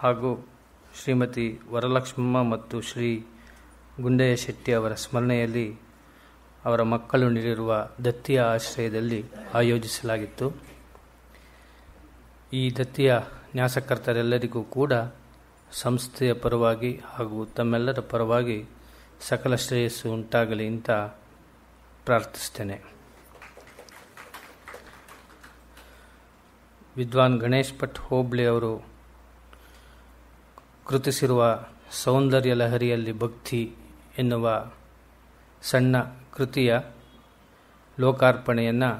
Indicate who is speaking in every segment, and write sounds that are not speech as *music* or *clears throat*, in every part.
Speaker 1: ಹಾಗೂ ಶ್ರೀಮತಿ ವರಲಕ್ಷ್ಮಮ್ಮ ಮತ್ತು ಶ್ರೀ ಗುಂಡಯ್ಯ ಶೆಟ್ಟಿ ಅವರ ಸ್ಮರಣೆಯಲ್ಲಿ ಅವರ ಮಕ್ಕಳು ನೀಡಿರುವ ದತ್ತಿಯ ಆಶ್ರಯದಲ್ಲಿ ಆಯೋಜಿಸಲಾಗಿತ್ತು ಈ ದತ್ತಿಯ ನ್ಯಾಸಕರ್ತರೆಲ್ಲರಿಗೂ ಕೂಡ ಸಂಸ್ಥೆಯ ಪರವಾಗಿ ಹಾಗೂ ತಮ್ಮೆಲ್ಲರ ಪರವಾಗಿ ಸಕಲ ಶ್ರೇಯಸ್ಸು ಉಂಟಾಗಲಿ ಅಂತ ಪ್ರಾರ್ಥಿಸ್ತೇನೆ ವಿದ್ವಾನ್ ಗಣೇಶ್ ಭಟ್ ಹೋಬ್ಳಿ ಅವರು ಕೃತಿಸಿರುವ ಸೌಂದರ್ಯ ಲಹರಿಯಲ್ಲಿ ಭಕ್ತಿ ಎನ್ನುವ ಸಣ್ಣ ಕೃತಿಯ ಲೋಕಾರ್ಪಣೆಯನ್ನು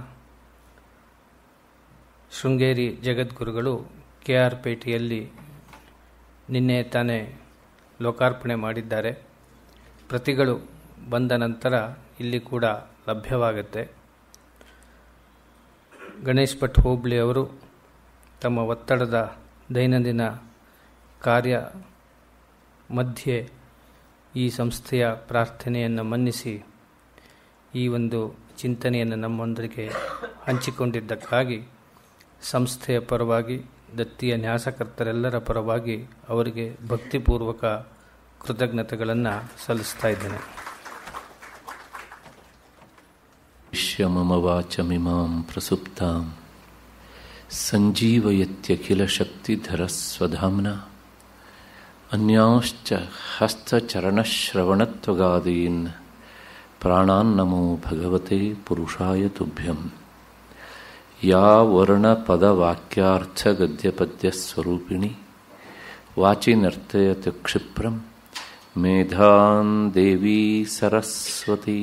Speaker 1: ಶೃಂಗೇರಿ ಜಗದ್ಗುರುಗಳು ಕೆ ಆರ್ ಪೇಟೆಯಲ್ಲಿ ನಿನ್ನೆ ತಾನೇ ಲೋಕಾರ್ಪಣೆ ಮಾಡಿದ್ದಾರೆ ಪ್ರತಿಗಳು ಬಂದ ನಂತರ ಇಲ್ಲಿ ಕೂಡ ಲಭ್ಯವಾಗುತ್ತೆ ಗಣೇಶ್ ಭಟ್ ಹೋಬ್ಳಿ ಅವರು ತಮ್ಮ ಒತ್ತಡದ ದೈನಂದಿನ ಕಾರ್ಯ ಮಧ್ಯೆ ಈ ಸಂಸ್ಥೆಯ ಪ್ರಾರ್ಥನೆಯನ್ನು ಮನ್ನಿಸಿ ಈ ಒಂದು ಚಿಂತನೆಯನ್ನು ನಮ್ಮೊಂದಿಗೆ ಹಂಚಿಕೊಂಡಿದ್ದಕ್ಕಾಗಿ ಸಂಸ್ಥೆಯ ಪರವಾಗಿ ದತ್ತಿಯ ನ್ಯಾಸಕರ್ತರೆಲ್ಲರ ಪರವಾಗಿ ಅವರಿಗೆ ಭಕ್ತಿಪೂರ್ವಕ ಕೃತಜ್ಞತೆಗಳನ್ನು ಸಲ್ಲಿಸ್ತಾ ಇದ್ದೇನೆ
Speaker 2: ಶ್ಯಮಮ ಮಿಮಾಂ ಪ್ರಸುಪ್ತಾಂ सञ्जीवयत्यखिलशक्तिधरस्वधाम्ना अन्यांश्च हस्तचरणश्रवणत्वगादीन् प्राणान्नमो भगवते पुरुषाय तुभ्यं या वर्णपदवाक्यार्थगद्यपद्यस्वरूपिणी वाचि नर्तयत् क्षिप्रं मेधां देवी सरस्वती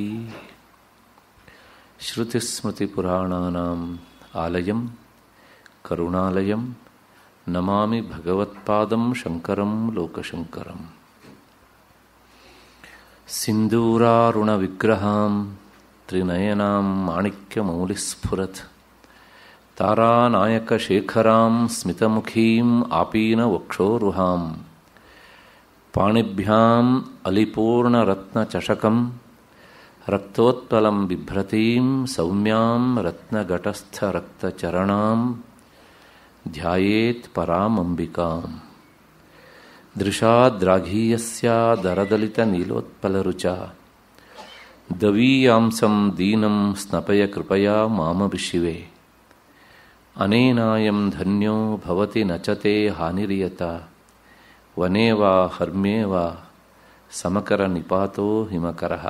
Speaker 2: श्रुतिस्मृतिपुराणानाम् आलयं करुणालयं नमामि भगवत्पादं शङ्करं लोकशङ्करं सिन्दूरारुणविग्रहां त्रिनयनां माणिक्यमौलिस्फुरत् तारानायकशेखरां स्मितमुखीम् आपीनवक्षोरुहां पाणिभ्याम् अलिपूर्णरत्नचषकं रक्तोत्पलं बिभ्रतीं सौम्यां रत्नघटस्थरक्तचरणां ध्यायेत् पराम् अम्बिकाम् दृशाद्राघीयस्यादरदलितनीलोत्पलरुचा दवीयांसं दीनम स्नपय कृपया शिवे अनेनायं धन्यो भवति न च हानिरियता वने वा हर्मे वा समकरनिपातो हिमकरः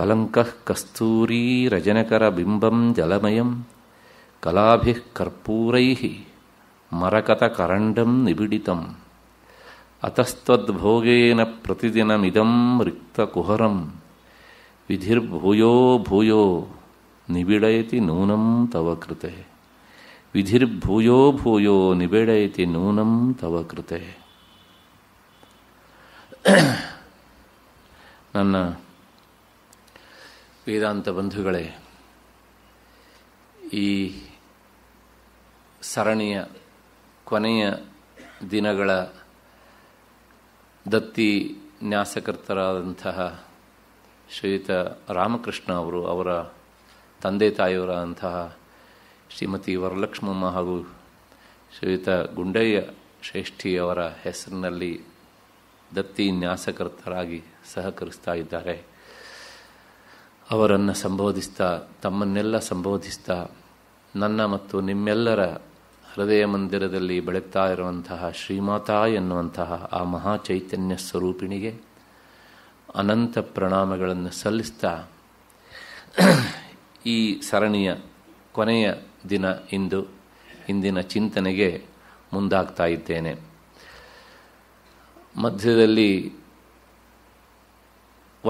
Speaker 2: रजनकर कस्तूरीरजनकरबिम्बं जलमयं ಕಲಾಭಿ ಕರ್ಪೂರೈ ಮರಕತಕರಂಡಂ ನಿಬಿಡಿತಂ ಅತಸ್ತದ್ಭೋಗೇನ ಪ್ರತಿದಿನಮಿದಂ ರಿಕ್ತಕುಹರಂ ವಿಧಿರ್ಭೂಯೋ ಭೂಯೋ ನಿಬಿಡಯತಿ ನೂನಂ ತವ ಕೃತೆ ವಿಧಿರ್ಭೂಯೋ ಭೂಯೋ ನಿಬಿಡಯತಿ ನೂನಂ ತವ ಕೃತೆ ನನ್ನ ವೇದಾಂತ ಬಂಧುಗಳೇ ಈ ಸರಣಿಯ ಕೊನೆಯ ದಿನಗಳ ದತ್ತಿ ನ್ಯಾಸಕರ್ತರಾದಂತಹ ಶ್ರೀಯುತ ರಾಮಕೃಷ್ಣ ಅವರು ಅವರ ತಂದೆ ತಾಯಿಯವರಾದಂತಹ ಶ್ರೀಮತಿ ವರಲಕ್ಷ್ಮಮ್ಮ ಹಾಗೂ ಶ್ರೀಯುತ ಗುಂಡಯ್ಯ ಶ್ರೇಷ್ಠಿಯವರ ಹೆಸರಿನಲ್ಲಿ ದತ್ತಿ ನ್ಯಾಸಕರ್ತರಾಗಿ ಸಹಕರಿಸ್ತಾ ಇದ್ದಾರೆ ಅವರನ್ನು ಸಂಬೋಧಿಸ್ತಾ ತಮ್ಮನ್ನೆಲ್ಲ ಸಂಬೋಧಿಸ್ತಾ ನನ್ನ ಮತ್ತು ನಿಮ್ಮೆಲ್ಲರ ಹೃದಯ ಮಂದಿರದಲ್ಲಿ ಬೆಳಗ್ತಾ ಇರುವಂತಹ ಶ್ರೀಮಾತಾ ಎನ್ನುವಂತಹ ಆ ಮಹಾ ಚೈತನ್ಯ ಸ್ವರೂಪಿಣಿಗೆ ಅನಂತ ಪ್ರಣಾಮಗಳನ್ನು ಸಲ್ಲಿಸ್ತಾ ಈ ಸರಣಿಯ ಕೊನೆಯ ದಿನ ಇಂದು ಇಂದಿನ ಚಿಂತನೆಗೆ ಮುಂದಾಗ್ತಾ ಇದ್ದೇನೆ ಮಧ್ಯದಲ್ಲಿ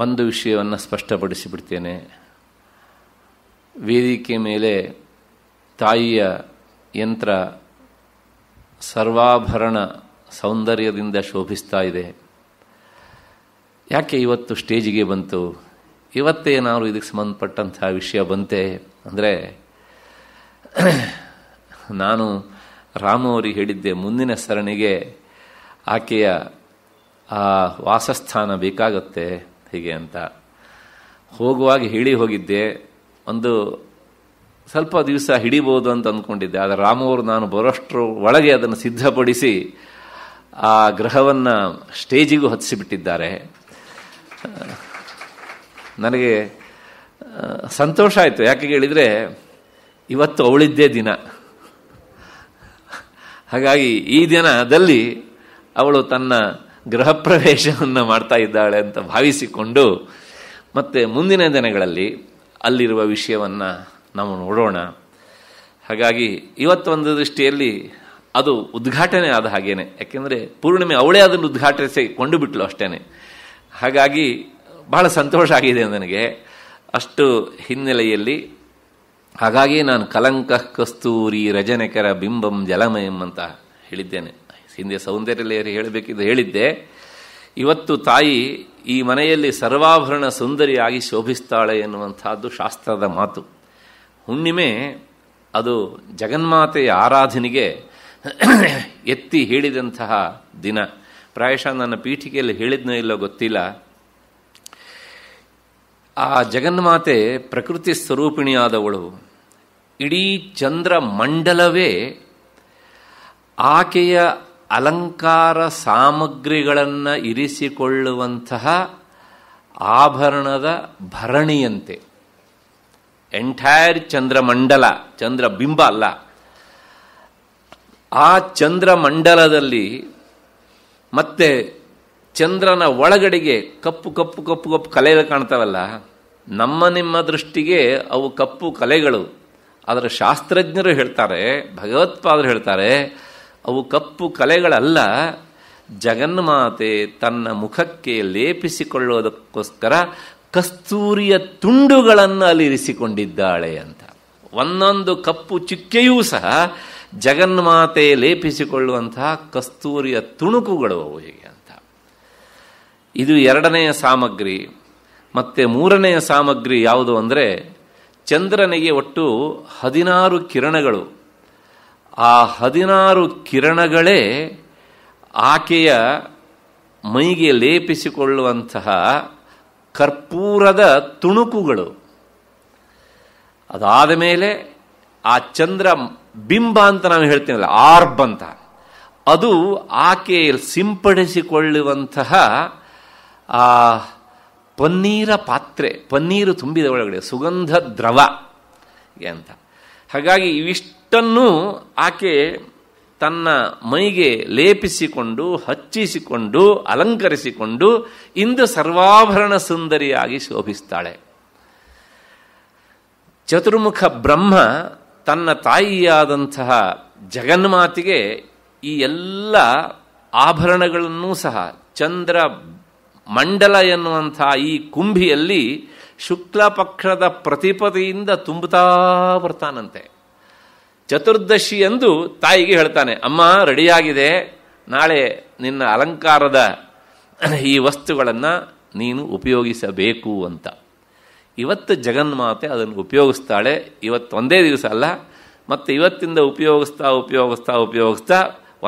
Speaker 2: ಒಂದು ವಿಷಯವನ್ನು ಸ್ಪಷ್ಟಪಡಿಸಿಬಿಡ್ತೇನೆ ವೇದಿಕೆ ಮೇಲೆ ತಾಯಿಯ ಯಂತ್ರ ಸರ್ವಾಭರಣ ಸೌಂದರ್ಯದಿಂದ ಶೋಭಿಸ್ತಾ ಇದೆ ಯಾಕೆ ಇವತ್ತು ಸ್ಟೇಜಿಗೆ ಬಂತು ಇವತ್ತೇನಾದರೂ ಇದಕ್ಕೆ ಸಂಬಂಧಪಟ್ಟಂತಹ ವಿಷಯ ಬಂತೆ ಅಂದರೆ ನಾನು ರಾಮು ಅವರಿಗೆ ಹೇಳಿದ್ದೆ ಮುಂದಿನ ಸರಣಿಗೆ ಆಕೆಯ ಆ ವಾಸಸ್ಥಾನ ಬೇಕಾಗತ್ತೆ ಹೀಗೆ ಅಂತ ಹೋಗುವಾಗ ಹೇಳಿ ಹೋಗಿದ್ದೆ ಒಂದು ಸ್ವಲ್ಪ ದಿವಸ ಹಿಡಿಬೋದು ಅಂತ ಅಂದ್ಕೊಂಡಿದ್ದೆ ಆದರೆ ರಾಮವರು ನಾನು ಬರೋಷ್ಟರ ಒಳಗೆ ಅದನ್ನು ಸಿದ್ಧಪಡಿಸಿ ಆ ಗ್ರಹವನ್ನು ಸ್ಟೇಜಿಗೂ ಹತ್ತಿಸಿಬಿಟ್ಟಿದ್ದಾರೆ ನನಗೆ ಸಂತೋಷ ಆಯಿತು ಯಾಕೆ ಹೇಳಿದರೆ ಇವತ್ತು ಅವಳಿದ್ದೇ ದಿನ ಹಾಗಾಗಿ ಈ ದಿನದಲ್ಲಿ ಅವಳು ತನ್ನ ಗೃಹ ಪ್ರವೇಶವನ್ನು ಮಾಡ್ತಾ ಇದ್ದಾಳೆ ಅಂತ ಭಾವಿಸಿಕೊಂಡು ಮತ್ತು ಮುಂದಿನ ದಿನಗಳಲ್ಲಿ ಅಲ್ಲಿರುವ ವಿಷಯವನ್ನು ನಾವು ನೋಡೋಣ ಹಾಗಾಗಿ ಇವತ್ತೊಂದು ದೃಷ್ಟಿಯಲ್ಲಿ ಅದು ಉದ್ಘಾಟನೆ ಆದ ಹಾಗೇನೆ ಯಾಕೆಂದರೆ ಪೂರ್ಣಿಮೆ ಅವಳೇ ಅದನ್ನು ಕೊಂಡು ಬಿಟ್ಲು ಅಷ್ಟೇ ಹಾಗಾಗಿ ಬಹಳ ಸಂತೋಷ ಆಗಿದೆ ನನಗೆ ಅಷ್ಟು ಹಿನ್ನೆಲೆಯಲ್ಲಿ ಹಾಗಾಗಿ ನಾನು ಕಲಂಕ ಕಸ್ತೂರಿ ರಜನೆಕರ ಬಿಂಬಂ ಜಲಮಯಂ ಅಂತ ಹೇಳಿದ್ದೇನೆ ಹಿಂದೆ ಸೌಂದರ್ಯ ಹೇಳಬೇಕಿದ್ದು ಹೇಳಿದ್ದೆ ಇವತ್ತು ತಾಯಿ ಈ ಮನೆಯಲ್ಲಿ ಸರ್ವಾಭರಣ ಸುಂದರಿಯಾಗಿ ಶೋಭಿಸ್ತಾಳೆ ಎನ್ನುವಂಥದ್ದು ಶಾಸ್ತ್ರದ ಮಾತು ಹುಣ್ಣಿಮೆ ಅದು ಜಗನ್ಮಾತೆಯ ಆರಾಧನೆಗೆ ಎತ್ತಿ ಹೇಳಿದಂತಹ ದಿನ ಪ್ರಾಯಶಃ ನನ್ನ ಪೀಠಿಕೆಯಲ್ಲಿ ಹೇಳಿದ್ನೋ ಇಲ್ಲೋ ಗೊತ್ತಿಲ್ಲ ಆ ಜಗನ್ಮಾತೆ ಪ್ರಕೃತಿ ಸ್ವರೂಪಿಣಿಯಾದವಳು ಇಡೀ ಚಂದ್ರ ಮಂಡಲವೇ ಆಕೆಯ ಅಲಂಕಾರ ಸಾಮಗ್ರಿಗಳನ್ನು ಇರಿಸಿಕೊಳ್ಳುವಂತಹ ಆಭರಣದ ಭರಣಿಯಂತೆ ಎಂಟೈರ್ ಚಂದ್ರಮಂಡಲ ಬಿಂಬ ಅಲ್ಲ ಆ ಚಂದ್ರಮಂಡಲದಲ್ಲಿ ಮತ್ತೆ ಚಂದ್ರನ ಒಳಗಡೆಗೆ ಕಪ್ಪು ಕಪ್ಪು ಕಪ್ಪು ಕಪ್ಪು ಕಲೆಗಳು ಕಾಣ್ತಾವಲ್ಲ ನಮ್ಮ ನಿಮ್ಮ ದೃಷ್ಟಿಗೆ ಅವು ಕಪ್ಪು ಕಲೆಗಳು ಅದರ ಶಾಸ್ತ್ರಜ್ಞರು ಹೇಳ್ತಾರೆ ಭಗವತ್ಪಾದರು ಹೇಳ್ತಾರೆ ಅವು ಕಪ್ಪು ಕಲೆಗಳಲ್ಲ ಜಗನ್ಮಾತೆ ತನ್ನ ಮುಖಕ್ಕೆ ಲೇಪಿಸಿಕೊಳ್ಳೋದಕ್ಕೋಸ್ಕರ ಕಸ್ತೂರಿಯ ತುಂಡುಗಳನ್ನು ಅಲ್ಲಿರಿಸಿಕೊಂಡಿದ್ದಾಳೆ ಅಂತ ಒಂದೊಂದು ಕಪ್ಪು ಚುಕ್ಕೆಯೂ ಸಹ ಜಗನ್ಮಾತೆ ಲೇಪಿಸಿಕೊಳ್ಳುವಂತಹ ಕಸ್ತೂರಿಯ ತುಣುಕುಗಳು ಅವು ಹೇಗೆ ಅಂತ ಇದು ಎರಡನೆಯ ಸಾಮಗ್ರಿ ಮತ್ತು ಮೂರನೆಯ ಸಾಮಗ್ರಿ ಯಾವುದು ಅಂದರೆ ಚಂದ್ರನಿಗೆ ಒಟ್ಟು ಹದಿನಾರು ಕಿರಣಗಳು ಆ ಹದಿನಾರು ಕಿರಣಗಳೇ ಆಕೆಯ ಮೈಗೆ ಲೇಪಿಸಿಕೊಳ್ಳುವಂತಹ ಕರ್ಪೂರದ ತುಣುಕುಗಳು ಅದಾದ ಮೇಲೆ ಆ ಚಂದ್ರ ಬಿಂಬ ಅಂತ ನಾನು ಹೇಳ್ತೀನಲ್ಲ ಆರ್ಬ್ ಅಂತ ಅದು ಆಕೆ ಸಿಂಪಡಿಸಿಕೊಳ್ಳುವಂತಹ ಆ ಪನ್ನೀರ ಪಾತ್ರೆ ಪನ್ನೀರು ತುಂಬಿದ ಒಳಗಡೆ ಸುಗಂಧ ದ್ರವ ಅಂತ ಹಾಗಾಗಿ ಇವಿಷ್ಟನ್ನು ಆಕೆ ತನ್ನ ಮೈಗೆ ಲೇಪಿಸಿಕೊಂಡು ಹಚ್ಚಿಸಿಕೊಂಡು ಅಲಂಕರಿಸಿಕೊಂಡು ಇಂದು ಸರ್ವಾಭರಣ ಸುಂದರಿಯಾಗಿ ಶೋಭಿಸ್ತಾಳೆ ಚತುರ್ಮುಖ ಬ್ರಹ್ಮ ತನ್ನ ತಾಯಿಯಾದಂತಹ ಜಗನ್ಮಾತಿಗೆ ಈ ಎಲ್ಲ ಆಭರಣಗಳನ್ನೂ ಸಹ ಚಂದ್ರ ಮಂಡಲ ಎನ್ನುವಂತಹ ಈ ಕುಂಭಿಯಲ್ಲಿ ಶುಕ್ಲ ಪಕ್ಷದ ಪ್ರತಿಪದಿಯಿಂದ ತುಂಬುತ್ತಾ ಬರ್ತಾನಂತೆ ಚತುರ್ದಶಿ ಎಂದು ತಾಯಿಗೆ ಹೇಳ್ತಾನೆ ಅಮ್ಮ ರೆಡಿಯಾಗಿದೆ ನಾಳೆ ನಿನ್ನ ಅಲಂಕಾರದ ಈ ವಸ್ತುಗಳನ್ನು ನೀನು ಉಪಯೋಗಿಸಬೇಕು ಅಂತ ಇವತ್ತು ಜಗನ್ಮಾತೆ ಅದನ್ನು ಉಪಯೋಗಿಸ್ತಾಳೆ ಇವತ್ತು ಒಂದೇ ದಿವಸ ಅಲ್ಲ ಮತ್ತು ಇವತ್ತಿಂದ ಉಪಯೋಗಿಸ್ತಾ ಉಪಯೋಗಿಸ್ತಾ ಉಪಯೋಗಿಸ್ತಾ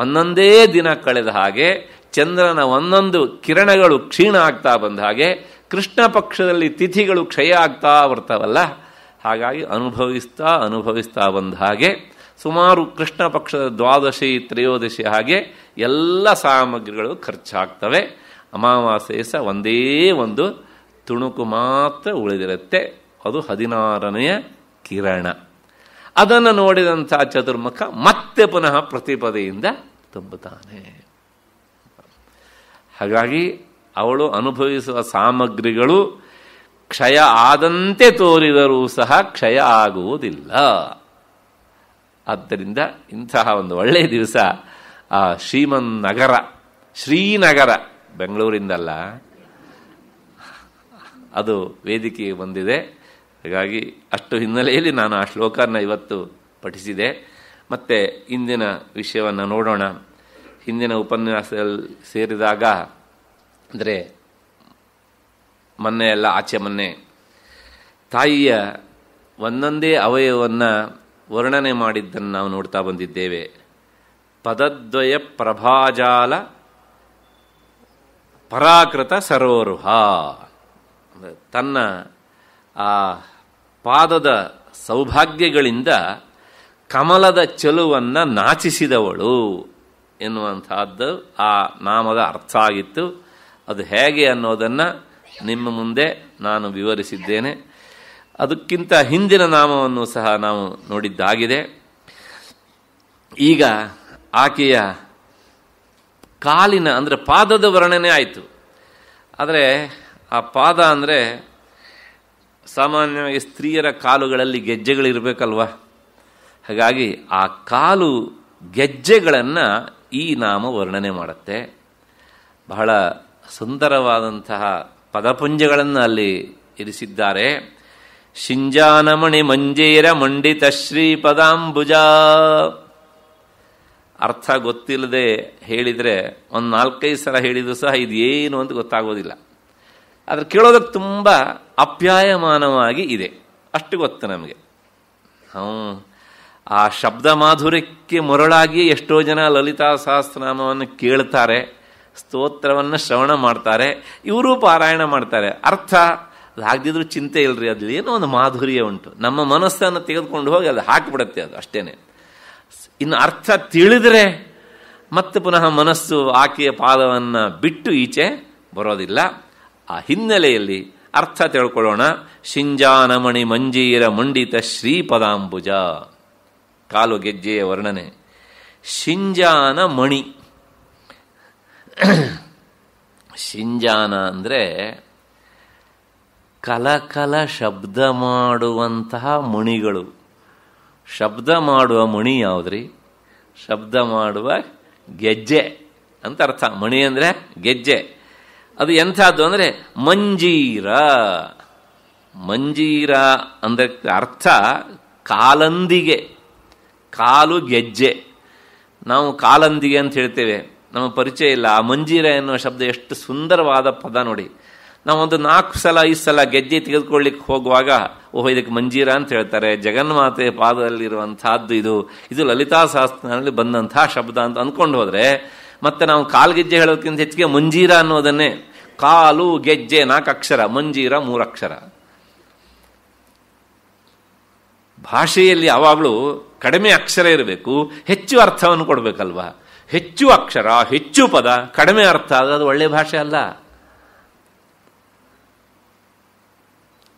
Speaker 2: ಒಂದೊಂದೇ ದಿನ ಕಳೆದ ಹಾಗೆ ಚಂದ್ರನ ಒಂದೊಂದು ಕಿರಣಗಳು ಕ್ಷೀಣ ಆಗ್ತಾ ಬಂದ ಹಾಗೆ ಕೃಷ್ಣ ಪಕ್ಷದಲ್ಲಿ ತಿಥಿಗಳು ಕ್ಷಯ ಆಗ್ತಾ ಬರ್ತಾವಲ್ಲ ಹಾಗಾಗಿ ಅನುಭವಿಸ್ತಾ ಅನುಭವಿಸ್ತಾ ಬಂದ ಹಾಗೆ ಸುಮಾರು ಕೃಷ್ಣ ಪಕ್ಷದ ದ್ವಾದಶಿ ತ್ರಯೋದಶಿ ಹಾಗೆ ಎಲ್ಲ ಸಾಮಗ್ರಿಗಳು ಖರ್ಚಾಗ್ತವೆ ಅಮಾವಾಸ್ಯೆ ಸಹ ಒಂದೇ ಒಂದು ತುಣುಕು ಮಾತ್ರ ಉಳಿದಿರುತ್ತೆ ಅದು ಹದಿನಾರನೆಯ ಕಿರಣ ಅದನ್ನು ನೋಡಿದಂಥ ಚತುರ್ಮುಖ ಮತ್ತೆ ಪುನಃ ಪ್ರತಿಪದೆಯಿಂದ ತುಂಬುತ್ತಾನೆ ಹಾಗಾಗಿ ಅವಳು ಅನುಭವಿಸುವ ಸಾಮಗ್ರಿಗಳು ಕ್ಷಯ ಆದಂತೆ ತೋರಿದರೂ ಸಹ ಕ್ಷಯ ಆಗುವುದಿಲ್ಲ ಆದ್ದರಿಂದ ಇಂತಹ ಒಂದು ಒಳ್ಳೆಯ ದಿವಸ ಆ ಶ್ರೀಮನ್ ನಗರ ಶ್ರೀನಗರ ಬೆಂಗಳೂರಿಂದಲ್ಲ ಅದು ವೇದಿಕೆಗೆ ಬಂದಿದೆ ಹಾಗಾಗಿ ಅಷ್ಟು ಹಿನ್ನೆಲೆಯಲ್ಲಿ ನಾನು ಆ ಶ್ಲೋಕನ ಇವತ್ತು ಪಠಿಸಿದೆ ಮತ್ತು ಇಂದಿನ ವಿಷಯವನ್ನು ನೋಡೋಣ ಹಿಂದಿನ ಉಪನ್ಯಾಸದಲ್ಲಿ ಸೇರಿದಾಗ ಅಂದರೆ ಮೊನ್ನೆ ಎಲ್ಲ ಆಚೆ ಮೊನ್ನೆ ತಾಯಿಯ ಒಂದೊಂದೇ ಅವಯವವನ್ನು ವರ್ಣನೆ ಮಾಡಿದ್ದನ್ನು ನಾವು ನೋಡ್ತಾ ಬಂದಿದ್ದೇವೆ ಪದದ್ವಯ ಪ್ರಭಾಜಾಲ ಪರಾಕೃತ ಸರೋರುಹ ತನ್ನ ಆ ಪಾದದ ಸೌಭಾಗ್ಯಗಳಿಂದ ಕಮಲದ ಚಲುವನ್ನು ನಾಚಿಸಿದವಳು ಎನ್ನುವಂತಹದ್ದು ಆ ನಾಮದ ಅರ್ಥ ಆಗಿತ್ತು ಅದು ಹೇಗೆ ಅನ್ನೋದನ್ನು ನಿಮ್ಮ ಮುಂದೆ ನಾನು ವಿವರಿಸಿದ್ದೇನೆ ಅದಕ್ಕಿಂತ ಹಿಂದಿನ ನಾಮವನ್ನು ಸಹ ನಾವು ನೋಡಿದ್ದಾಗಿದೆ ಈಗ ಆಕೆಯ ಕಾಲಿನ ಅಂದರೆ ಪಾದದ ವರ್ಣನೆ ಆಯಿತು ಆದರೆ ಆ ಪಾದ ಅಂದರೆ ಸಾಮಾನ್ಯವಾಗಿ ಸ್ತ್ರೀಯರ ಕಾಲುಗಳಲ್ಲಿ ಗೆಜ್ಜೆಗಳಿರಬೇಕಲ್ವ ಹಾಗಾಗಿ ಆ ಕಾಲು ಗೆಜ್ಜೆಗಳನ್ನು ಈ ನಾಮ ವರ್ಣನೆ ಮಾಡುತ್ತೆ ಬಹಳ ಸುಂದರವಾದಂತಹ ಪದಪುಂಜಗಳನ್ನು ಅಲ್ಲಿ ಇರಿಸಿದ್ದಾರೆ ಶಿಂಜಾನಮಣಿ ಮಂಜೇರ ಮಂಡಿತ ಶ್ರೀಪದಾಂಬುಜ ಅರ್ಥ ಗೊತ್ತಿಲ್ಲದೆ ಹೇಳಿದರೆ ಒಂದು ನಾಲ್ಕೈದು ಸಲ ಹೇಳಿದ್ರು ಸಹ ಇದು ಏನು ಅಂತ ಗೊತ್ತಾಗೋದಿಲ್ಲ ಆದರೆ ಕೇಳೋದಕ್ಕೆ ತುಂಬ ಅಪ್ಯಾಯಮಾನವಾಗಿ ಇದೆ ಅಷ್ಟು ಗೊತ್ತು ನಮಗೆ ಆ ಶಬ್ದ ಮಾಧುರ್ಯಕ್ಕೆ ಮರಳಾಗಿ ಎಷ್ಟೋ ಜನ ಲಲಿತಾ ಸಹಸ್ರನಾಮವನ್ನು ಕೇಳ್ತಾರೆ ಸ್ತೋತ್ರವನ್ನು ಶ್ರವಣ ಮಾಡ್ತಾರೆ ಇವರು ಪಾರಾಯಣ ಮಾಡ್ತಾರೆ ಅರ್ಥ ಅದು ಚಿಂತೆ ಇಲ್ಲರಿ ಅದು ಏನೋ ಒಂದು ಮಾಧುರ್ಯ ಉಂಟು ನಮ್ಮ ಮನಸ್ಸನ್ನು ತೆಗೆದುಕೊಂಡು ಹೋಗಿ ಅದು ಹಾಕಿಬಿಡತ್ತೆ ಅದು ಅಷ್ಟೇ ಇನ್ನು ಅರ್ಥ ತಿಳಿದರೆ ಮತ್ತೆ ಪುನಃ ಮನಸ್ಸು ಆಕೆಯ ಪಾದವನ್ನು ಬಿಟ್ಟು ಈಚೆ ಬರೋದಿಲ್ಲ ಆ ಹಿನ್ನೆಲೆಯಲ್ಲಿ ಅರ್ಥ ತಿಳ್ಕೊಳ್ಳೋಣ ಶಿಂಜಾನಮಣಿ ಮಂಜೀರ ಮಂಡಿತ ಶ್ರೀಪದಾಂಬುಜ ಕಾಲು ಗೆಜ್ಜೆಯ ವರ್ಣನೆ ಶಿಂಜಾನ ಮಣಿ ಶಿಂಜಾನ ಅಂದರೆ ಕಲಕಲ ಶಬ್ದ ಮಾಡುವಂತಹ ಮಣಿಗಳು ಶಬ್ದ ಮಾಡುವ ಮಣಿ ಯಾವುದ್ರಿ ಶಬ್ದ ಮಾಡುವ ಗೆಜ್ಜೆ ಅಂತ ಅರ್ಥ ಮಣಿ ಅಂದರೆ ಗೆಜ್ಜೆ ಅದು ಎಂಥದ್ದು ಅಂದರೆ ಮಂಜೀರ ಮಂಜೀರ ಅಂದಕ್ಕೆ ಅರ್ಥ ಕಾಲಂದಿಗೆ ಕಾಲು ಗೆಜ್ಜೆ ನಾವು ಕಾಲಂದಿಗೆ ಅಂತ ಹೇಳ್ತೇವೆ ನಮ್ಮ ಪರಿಚಯ ಇಲ್ಲ ಆ ಮಂಜೀರ ಎನ್ನುವ ಶಬ್ದ ಎಷ್ಟು ಸುಂದರವಾದ ಪದ ನೋಡಿ ನಾವೊಂದು ನಾಲ್ಕು ಸಲ ಐದು ಸಲ ಗೆಜ್ಜೆ ತೆಗೆದುಕೊಳ್ಳಿಕ್ಕೆ ಹೋಗುವಾಗ ಓಹೋ ಇದಕ್ಕೆ ಮಂಜೀರ ಅಂತ ಹೇಳ್ತಾರೆ ಜಗನ್ಮಾತೆ ಪಾದದಲ್ಲಿರುವಂತಹದ್ದು ಇದು ಇದು ಲಲಿತಾ ಶಾಸ್ತ್ರನಲ್ಲಿ ಬಂದಂತಹ ಶಬ್ದ ಅಂತ ಅಂದ್ಕೊಂಡು ಹೋದರೆ ಮತ್ತೆ ನಾವು ಕಾಲು ಗೆಜ್ಜೆ ಹೇಳೋದಕ್ಕಿಂತ ಹೆಚ್ಚಿಗೆ ಮಂಜೀರ ಅನ್ನೋದನ್ನೇ ಕಾಲು ಗೆಜ್ಜೆ ನಾಲ್ಕು ಅಕ್ಷರ ಮಂಜೀರ ಮೂರಕ್ಷರ ಭಾಷೆಯಲ್ಲಿ ಯಾವಾಗಲೂ ಕಡಿಮೆ ಅಕ್ಷರ ಇರಬೇಕು ಹೆಚ್ಚು ಅರ್ಥವನ್ನು ಕೊಡಬೇಕಲ್ವಾ ಹೆಚ್ಚು ಅಕ್ಷರ ಹೆಚ್ಚು ಪದ ಕಡಿಮೆ ಅರ್ಥ ಅದು ಒಳ್ಳೆ ಭಾಷೆ ಅಲ್ಲ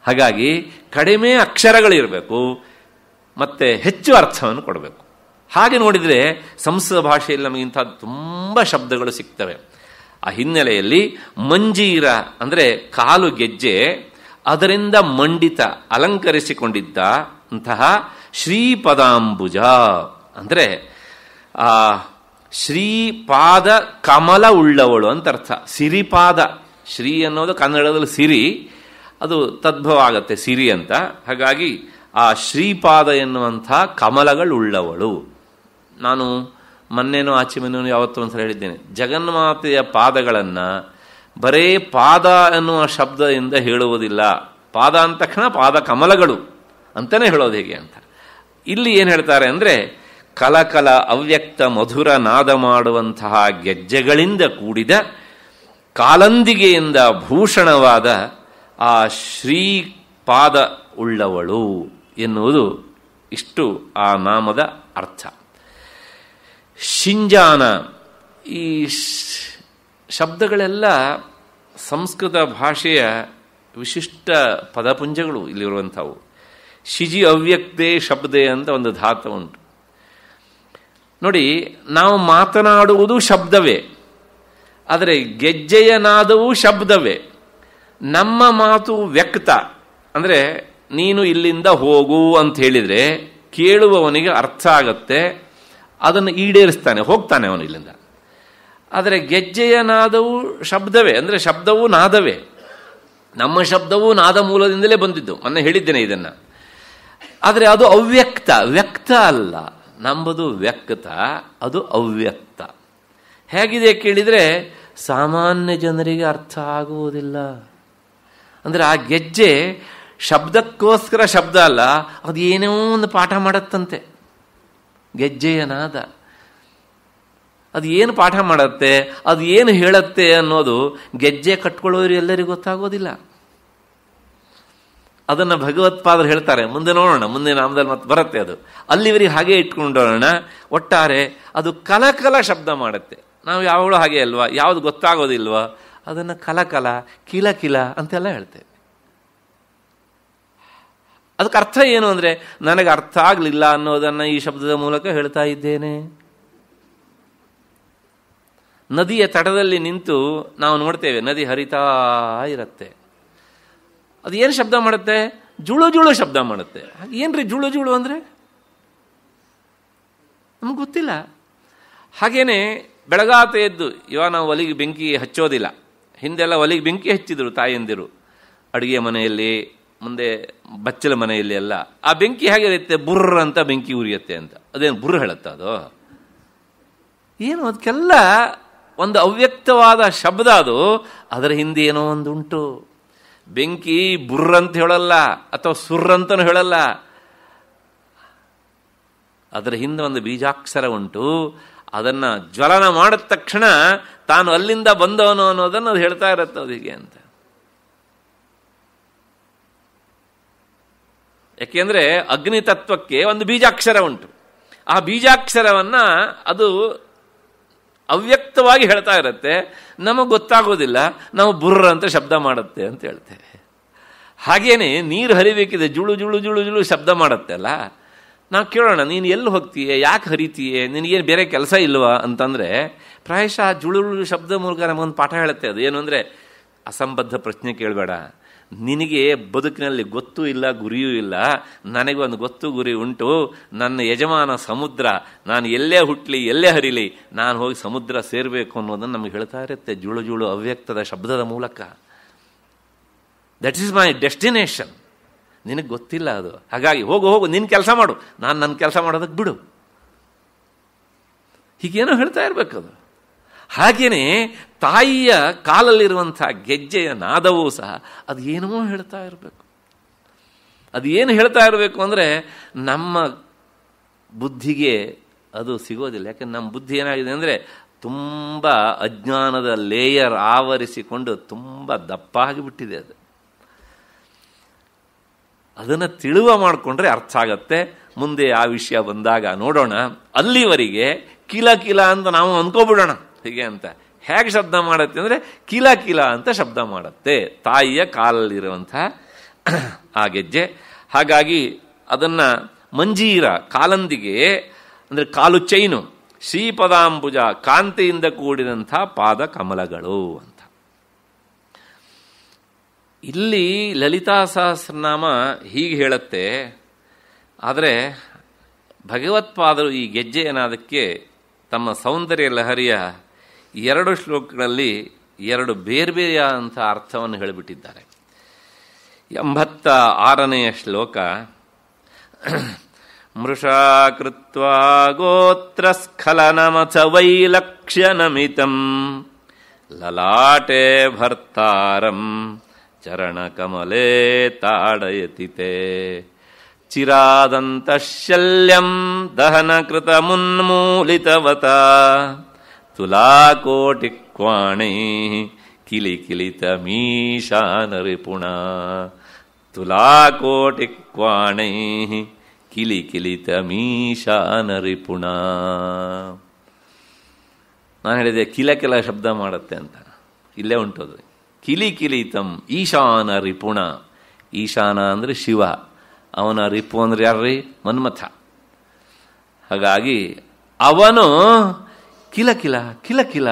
Speaker 2: ಹಾಗಾಗಿ ಕಡಿಮೆ ಅಕ್ಷರಗಳಿರಬೇಕು ಮತ್ತು ಹೆಚ್ಚು ಅರ್ಥವನ್ನು ಕೊಡಬೇಕು ಹಾಗೆ ನೋಡಿದರೆ ಸಂಸ್ಕೃತ ಭಾಷೆಯಲ್ಲಿ ನಮಗಿಂಥ ತುಂಬ ಶಬ್ದಗಳು ಸಿಗ್ತವೆ ಆ ಹಿನ್ನೆಲೆಯಲ್ಲಿ ಮಂಜೀರ ಅಂದರೆ ಕಾಲು ಗೆಜ್ಜೆ ಅದರಿಂದ ಮಂಡಿತ ಅಲಂಕರಿಸಿಕೊಂಡಿದ್ದ ಅಂತಹ ಶ್ರೀಪದಾಂಬುಜ ಅಂದರೆ ಶ್ರೀಪಾದ ಕಮಲ ಉಳ್ಳವಳು ಅಂತ ಅರ್ಥ ಸಿರಿಪಾದ ಶ್ರೀ ಅನ್ನೋದು ಕನ್ನಡದಲ್ಲಿ ಸಿರಿ ಅದು ತದ್ಭವ ಆಗತ್ತೆ ಸಿರಿ ಅಂತ ಹಾಗಾಗಿ ಆ ಶ್ರೀಪಾದ ಎನ್ನುವಂಥ ಕಮಲಗಳುಳ್ಳವಳು ನಾನು ಮೊನ್ನೆನು ಆಚೆ ಮನೇನೋ ಯಾವತ್ತೂ ಒಂದ್ಸಲ ಹೇಳಿದ್ದೇನೆ ಜಗನ್ಮಾತೆಯ ಪಾದಗಳನ್ನು ಬರೇ ಪಾದ ಎನ್ನುವ ಶಬ್ದದಿಂದ ಹೇಳುವುದಿಲ್ಲ ಪಾದ ಅಂದ ತಕ್ಷಣ ಪಾದ ಕಮಲಗಳು ಅಂತಲೇ ಹೇಳೋದು ಹೇಗೆ ಅಂತ ಇಲ್ಲಿ ಏನು ಹೇಳ್ತಾರೆ ಅಂದರೆ ಕಲಕಲ ಅವ್ಯಕ್ತ ಮಧುರ ನಾದ ಮಾಡುವಂತಹ ಗೆಜ್ಜೆಗಳಿಂದ ಕೂಡಿದ ಕಾಲಂದಿಗೆಯಿಂದ ಭೂಷಣವಾದ ಆ ಶ್ರೀಪಾದ ಉಳ್ಳವಳು ಎನ್ನುವುದು ಇಷ್ಟು ಆ ನಾಮದ ಅರ್ಥ ಶಿಂಜಾನ ಈ ಶಬ್ದಗಳೆಲ್ಲ ಸಂಸ್ಕೃತ ಭಾಷೆಯ ವಿಶಿಷ್ಟ ಪದಪುಂಜಗಳು ಇಲ್ಲಿರುವಂಥವು ಶಿಜಿ ಅವ್ಯಕ್ತೆ ಶಬ್ದೆ ಅಂತ ಒಂದು ಧಾತು ಉಂಟು ನೋಡಿ ನಾವು ಮಾತನಾಡುವುದು ಶಬ್ದವೇ ಆದರೆ ಗೆಜ್ಜೆಯ ಶಬ್ದವೇ ನಮ್ಮ ಮಾತು ವ್ಯಕ್ತ ಅಂದರೆ ನೀನು ಇಲ್ಲಿಂದ ಹೋಗು ಅಂತ ಹೇಳಿದರೆ ಕೇಳುವವನಿಗೆ ಅರ್ಥ ಆಗತ್ತೆ ಅದನ್ನು ಈಡೇರಿಸ್ತಾನೆ ಹೋಗ್ತಾನೆ ಅವನು ಇಲ್ಲಿಂದ ಆದರೆ ಗೆಜ್ಜೆಯ ನಾದವು ಶಬ್ದವೇ ಅಂದರೆ ಶಬ್ದವೂ ನಾದವೇ ನಮ್ಮ ಶಬ್ದವೂ ನಾದ ಮೂಲದಿಂದಲೇ ಬಂದಿದ್ದು ಮೊನ್ನೆ ಹೇಳಿದ್ದೇನೆ ಇದನ್ನು ಆದರೆ ಅದು ಅವ್ಯಕ್ತ ವ್ಯಕ್ತ ಅಲ್ಲ ನಂಬುದು ವ್ಯಕ್ತ ಅದು ಅವ್ಯಕ್ತ ಹೇಗಿದೆ ಕೇಳಿದರೆ ಸಾಮಾನ್ಯ ಜನರಿಗೆ ಅರ್ಥ ಆಗುವುದಿಲ್ಲ ಅಂದರೆ ಆ ಗೆಜ್ಜೆ ಶಬ್ದಕ್ಕೋಸ್ಕರ ಶಬ್ದ ಅಲ್ಲ ಅದು ಏನೋ ಒಂದು ಪಾಠ ಮಾಡತ್ತಂತೆ ಗೆಜ್ಜೆಯನಾದ ಅದು ಏನು ಪಾಠ ಮಾಡತ್ತೆ ಅದು ಏನು ಹೇಳತ್ತೆ ಅನ್ನೋದು ಗೆಜ್ಜೆ ಕಟ್ಕೊಳ್ಳೋರು ಎಲ್ಲರಿಗೂ ಗೊತ್ತಾಗೋದಿಲ್ಲ ಅದನ್ನು ಭಗವತ್ಪಾದರು ಹೇಳ್ತಾರೆ ಮುಂದೆ ನೋಡೋಣ ಮುಂದೆ ನಾಮದಲ್ಲಿ ಮತ್ತೆ ಬರುತ್ತೆ ಅದು ಅಲ್ಲಿವರಿಗೆ ಹಾಗೆ ಇಟ್ಕೊಂಡೋಣ ಒಟ್ಟಾರೆ ಅದು ಕಲಕಲ ಶಬ್ದ ಮಾಡುತ್ತೆ ನಾವು ಯಾವಳು ಹಾಗೆ ಅಲ್ವಾ ಯಾವುದು ಗೊತ್ತಾಗೋದಿಲ್ವಾ ಅದನ್ನು ಕಲಕಲ ಕಿಲ ಕಿಲ ಅಂತೆಲ್ಲ ಹೇಳ್ತೇವೆ ಅದಕ್ಕೆ ಅರ್ಥ ಏನು ಅಂದರೆ ನನಗೆ ಅರ್ಥ ಆಗಲಿಲ್ಲ ಅನ್ನೋದನ್ನು ಈ ಶಬ್ದದ ಮೂಲಕ ಹೇಳ್ತಾ ಇದ್ದೇನೆ ನದಿಯ ತಟದಲ್ಲಿ ನಿಂತು ನಾವು ನೋಡ್ತೇವೆ ನದಿ ಹರಿತಾ ಇರುತ್ತೆ ಅದು ಏನು ಶಬ್ದ ಮಾಡುತ್ತೆ ಜುಳು ಜುಳು ಶಬ್ದ ಮಾಡುತ್ತೆ ಏನ್ರಿ ಜುಳು ಜುಳು ಅಂದರೆ ನಮ್ಗೆ ಗೊತ್ತಿಲ್ಲ ಹಾಗೇನೆ ಬೆಳಗಾತ ಎದ್ದು ಇವಾಗ ನಾವು ಒಲಿಗೆ ಬೆಂಕಿ ಹಚ್ಚೋದಿಲ್ಲ ಹಿಂದೆಲ್ಲ ಒಲೆಗೆ ಬೆಂಕಿ ಹಚ್ಚಿದ್ರು ತಾಯಂದಿರು ಅಡುಗೆ ಮನೆಯಲ್ಲಿ ಮುಂದೆ ಬಚ್ಚಲ ಮನೆಯಲ್ಲಿ ಎಲ್ಲ ಆ ಬೆಂಕಿ ಹೇಗಿರುತ್ತೆ ಬುರ್ರ ಅಂತ ಬೆಂಕಿ ಉರಿಯುತ್ತೆ ಅಂತ ಅದೇನು ಬುರ್ರ ಹೇಳುತ್ತ ಅದು ಏನು ಅದಕ್ಕೆಲ್ಲ ಒಂದು ಅವ್ಯಕ್ತವಾದ ಶಬ್ದ ಅದು ಅದರ ಹಿಂದೆ ಏನೋ ಒಂದು ಉಂಟು ಬೆಂಕಿ ಅಂತ ಹೇಳಲ್ಲ ಅಥವಾ ಸುರ್ರಂತನೂ ಹೇಳಲ್ಲ ಅದರ ಹಿಂದೆ ಒಂದು ಬೀಜಾಕ್ಷರ ಉಂಟು ಅದನ್ನು ಜ್ವಲನ ಮಾಡಿದ ತಕ್ಷಣ ತಾನು ಅಲ್ಲಿಂದ ಬಂದವನು ಅನ್ನೋದನ್ನು ಅದು ಹೇಳ್ತಾ ಇರತ್ತೆ ಹೀಗೆ ಅಂತ ಯಾಕೆಂದರೆ ಅಗ್ನಿ ತತ್ವಕ್ಕೆ ಒಂದು ಬೀಜಾಕ್ಷರ ಉಂಟು ಆ ಬೀಜಾಕ್ಷರವನ್ನು ಅದು ಅವ್ಯಕ್ತವಾಗಿ ಹೇಳ್ತಾ ಇರುತ್ತೆ ನಮಗೆ ಗೊತ್ತಾಗೋದಿಲ್ಲ ನಾವು ಬುರ್ರ ಅಂತ ಶಬ್ದ ಮಾಡುತ್ತೆ ಅಂತ ಹೇಳ್ತೇವೆ ಹಾಗೇನೆ ನೀರು ಹರಿಬೇಕಿದೆ ಜುಳು ಜುಳು ಜುಳು ಜುಳು ಶಬ್ದ ಮಾಡುತ್ತೆ ಅಲ್ಲ ನಾವು ಕೇಳೋಣ ನೀನು ಎಲ್ಲಿ ಹೋಗ್ತೀಯ ಯಾಕೆ ಹರಿತೀಯೇ ನಿನಗೇನು ಬೇರೆ ಕೆಲಸ ಇಲ್ವಾ ಅಂತಂದರೆ ಪ್ರಾಯಶಃ ಜುಳುಳು ಶಬ್ದ ಮೂಲಕ ನಮಗೊಂದು ಪಾಠ ಹೇಳುತ್ತೆ ಅದು ಏನು ಅಂದರೆ ಅಸಂಬದ್ಧ ಪ್ರಶ್ನೆ ಕೇಳಬೇಡ ನಿನಗೆ ಬದುಕಿನಲ್ಲಿ ಗೊತ್ತೂ ಇಲ್ಲ ಗುರಿಯೂ ಇಲ್ಲ ನನಗೆ ಒಂದು ಗೊತ್ತು ಗುರಿ ಉಂಟು ನನ್ನ ಯಜಮಾನ ಸಮುದ್ರ ನಾನು ಎಲ್ಲೇ ಹುಟ್ಟಲಿ ಎಲ್ಲೇ ಹರಿಲಿ ನಾನು ಹೋಗಿ ಸಮುದ್ರ ಸೇರಬೇಕು ಅನ್ನೋದನ್ನು ನಮಗೆ ಹೇಳ್ತಾ ಇರುತ್ತೆ ಜುಳು ಜುಳು ಅವ್ಯಕ್ತದ ಶಬ್ದದ ಮೂಲಕ ದಟ್ ಈಸ್ ಮೈ ಡೆಸ್ಟಿನೇಷನ್ ನಿನಗೆ ಗೊತ್ತಿಲ್ಲ ಅದು ಹಾಗಾಗಿ ಹೋಗು ಹೋಗು ನಿನ್ನ ಕೆಲಸ ಮಾಡು ನಾನು ನನ್ನ ಕೆಲಸ ಮಾಡೋದಕ್ಕೆ ಬಿಡು ಹೀಗೇನೋ ಹೇಳ್ತಾ ಇರಬೇಕದು ಹಾಗೆಯೇ ತಾಯಿಯ ಕಾಲಲ್ಲಿರುವಂತಹ ಗೆಜ್ಜೆಯ ನಾದವೂ ಸಹ ಅದು ಏನೋ ಹೇಳ್ತಾ ಇರಬೇಕು ಅದು ಏನು ಹೇಳ್ತಾ ಇರಬೇಕು ಅಂದರೆ ನಮ್ಮ ಬುದ್ಧಿಗೆ ಅದು ಸಿಗೋದಿಲ್ಲ ಯಾಕಂದ್ರೆ ನಮ್ಮ ಬುದ್ಧಿ ಏನಾಗಿದೆ ಅಂದರೆ ತುಂಬ ಅಜ್ಞಾನದ ಲೇಯರ್ ಆವರಿಸಿಕೊಂಡು ತುಂಬ ದಪ್ಪ ಆಗಿಬಿಟ್ಟಿದೆ ಅದು ಅದನ್ನು ತಿಳುವ ಮಾಡಿಕೊಂಡ್ರೆ ಅರ್ಥ ಆಗತ್ತೆ ಮುಂದೆ ಆ ವಿಷಯ ಬಂದಾಗ ನೋಡೋಣ ಅಲ್ಲಿವರೆಗೆ ಕೀಲ ಕೀಲ ಅಂತ ನಾವು ಅಂದ್ಕೋಬಿಡೋಣ ಹೀಗೆ ಅಂತ ಹೇಗೆ ಶಬ್ದ ಮಾಡುತ್ತೆ ಅಂದರೆ ಕೀಲ ಕೀಲ ಅಂತ ಶಬ್ದ ಮಾಡುತ್ತೆ ತಾಯಿಯ ಕಾಲಲ್ಲಿರುವಂತಹ ಆ ಗೆಜ್ಜೆ ಹಾಗಾಗಿ ಅದನ್ನು ಮಂಜೀರ ಕಾಲಂದಿಗೆ ಅಂದರೆ ಕಾಲು ಚೈನು ಶ್ರೀಪದಾಂಬುಜ ಕಾಂತಿಯಿಂದ ಕೂಡಿದಂಥ ಪಾದ ಕಮಲಗಳು ಅಂತ ಇಲ್ಲಿ ಲಲಿತಾ ಸಹಸ್ರನಾಮ ಹೀಗೆ ಹೇಳುತ್ತೆ ಆದರೆ ಭಗವತ್ಪಾದರು ಈ ಗೆಜ್ಜೆ ಏನಾದಕ್ಕೆ ತಮ್ಮ ಸೌಂದರ್ಯ ಲಹರಿಯ ಎರಡು ಶ್ಲೋಕಗಳಲ್ಲಿ ಎರಡು ಬೇರೆ ಬೇರೆಯಾದಂಥ ಅರ್ಥವನ್ನು ಹೇಳಿಬಿಟ್ಟಿದ್ದಾರೆ ಎಂಬತ್ತ ಆರನೆಯ ಶ್ಲೋಕ ಮೃಷಾ ಗೋತ್ರಸ್ಖಲನಮಥ ವೈಲಕ್ಷ್ಯ ವೈಲಕ್ಷ್ಯನಮಿತಂ ಲಲಾಟೆ ಭರ್ತಾರಂ ಕಮಲೇ ತಾಡಯತಿತೆ ಚಿರಾದಂತಶಲ್ಯಂ ದಹನಕೃತ ಮುನ್ಮೂಲಿತವತ ಕೋಟಿ ಕ್ವಾಣಿ ಕಿಲಿ ಕಿಲಿತ ಮೀಶಾನರಿಪುಣ ತುಲಾ ಕೋಟಿ ಕ್ವಾಣೈ ಕಿಲಿ ಕಿಲಿತ ಮೀಶಾನ ರಿಪುಣ ನಾನು ಹೇಳಿದೆ ಕಿಲ ಕಿಲ ಶಬ್ದ ಮಾಡುತ್ತೆ ಅಂತ ಇಲ್ಲೇ ಉಂಟದು ಕಿಲಿ ಕಿಲಿತಂ ಈಶಾನ ರಿಪುಣ ಈಶಾನ ಅಂದರೆ ಶಿವ ಅವನ ರಿಪು ಅಂದರೆ ಯಾರ್ರೀ ಮನ್ಮಥ ಹಾಗಾಗಿ ಅವನು ಕಿಲಕಿಲ ಕಿಲಕಿಲ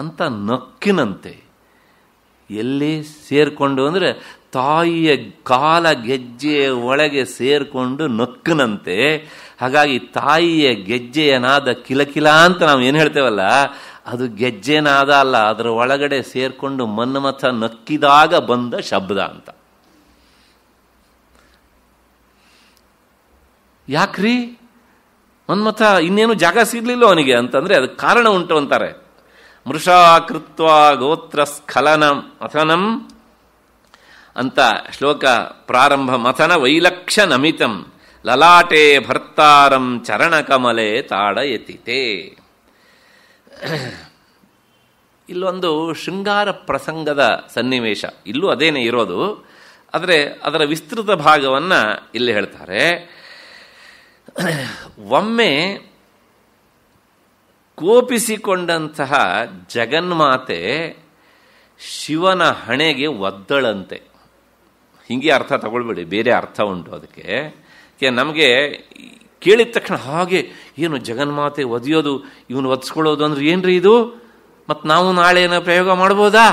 Speaker 2: ಅಂತ ನಕ್ಕಿನಂತೆ ಎಲ್ಲಿ ಸೇರಿಕೊಂಡು ಅಂದರೆ ತಾಯಿಯ ಕಾಲ ಗೆಜ್ಜೆಯ ಒಳಗೆ ಸೇರಿಕೊಂಡು ನಕ್ಕನಂತೆ ಹಾಗಾಗಿ ತಾಯಿಯ ಗೆಜ್ಜೆಯನಾದ ಕಿಲಕಿಲ ಅಂತ ನಾವು ಏನು ಹೇಳ್ತೇವಲ್ಲ ಅದು ಗೆಜ್ಜೆನಾದ ಅಲ್ಲ ಅದರ ಒಳಗಡೆ ಸೇರಿಕೊಂಡು ಮನ್ಮಥ ನಕ್ಕಿದಾಗ ಬಂದ ಶಬ್ದ ಅಂತ ಯಾಕ್ರಿ ಮನ್ಮಥ ಇನ್ನೇನು ಜಾಗ ಸಿಗಲಿಲ್ಲ ಅವನಿಗೆ ಅಂತಂದರೆ ಅದಕ್ಕೆ ಕಾರಣ ಉಂಟು ಅಂತಾರೆ ಮೃಷಾಕೃತ್ವ ಗೋತ್ರ ಸ್ಖಲನಂ ಮಥನಂ ಅಂತ ಶ್ಲೋಕ ಪ್ರಾರಂಭ ಮಥನ ವೈಲಕ್ಷ ನಮಿತಂ ಲಲಾಟೆ ಭರ್ತಾರಂ ಚರಣಕಮಲೆ ತಾಡಯತಿತೆ ಇಲ್ಲೊಂದು ಶೃಂಗಾರ ಪ್ರಸಂಗದ ಸನ್ನಿವೇಶ ಇಲ್ಲೂ ಅದೇನೇ ಇರೋದು ಆದರೆ ಅದರ ವಿಸ್ತೃತ ಭಾಗವನ್ನು ಇಲ್ಲಿ ಹೇಳ್ತಾರೆ ಒಮ್ಮೆ ಕೋಪಿಸಿಕೊಂಡಂತಹ ಜಗನ್ಮಾತೆ ಶಿವನ ಹಣೆಗೆ ಒದ್ದಳಂತೆ ಹೀಗೆ ಅರ್ಥ ತಗೊಳ್ಬೇಡಿ ಬೇರೆ ಅರ್ಥ ಉಂಟು ಅದಕ್ಕೆ ನಮಗೆ ಕೇಳಿದ ತಕ್ಷಣ ಹಾಗೆ ಏನು ಜಗನ್ಮಾತೆ ಒದಿಯೋದು ಇವನು ಒದಿಸ್ಕೊಳ್ಳೋದು ಅಂದ್ರೆ ಏನ್ರಿ ಇದು ಮತ್ತು ನಾವು ನಾಳೆ ಏನೋ ಪ್ರಯೋಗ ಮಾಡ್ಬೋದಾ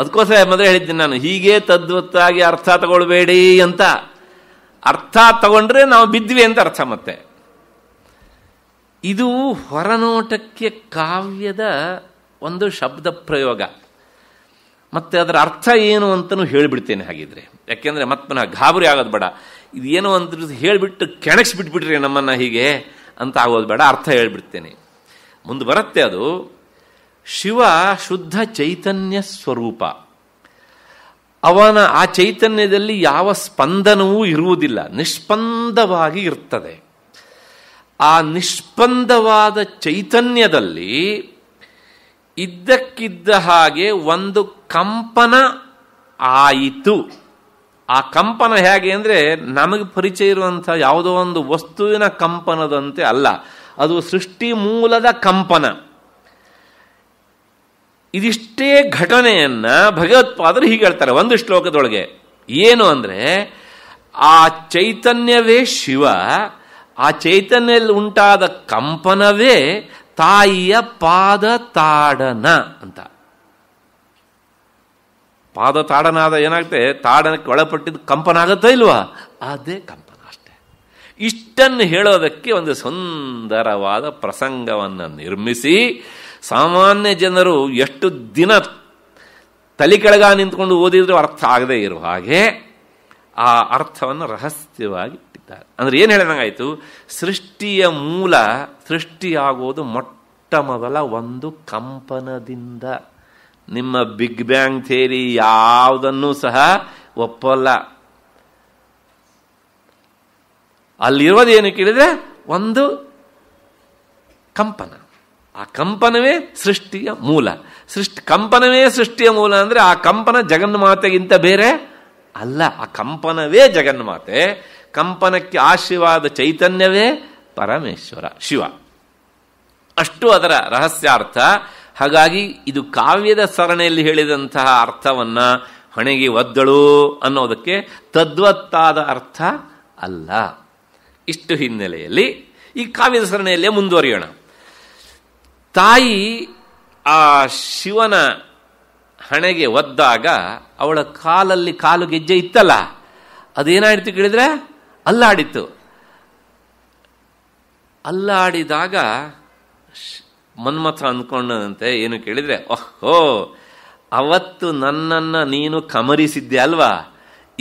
Speaker 2: ಅದಕ್ಕೋಸ್ಕರ ಮೊದಲೇ ಹೇಳಿದ್ದೀನಿ ನಾನು ಹೀಗೆ ತದ್ವತ್ತಾಗಿ ಅರ್ಥ ತಗೊಳ್ಬೇಡಿ ಅಂತ ಅರ್ಥ ತಗೊಂಡ್ರೆ ನಾವು ಬಿದ್ವಿ ಅಂತ ಅರ್ಥ ಮತ್ತೆ ಇದು ಹೊರನೋಟಕ್ಕೆ ಕಾವ್ಯದ ಒಂದು ಶಬ್ದ ಪ್ರಯೋಗ ಮತ್ತೆ ಅದರ ಅರ್ಥ ಏನು ಅಂತಲೂ ಹೇಳಿಬಿಡ್ತೇನೆ ಹಾಗಿದ್ರೆ ಯಾಕೆಂದ್ರೆ ಮತ್ತೆ ನಾ ಗಾಬರಿ ಆಗೋದು ಬೇಡ ಇದೇನು ಅಂತ ಹೇಳಿಬಿಟ್ಟು ಕೆಣಕ್ಸ್ಬಿಟ್ಬಿಟ್ರಿ ನಮ್ಮನ್ನ ಹೀಗೆ ಅಂತ ಆಗೋದು ಬೇಡ ಅರ್ಥ ಹೇಳ್ಬಿಡ್ತೇನೆ ಮುಂದೆ ಬರುತ್ತೆ ಅದು ಶಿವ ಶುದ್ಧ ಚೈತನ್ಯ ಸ್ವರೂಪ ಅವನ ಆ ಚೈತನ್ಯದಲ್ಲಿ ಯಾವ ಸ್ಪಂದನವೂ ಇರುವುದಿಲ್ಲ ನಿಷ್ಪಂದವಾಗಿ ಇರ್ತದೆ ಆ ನಿಷ್ಪಂದವಾದ ಚೈತನ್ಯದಲ್ಲಿ ಇದ್ದಕ್ಕಿದ್ದ ಹಾಗೆ ಒಂದು ಕಂಪನ ಆಯಿತು ಆ ಕಂಪನ ಹೇಗೆ ಅಂದರೆ ನಮಗೆ ಪರಿಚಯ ಇರುವಂಥ ಯಾವುದೋ ಒಂದು ವಸ್ತುವಿನ ಕಂಪನದಂತೆ ಅಲ್ಲ ಅದು ಸೃಷ್ಟಿ ಮೂಲದ ಕಂಪನ ಇದಿಷ್ಟೇ ಘಟನೆಯನ್ನು ಭಗವತ್ಪಾದರು ಹೀಗೆ ಹೇಳ್ತಾರೆ ಒಂದು ಶ್ಲೋಕದೊಳಗೆ ಏನು ಅಂದರೆ ಆ ಚೈತನ್ಯವೇ ಶಿವ ಆ ಚೈತನ್ಯಲ್ಲಿ ಉಂಟಾದ ಕಂಪನವೇ ತಾಯಿಯ ಪಾದ ತಾಡನ ಅಂತ ಪಾದ ತಾಡನ ಆದ ಏನಾಗುತ್ತೆ ತಾಡನಕ್ಕೆ ಒಳಪಟ್ಟಿದ್ದು ಕಂಪನ ಆಗುತ್ತಾ ಇಲ್ವಾ ಅದೇ ಕಂಪನ ಅಷ್ಟೆ ಇಷ್ಟನ್ನು ಹೇಳೋದಕ್ಕೆ ಒಂದು ಸುಂದರವಾದ ಪ್ರಸಂಗವನ್ನು ನಿರ್ಮಿಸಿ ಸಾಮಾನ್ಯ ಜನರು ಎಷ್ಟು ದಿನ ತಲೆ ಕೆಳಗ ನಿಂತ್ಕೊಂಡು ಓದಿದ್ರೂ ಅರ್ಥ ಆಗದೇ ಇರುವ ಹಾಗೆ ಆ ಅರ್ಥವನ್ನು ರಹಸ್ಯವಾಗಿ ಇಟ್ಟಿದ್ದಾರೆ ಅಂದರೆ ಏನು ಹೇಳಿದಂಗಾಯಿತು ಸೃಷ್ಟಿಯ ಮೂಲ ಸೃಷ್ಟಿಯಾಗೋದು ಮೊಟ್ಟ ಮೊದಲ ಒಂದು ಕಂಪನದಿಂದ ನಿಮ್ಮ ಬಿಗ್ ಬ್ಯಾಂಗ್ ಥೇರಿ ಯಾವುದನ್ನು ಸಹ ಒಪ್ಪಲ್ಲ ಅಲ್ಲಿರೋದೇನು ಕೇಳಿದ್ರೆ ಒಂದು ಕಂಪನ ಆ ಕಂಪನವೇ ಸೃಷ್ಟಿಯ ಮೂಲ ಸೃಷ್ಟಿ ಕಂಪನವೇ ಸೃಷ್ಟಿಯ ಮೂಲ ಅಂದರೆ ಆ ಕಂಪನ ಜಗನ್ಮಾತೆಗಿಂತ ಬೇರೆ ಅಲ್ಲ ಆ ಕಂಪನವೇ ಜಗನ್ಮಾತೆ ಕಂಪನಕ್ಕೆ ಆಶೀರ್ವಾದ ಚೈತನ್ಯವೇ ಪರಮೇಶ್ವರ ಶಿವ ಅಷ್ಟು ಅದರ ರಹಸ್ಯಾರ್ಥ ಹಾಗಾಗಿ ಇದು ಕಾವ್ಯದ ಸರಣಿಯಲ್ಲಿ ಹೇಳಿದಂತಹ ಅರ್ಥವನ್ನ ಹೊಣೆಗೆ ಒದ್ದಳು ಅನ್ನೋದಕ್ಕೆ ತದ್ವತ್ತಾದ ಅರ್ಥ ಅಲ್ಲ ಇಷ್ಟು ಹಿನ್ನೆಲೆಯಲ್ಲಿ ಈ ಕಾವ್ಯದ ಸರಣಿಯಲ್ಲೇ ಮುಂದುವರಿಯೋಣ ತಾಯಿ ಆ ಶಿವನ ಹಣೆಗೆ ಒದ್ದಾಗ ಅವಳ ಕಾಲಲ್ಲಿ ಕಾಲು ಗೆಜ್ಜೆ ಇತ್ತಲ್ಲ ಅದೇನಾಯಿತು ಕೇಳಿದ್ರೆ ಅಲ್ಲಾಡಿತ್ತು ಅಲ್ಲಾಡಿದಾಗ ಮನ್ಮಥ ಅಂದ್ಕೊಂಡಂತೆ ಏನು ಕೇಳಿದ್ರೆ ಓಹೋ ಅವತ್ತು ನನ್ನನ್ನು ನೀನು ಕಮರಿಸಿದ್ದೆ ಅಲ್ವಾ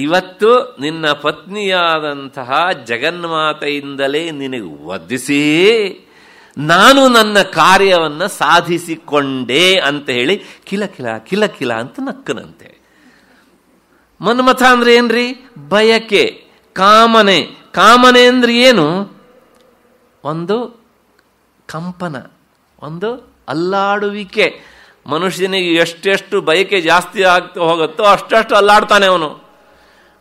Speaker 2: ಇವತ್ತು ನಿನ್ನ ಪತ್ನಿಯಾದಂತಹ ಜಗನ್ಮಾತೆಯಿಂದಲೇ ನಿನಗೆ ಒದ್ದಿಸಿ ನಾನು ನನ್ನ ಕಾರ್ಯವನ್ನು ಸಾಧಿಸಿಕೊಂಡೆ ಅಂತ ಹೇಳಿ ಕಿಲಕಿಲ ಕಿಲಕಿಲ ಅಂತ ನಕ್ಕನಂತೆ ಮನ್ಮಥ ಅಂದ್ರೆ ಏನ್ರಿ ಬಯಕೆ ಕಾಮನೆ ಕಾಮನೆ ಅಂದ್ರೆ ಏನು ಒಂದು ಕಂಪನ ಒಂದು ಅಲ್ಲಾಡುವಿಕೆ ಮನುಷ್ಯನಿಗೆ ಎಷ್ಟೆಷ್ಟು ಬಯಕೆ ಜಾಸ್ತಿ ಆಗ್ತಾ ಹೋಗುತ್ತೋ ಅಷ್ಟೆಷ್ಟು ಅಲ್ಲಾಡ್ತಾನೆ ಅವನು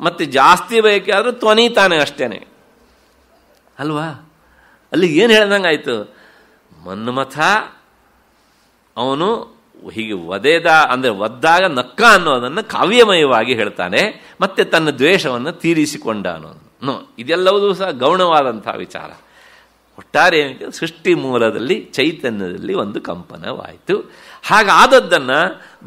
Speaker 2: ಮತ್ತೆ ಜಾಸ್ತಿ ಬಯಕೆ ಆದರೂ ತ್ವನಿತಾನೆ ಅಷ್ಟೇನೆ ಅಲ್ವಾ ಅಲ್ಲಿ ಏನು ಹೇಳ್ದಂಗೆ ಆಯಿತು ಮನ್ಮಥ ಅವನು ಹೀಗೆ ಒದೆದ ಅಂದರೆ ಒದ್ದಾಗ ನಕ್ಕ ಅನ್ನೋದನ್ನು ಕಾವ್ಯಮಯವಾಗಿ ಹೇಳ್ತಾನೆ ಮತ್ತೆ ತನ್ನ ದ್ವೇಷವನ್ನು ತೀರಿಸಿಕೊಂಡ ನೋ ಇದೆಲ್ಲವೂ ಸಹ ಗೌಣವಾದಂಥ ವಿಚಾರ ಒಟ್ಟಾರೆ ಸೃಷ್ಟಿ ಮೂಲದಲ್ಲಿ ಚೈತನ್ಯದಲ್ಲಿ ಒಂದು ಕಂಪನವಾಯಿತು ಹಾಗಾದದ್ದನ್ನು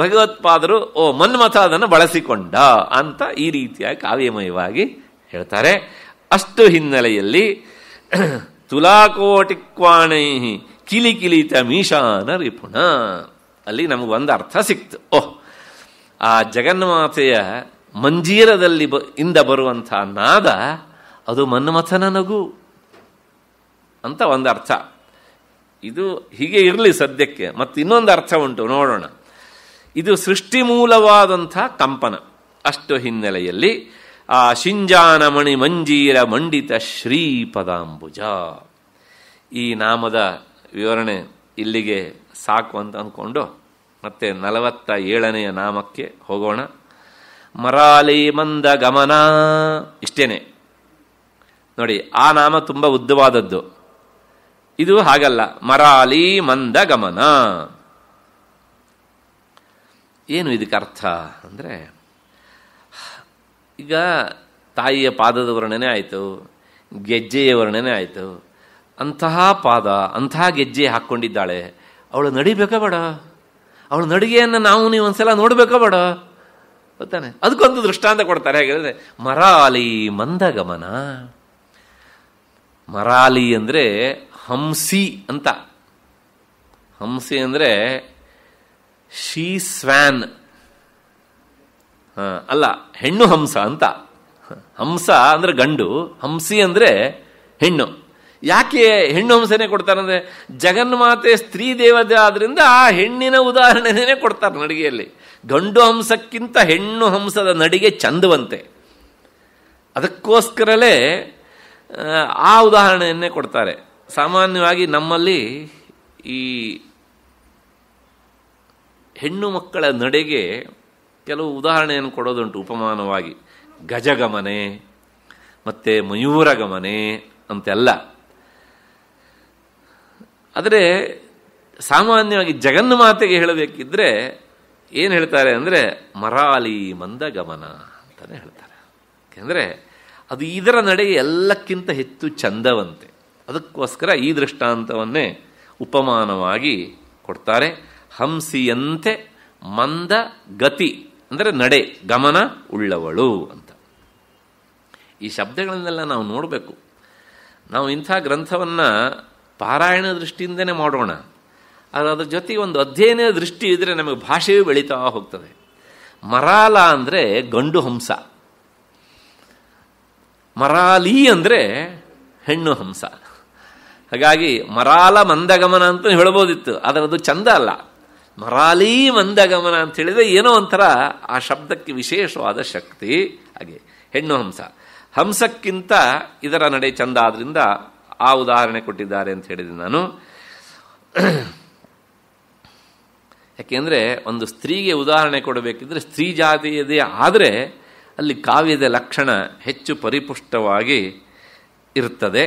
Speaker 2: ಭಗವತ್ಪಾದರು ಓ ಮನ್ಮಥ ಅದನ್ನು ಬಳಸಿಕೊಂಡ ಅಂತ ಈ ರೀತಿಯಾಗಿ ಕಾವ್ಯಮಯವಾಗಿ ಹೇಳ್ತಾರೆ ಅಷ್ಟು ಹಿನ್ನೆಲೆಯಲ್ಲಿ ತುಲಾಕೋಟಿಕ್ವಾಣೈ ಕಿಲಿ ಕಿಲಿತ ಮೀಶಾನ ರಿಪುಣ ಅಲ್ಲಿ ನಮಗೊಂದು ಅರ್ಥ ಸಿಕ್ತು ಓಹ್ ಆ ಜಗನ್ಮಾತೆಯ ಮಂಜೀರದಲ್ಲಿ ಬ ಇಂದ ಬರುವಂಥ ನಾದ ಅದು ಮನ್ಮಥನ ನಗು ಅಂತ ಒಂದು ಅರ್ಥ ಇದು ಹೀಗೆ ಇರಲಿ ಸದ್ಯಕ್ಕೆ ಮತ್ತು ಇನ್ನೊಂದು ಅರ್ಥ ಉಂಟು ನೋಡೋಣ ಇದು ಸೃಷ್ಟಿ ಮೂಲವಾದಂಥ ಕಂಪನ ಅಷ್ಟು ಹಿನ್ನೆಲೆಯಲ್ಲಿ ಆ ಶಿಂಜಾನಮಣಿ ಮಂಜೀರ ಮಂಡಿತ ಶ್ರೀ ಈ ನಾಮದ ವಿವರಣೆ ಇಲ್ಲಿಗೆ ಸಾಕು ಅಂತ ಅಂದ್ಕೊಂಡು ಮತ್ತೆ ನಲವತ್ತ ಏಳನೆಯ ನಾಮಕ್ಕೆ ಹೋಗೋಣ ಮರಾಲಿ ಮಂದ ಗಮನ ಇಷ್ಟೇನೆ ನೋಡಿ ಆ ನಾಮ ತುಂಬ ಉದ್ದವಾದದ್ದು ಇದು ಹಾಗಲ್ಲ ಮರಾಲಿ ಮಂದ ಗಮನ ಏನು ಇದಕ್ಕೆ ಅರ್ಥ ಅಂದರೆ ಈಗ ತಾಯಿಯ ಪಾದದ ವರ್ಣನೆ ಆಯಿತು ಗೆಜ್ಜೆಯ ವರ್ಣನೆ ಆಯಿತು ಅಂತಹ ಪಾದ ಅಂತಹ ಗೆಜ್ಜೆ ಹಾಕ್ಕೊಂಡಿದ್ದಾಳೆ ಅವಳು ನಡಿಬೇಕಾ ಬೇಡ ಅವಳು ನಡಿಗೆಯನ್ನು ನಾವು ನೀವು ಒಂದ್ಸಲ ನೋಡಬೇಕಾ ಬೇಡ ಗೊತ್ತಾನೆ ಅದಕ್ಕೊಂದು ದೃಷ್ಟಾಂತ ಕೊಡ್ತಾರೆ ಹೇಗಿದ್ರೆ ಮರಾಲಿ ಮಂದಗಮನ ಮರಾಲಿ ಅಂದರೆ ಹಂಸಿ ಅಂತ ಹಂಸಿ ಅಂದರೆ ಶೀ ಸ್ವ್ಯಾನ್ ಅಲ್ಲ ಹೆಣ್ಣು ಹಂಸ ಅಂತ ಹಂಸ ಅಂದರೆ ಗಂಡು ಹಂಸಿ ಅಂದರೆ ಹೆಣ್ಣು ಯಾಕೆ ಹೆಣ್ಣು ಹಂಸನೇ ಅಂದರೆ ಜಗನ್ಮಾತೆ ಸ್ತ್ರೀ ದೇವತೆ ಆದ್ರಿಂದ ಆ ಹೆಣ್ಣಿನ ಉದಾಹರಣೆನೇ ಕೊಡ್ತಾರೆ ನಡಿಗೆಯಲ್ಲಿ ಗಂಡು ಹಂಸಕ್ಕಿಂತ ಹೆಣ್ಣು ಹಂಸದ ನಡಿಗೆ ಚಂದವಂತೆ ಅದಕ್ಕೋಸ್ಕರಲೇ ಆ ಉದಾಹರಣೆಯನ್ನೇ ಕೊಡ್ತಾರೆ ಸಾಮಾನ್ಯವಾಗಿ ನಮ್ಮಲ್ಲಿ ಈ ಹೆಣ್ಣು ಮಕ್ಕಳ ನಡೆಗೆ ಕೆಲವು ಉದಾಹರಣೆಯನ್ನು ಕೊಡೋದುಂಟು ಉಪಮಾನವಾಗಿ ಗಜಗಮನೆ ಮತ್ತು ಮಯೂರಗಮನೆ ಅಂತೆಲ್ಲ ಆದರೆ ಸಾಮಾನ್ಯವಾಗಿ ಮಾತೆಗೆ ಹೇಳಬೇಕಿದ್ರೆ ಏನು ಹೇಳ್ತಾರೆ ಅಂದರೆ ಮರಾಲಿ ಮಂದ ಗಮನ ಅಂತಲೇ ಹೇಳ್ತಾರೆ ಯಾಕೆಂದರೆ ಅದು ಇದರ ನಡೆ ಎಲ್ಲಕ್ಕಿಂತ ಹೆಚ್ಚು ಚಂದವಂತೆ ಅದಕ್ಕೋಸ್ಕರ ಈ ದೃಷ್ಟಾಂತವನ್ನೇ ಉಪಮಾನವಾಗಿ ಕೊಡ್ತಾರೆ ಹಂಸಿಯಂತೆ ಮಂದ ಗತಿ ಅಂದರೆ ನಡೆ ಗಮನ ಉಳ್ಳವಳು ಅಂತ ಈ ಶಬ್ದಗಳನ್ನೆಲ್ಲ ನಾವು ನೋಡಬೇಕು ನಾವು ಇಂಥ ಗ್ರಂಥವನ್ನು ಪಾರಾಯಣ ದೃಷ್ಟಿಯಿಂದನೇ ಮಾಡೋಣ ಆದರೆ ಅದ್ರ ಜೊತೆಗೆ ಒಂದು ಅಧ್ಯಯನ ದೃಷ್ಟಿ ಇದ್ದರೆ ನಮಗೆ ಭಾಷೆಯೂ ಬೆಳೀತಾ ಹೋಗ್ತದೆ ಮರಾಲ ಅಂದರೆ ಗಂಡು ಹಂಸ ಮರಾಲಿ ಅಂದರೆ ಹೆಣ್ಣು ಹಂಸ ಹಾಗಾಗಿ ಮರಾಲ ಮಂದಗಮನ ಅಂತ ಹೇಳ್ಬೋದಿತ್ತು ಆದರೆ ಅದು ಚಂದ ಅಲ್ಲ ಮರಾಲಿ ಮಂದಗಮನ ಅಂತ ಹೇಳಿದರೆ ಏನೋ ಒಂಥರ ಆ ಶಬ್ದಕ್ಕೆ ವಿಶೇಷವಾದ ಶಕ್ತಿ ಹಾಗೆ ಹೆಣ್ಣು ಹಂಸ ಹಂಸಕ್ಕಿಂತ ಇದರ ನಡೆ ಚಂದ ಆದ್ದರಿಂದ ಆ ಉದಾಹರಣೆ ಕೊಟ್ಟಿದ್ದಾರೆ ಅಂತ ಹೇಳಿದೆ ನಾನು ಯಾಕೆಂದರೆ ಒಂದು ಸ್ತ್ರೀಗೆ ಉದಾಹರಣೆ ಕೊಡಬೇಕಿದ್ರೆ ಸ್ತ್ರೀ ಜಾತಿಯದೇ ಆದರೆ ಅಲ್ಲಿ ಕಾವ್ಯದ ಲಕ್ಷಣ ಹೆಚ್ಚು ಪರಿಪುಷ್ಟವಾಗಿ ಇರುತ್ತದೆ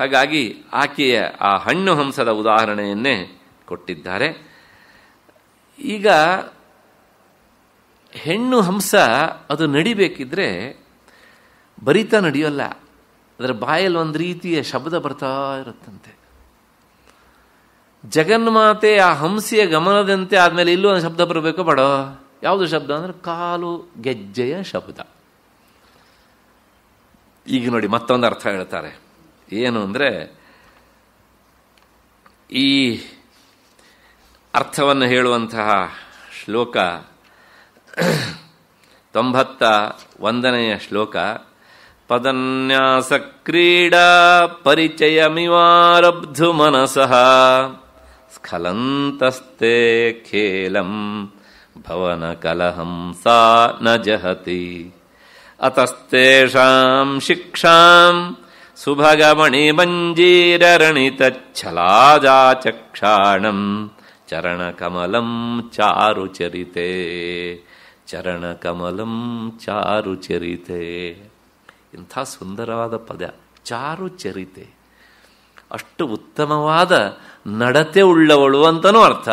Speaker 2: ಹಾಗಾಗಿ ಆಕೆಯ ಆ ಹಣ್ಣು ಹಂಸದ ಉದಾಹರಣೆಯನ್ನೇ ಕೊಟ್ಟಿದ್ದಾರೆ ಈಗ ಹೆಣ್ಣು ಹಂಸ ಅದು ನಡಿಬೇಕಿದ್ರೆ ಬರಿತ ನಡೆಯೋಲ್ಲ ಅದರ ಬಾಯಲ್ಲಿ ಒಂದು ರೀತಿಯ ಶಬ್ದ ಬರ್ತಾ ಇರುತ್ತಂತೆ ಜಗನ್ಮಾತೆ ಆ ಹಂಸಿಯ ಗಮನದಂತೆ ಆದಮೇಲೆ ಇಲ್ಲೂ ಒಂದು ಶಬ್ದ ಬರಬೇಕು ಬಡ ಯಾವುದು ಶಬ್ದ ಅಂದ್ರೆ ಕಾಲು ಗೆಜ್ಜೆಯ ಶಬ್ದ ಈಗ ನೋಡಿ ಮತ್ತೊಂದು ಅರ್ಥ ಹೇಳ್ತಾರೆ ಏನು ಅಂದರೆ ಈ ಅರ್ಥವನ್ನು ಹೇಳುವಂತಹ ಶ್ಲೋಕ ತೊಂಬತ್ತ ಒಂದನೆಯ ಶ್ಲೋಕ क्रीड़ा पदन्यासक्रीडा परिचयमिवारब्धुमनसः स्खलन्तस्ते खेलम् सा न जहति अतस्तेषां शिक्षां सुभगमणिमञ्जीररणितच्छलाजाचक्षाणम् चरणकमल चारुचरिते चरणकमल चारुचरिते ಇಂಥ ಸುಂದರವಾದ ಪದ ಚಾರು ಚರಿತೆ ಅಷ್ಟು ಉತ್ತಮವಾದ ನಡತೆ ಉಳ್ಳವಳು ಅಂತನೂ ಅರ್ಥ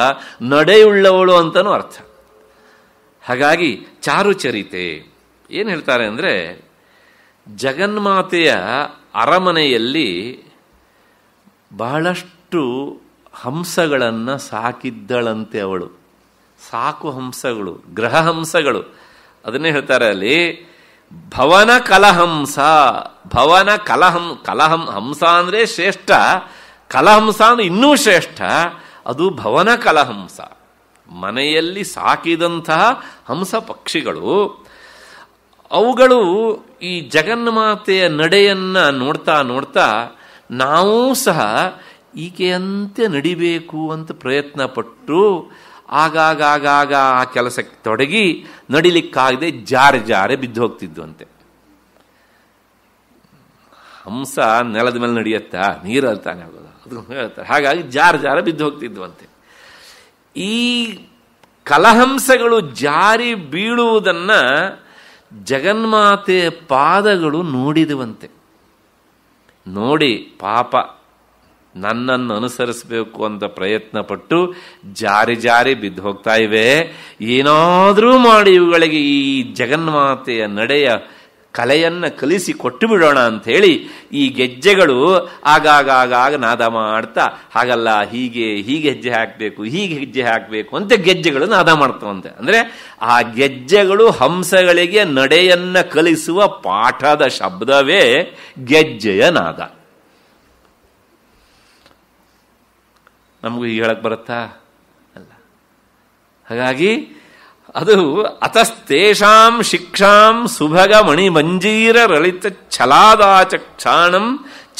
Speaker 2: ನಡೆಯುಳ್ಳವಳು ಅಂತನೂ ಅರ್ಥ ಹಾಗಾಗಿ ಚಾರುಚರಿತೆ ಏನು ಹೇಳ್ತಾರೆ ಅಂದರೆ ಜಗನ್ಮಾತೆಯ ಅರಮನೆಯಲ್ಲಿ ಬಹಳಷ್ಟು ಹಂಸಗಳನ್ನು ಸಾಕಿದ್ದಳಂತೆ ಅವಳು ಸಾಕು ಹಂಸಗಳು ಗ್ರಹ ಹಂಸಗಳು ಅದನ್ನೇ ಹೇಳ್ತಾರೆ ಅಲ್ಲಿ ಭವನ ಕಲಹಂಸ ಭವನ ಕಲಹಂ ಕಲಹಂ ಹಂಸ ಅಂದರೆ ಶ್ರೇಷ್ಠ ಕಲಹಂಸ ಅಂದರೆ ಇನ್ನೂ ಶ್ರೇಷ್ಠ ಅದು ಭವನ ಕಲಹಂಸ ಮನೆಯಲ್ಲಿ ಸಾಕಿದಂತಹ ಹಂಸ ಪಕ್ಷಿಗಳು ಅವುಗಳು ಈ ಜಗನ್ಮಾತೆಯ ನಡೆಯನ್ನ ನೋಡ್ತಾ ನೋಡ್ತಾ ನಾವೂ ಸಹ ಈಕೆಯಂತೆ ನಡಿಬೇಕು ಅಂತ ಪ್ರಯತ್ನ ಪಟ್ಟು ಆಗಾಗ ಆ ಕೆಲಸಕ್ಕೆ ತೊಡಗಿ ನಡಿಲಿಕ್ಕಾಗದೆ ಜಾರಿ ಜಾರೆ ಬಿದ್ದು ಹೋಗ್ತಿದ್ವಂತೆ ಹಂಸ ನೆಲದ ಮೇಲೆ ನಡೆಯುತ್ತಾ ನೀರು ತಾನೆ ಆಗೋದು ಅದು ಹೇಳ್ತಾರೆ ಹಾಗಾಗಿ ಜಾರ ಜಾರ ಬಿದ್ದು ಹೋಗ್ತಿದ್ವಂತೆ ಈ ಕಲಹಂಸಗಳು ಜಾರಿ ಬೀಳುವುದನ್ನು ಜಗನ್ಮಾತೆ ಪಾದಗಳು ನೋಡಿದುವಂತೆ ನೋಡಿ ಪಾಪ ನನ್ನನ್ನು ಅನುಸರಿಸಬೇಕು ಅಂತ ಪ್ರಯತ್ನ ಪಟ್ಟು ಜಾರಿ ಜಾರಿ ಬಿದ್ದು ಹೋಗ್ತಾ ಇವೆ ಏನಾದರೂ ಮಾಡಿ ಇವುಗಳಿಗೆ ಈ ಜಗನ್ಮಾತೆಯ ನಡೆಯ ಕಲೆಯನ್ನು ಕಲಿಸಿ ಕೊಟ್ಟು ಬಿಡೋಣ ಅಂಥೇಳಿ ಈ ಗೆಜ್ಜೆಗಳು ಆಗಾಗ ಆಗಾಗ ನಾದ ಮಾಡ್ತಾ ಹಾಗಲ್ಲ ಹೀಗೆ ಹೀಗೆ ಹೆಜ್ಜೆ ಹಾಕಬೇಕು ಹೀಗೆ ಹೆಜ್ಜೆ ಹಾಕಬೇಕು ಅಂತ ಗೆಜ್ಜೆಗಳು ನಾದ ಮಾಡ್ತವಂತೆ ಅಂದರೆ ಆ ಗೆಜ್ಜೆಗಳು ಹಂಸಗಳಿಗೆ ನಡೆಯನ್ನು ಕಲಿಸುವ ಪಾಠದ ಶಬ್ದವೇ ಗೆಜ್ಜೆಯ ನಾದ ನಮಗೂ ಈಗ ಹೇಳಕ್ಕೆ ಬರುತ್ತಾ ಅಲ್ಲ ಹಾಗಾಗಿ ಅದು ಅತಸ್ತೇಷಾಂ ಶಿಕ್ಷಾಂ ಸುಭಗ ಮಣಿಮಂಜೀರ ರಳಿತ ಛಲಾದಾಚಕ್ಷಾಣಂ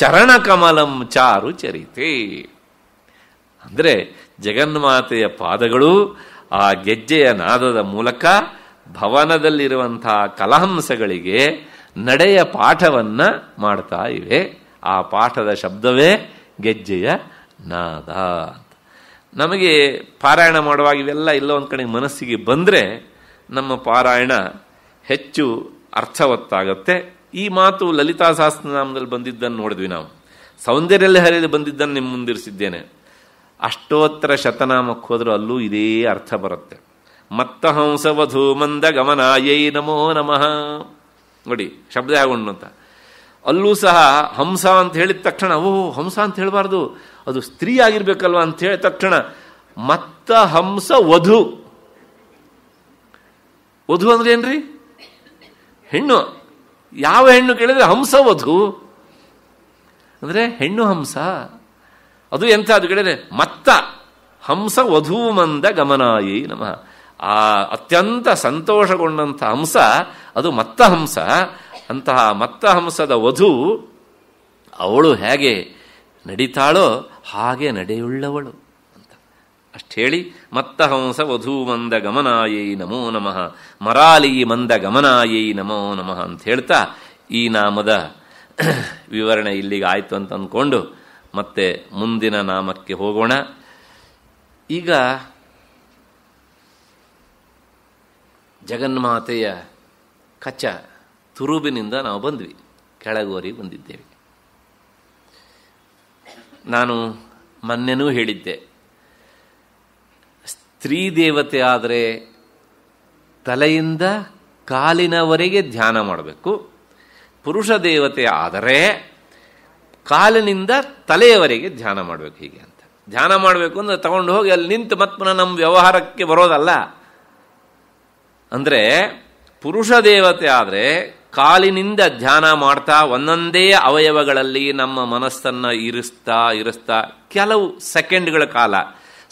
Speaker 2: ಚರಣಕಮಲಂ ಚಾರು ಚರಿತೆ ಅಂದರೆ ಜಗನ್ಮಾತೆಯ ಪಾದಗಳು ಆ ಗೆಜ್ಜೆಯ ನಾದದ ಮೂಲಕ ಭವನದಲ್ಲಿರುವಂತಹ ಕಲಹಂಸಗಳಿಗೆ ನಡೆಯ ಪಾಠವನ್ನು ಮಾಡ್ತಾ ಇವೆ ಆ ಪಾಠದ ಶಬ್ದವೇ ಗೆಜ್ಜೆಯ ನಾದ ನಮಗೆ ಪಾರಾಯಣ ಮಾಡುವಾಗ ಇವೆಲ್ಲ ಇಲ್ಲ ಒಂದು ಕಡೆ ಮನಸ್ಸಿಗೆ ಬಂದರೆ ನಮ್ಮ ಪಾರಾಯಣ ಹೆಚ್ಚು ಅರ್ಥವತ್ತಾಗತ್ತೆ ಈ ಮಾತು ಲಲಿತಾ ಸಹಸ್ರನಾಮದಲ್ಲಿ ಬಂದಿದ್ದನ್ನು ನೋಡಿದ್ವಿ ನಾವು ಸೌಂದರ್ಯಲ್ಲಿ ಹರಿಯಲು ಬಂದಿದ್ದನ್ನು ನಿಮ್ಮ ಮುಂದಿರಿಸಿದ್ದೇನೆ ಅಷ್ಟೋತ್ತರ ಶತನಾಮಕ್ಕೆ ಹೋದರೂ ಅಲ್ಲೂ ಇದೇ ಅರ್ಥ ಬರುತ್ತೆ ಮತ್ತ ಹಂಸವಧು ಮಂದ ಗಮನಾಯೈ ನಮೋ ನಮಃ ನೋಡಿ ಶಬ್ದ ಯಾಗೊಂಡು ಅಂತ ಅಲ್ಲೂ ಸಹ ಹಂಸ ಅಂತ ಹೇಳಿದ ತಕ್ಷಣ ಓ ಹಂಸ ಅಂತ ಹೇಳಬಾರ್ದು ಅದು ಸ್ತ್ರೀ ಆಗಿರ್ಬೇಕಲ್ವ ಅಂತ ಹೇಳಿದ ತಕ್ಷಣ ಮತ್ತ ಹಂಸ ವಧು ವಧು ಅಂದ್ರೆ ಏನ್ರಿ ಹೆಣ್ಣು ಯಾವ ಹೆಣ್ಣು ಕೇಳಿದ್ರೆ ಹಂಸ ವಧು ಅಂದ್ರೆ ಹೆಣ್ಣು ಹಂಸ ಅದು ಎಂಥ ಅದು ಕೇಳಿದ್ರೆ ಮತ್ತ ಹಂಸ ವಧು ಮಂದ ಗಮನಾಯಿ ನಮಃ ಆ ಅತ್ಯಂತ ಸಂತೋಷಗೊಂಡಂತ ಹಂಸ ಅದು ಮತ್ತ ಹಂಸ ಅಂತಹ ಮತ್ತ ಹಂಸದ ವಧು ಅವಳು ಹೇಗೆ ನಡೀತಾಳೋ ಹಾಗೆ ನಡೆಯುಳ್ಳವಳು ಅಂತ ಅಷ್ಟು ಹೇಳಿ ಮತ್ತ ಹಂಸ ವಧೂ ಮಂದ ಗಮನಾಯೈ ನಮೋ ನಮಃ ಮರಾಲಿ ಮಂದ ಗಮನಾಯೈ ನಮೋ ನಮಃ ಅಂತ ಹೇಳ್ತಾ ಈ ನಾಮದ ವಿವರಣೆ ಇಲ್ಲಿಗೆ ಆಯಿತು ಅಂತ ಅಂದ್ಕೊಂಡು ಮತ್ತೆ ಮುಂದಿನ ನಾಮಕ್ಕೆ ಹೋಗೋಣ ಈಗ ಜಗನ್ಮಾತೆಯ ಕಚ ತುರುಬಿನಿಂದ ನಾವು ಬಂದ್ವಿ ಕೆಳಗೋರಿಗೆ ಬಂದಿದ್ದೇವೆ ನಾನು ಮೊನ್ನೆನೂ ಹೇಳಿದ್ದೆ ಸ್ತ್ರೀ ದೇವತೆ ಆದರೆ ತಲೆಯಿಂದ ಕಾಲಿನವರೆಗೆ ಧ್ಯಾನ ಮಾಡಬೇಕು ಪುರುಷ ದೇವತೆ ಆದರೆ ಕಾಲಿನಿಂದ ತಲೆಯವರೆಗೆ ಧ್ಯಾನ ಮಾಡಬೇಕು ಹೀಗೆ ಅಂತ ಧ್ಯಾನ ಮಾಡಬೇಕು ಅಂದರೆ ತಗೊಂಡು ಹೋಗಿ ಅಲ್ಲಿ ನಿಂತು ಮತ್ತೆ ನಮ್ಮ ವ್ಯವಹಾರಕ್ಕೆ ಬರೋದಲ್ಲ ಅಂದರೆ ಪುರುಷ ದೇವತೆ ಆದರೆ ಕಾಲಿನಿಂದ ಧ್ಯಾನ ಮಾಡ್ತಾ ಒಂದೊಂದೇ ಅವಯವಗಳಲ್ಲಿ ನಮ್ಮ ಮನಸ್ಸನ್ನು ಇರಿಸ್ತಾ ಇರಿಸ್ತಾ ಕೆಲವು ಸೆಕೆಂಡ್ಗಳ ಕಾಲ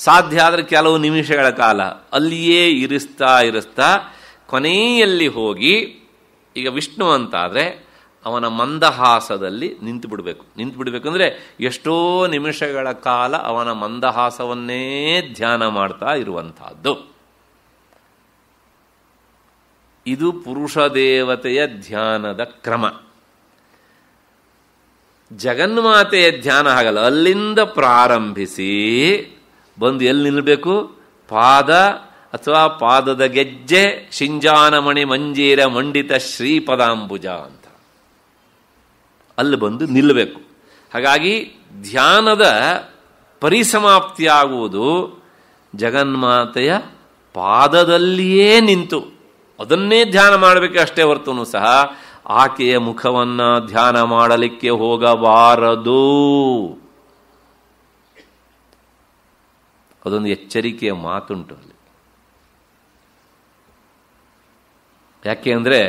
Speaker 2: ಸಾಧ್ಯ ಆದರೆ ಕೆಲವು ನಿಮಿಷಗಳ ಕಾಲ ಅಲ್ಲಿಯೇ ಇರಿಸ್ತಾ ಇರಿಸ್ತಾ ಕೊನೆಯಲ್ಲಿ ಹೋಗಿ ಈಗ ವಿಷ್ಣು ಅಂತಾದರೆ ಅವನ ಮಂದಹಾಸದಲ್ಲಿ ನಿಂತು ಬಿಡಬೇಕು ನಿಂತು ಬಿಡಬೇಕು ಅಂದರೆ ಎಷ್ಟೋ ನಿಮಿಷಗಳ ಕಾಲ ಅವನ ಮಂದಹಾಸವನ್ನೇ ಧ್ಯಾನ ಮಾಡ್ತಾ ಇರುವಂತಹದ್ದು ಇದು ಪುರುಷ ದೇವತೆಯ ಧ್ಯಾನದ ಕ್ರಮ ಜಗನ್ಮಾತೆಯ ಧ್ಯಾನ ಆಗಲ್ಲ ಅಲ್ಲಿಂದ ಪ್ರಾರಂಭಿಸಿ ಬಂದು ಎಲ್ಲಿ ನಿಲ್ಲಬೇಕು ಪಾದ ಅಥವಾ ಪಾದದ ಗೆಜ್ಜೆ ಶಿಂಜಾನಮಣಿ ಮಂಜೀರ ಮಂಡಿತ ಶ್ರೀಪದಾಂಬುಜ ಅಂತ ಅಲ್ಲಿ ಬಂದು ನಿಲ್ಲಬೇಕು ಹಾಗಾಗಿ ಧ್ಯಾನದ ಪರಿಸಮಾಪ್ತಿಯಾಗುವುದು ಜಗನ್ಮಾತೆಯ ಪಾದದಲ್ಲಿಯೇ ನಿಂತು ಅದನ್ನೇ ಧ್ಯಾನ ಮಾಡಬೇಕು ಅಷ್ಟೇ ಹೊರತುನು ಸಹ ಆಕೆಯ ಮುಖವನ್ನ ಧ್ಯಾನ ಮಾಡಲಿಕ್ಕೆ ಹೋಗಬಾರದು ಅದೊಂದು ಎಚ್ಚರಿಕೆಯ ಮಾತುಂಟು ಅಲ್ಲಿ ಯಾಕೆ ಅಂದರೆ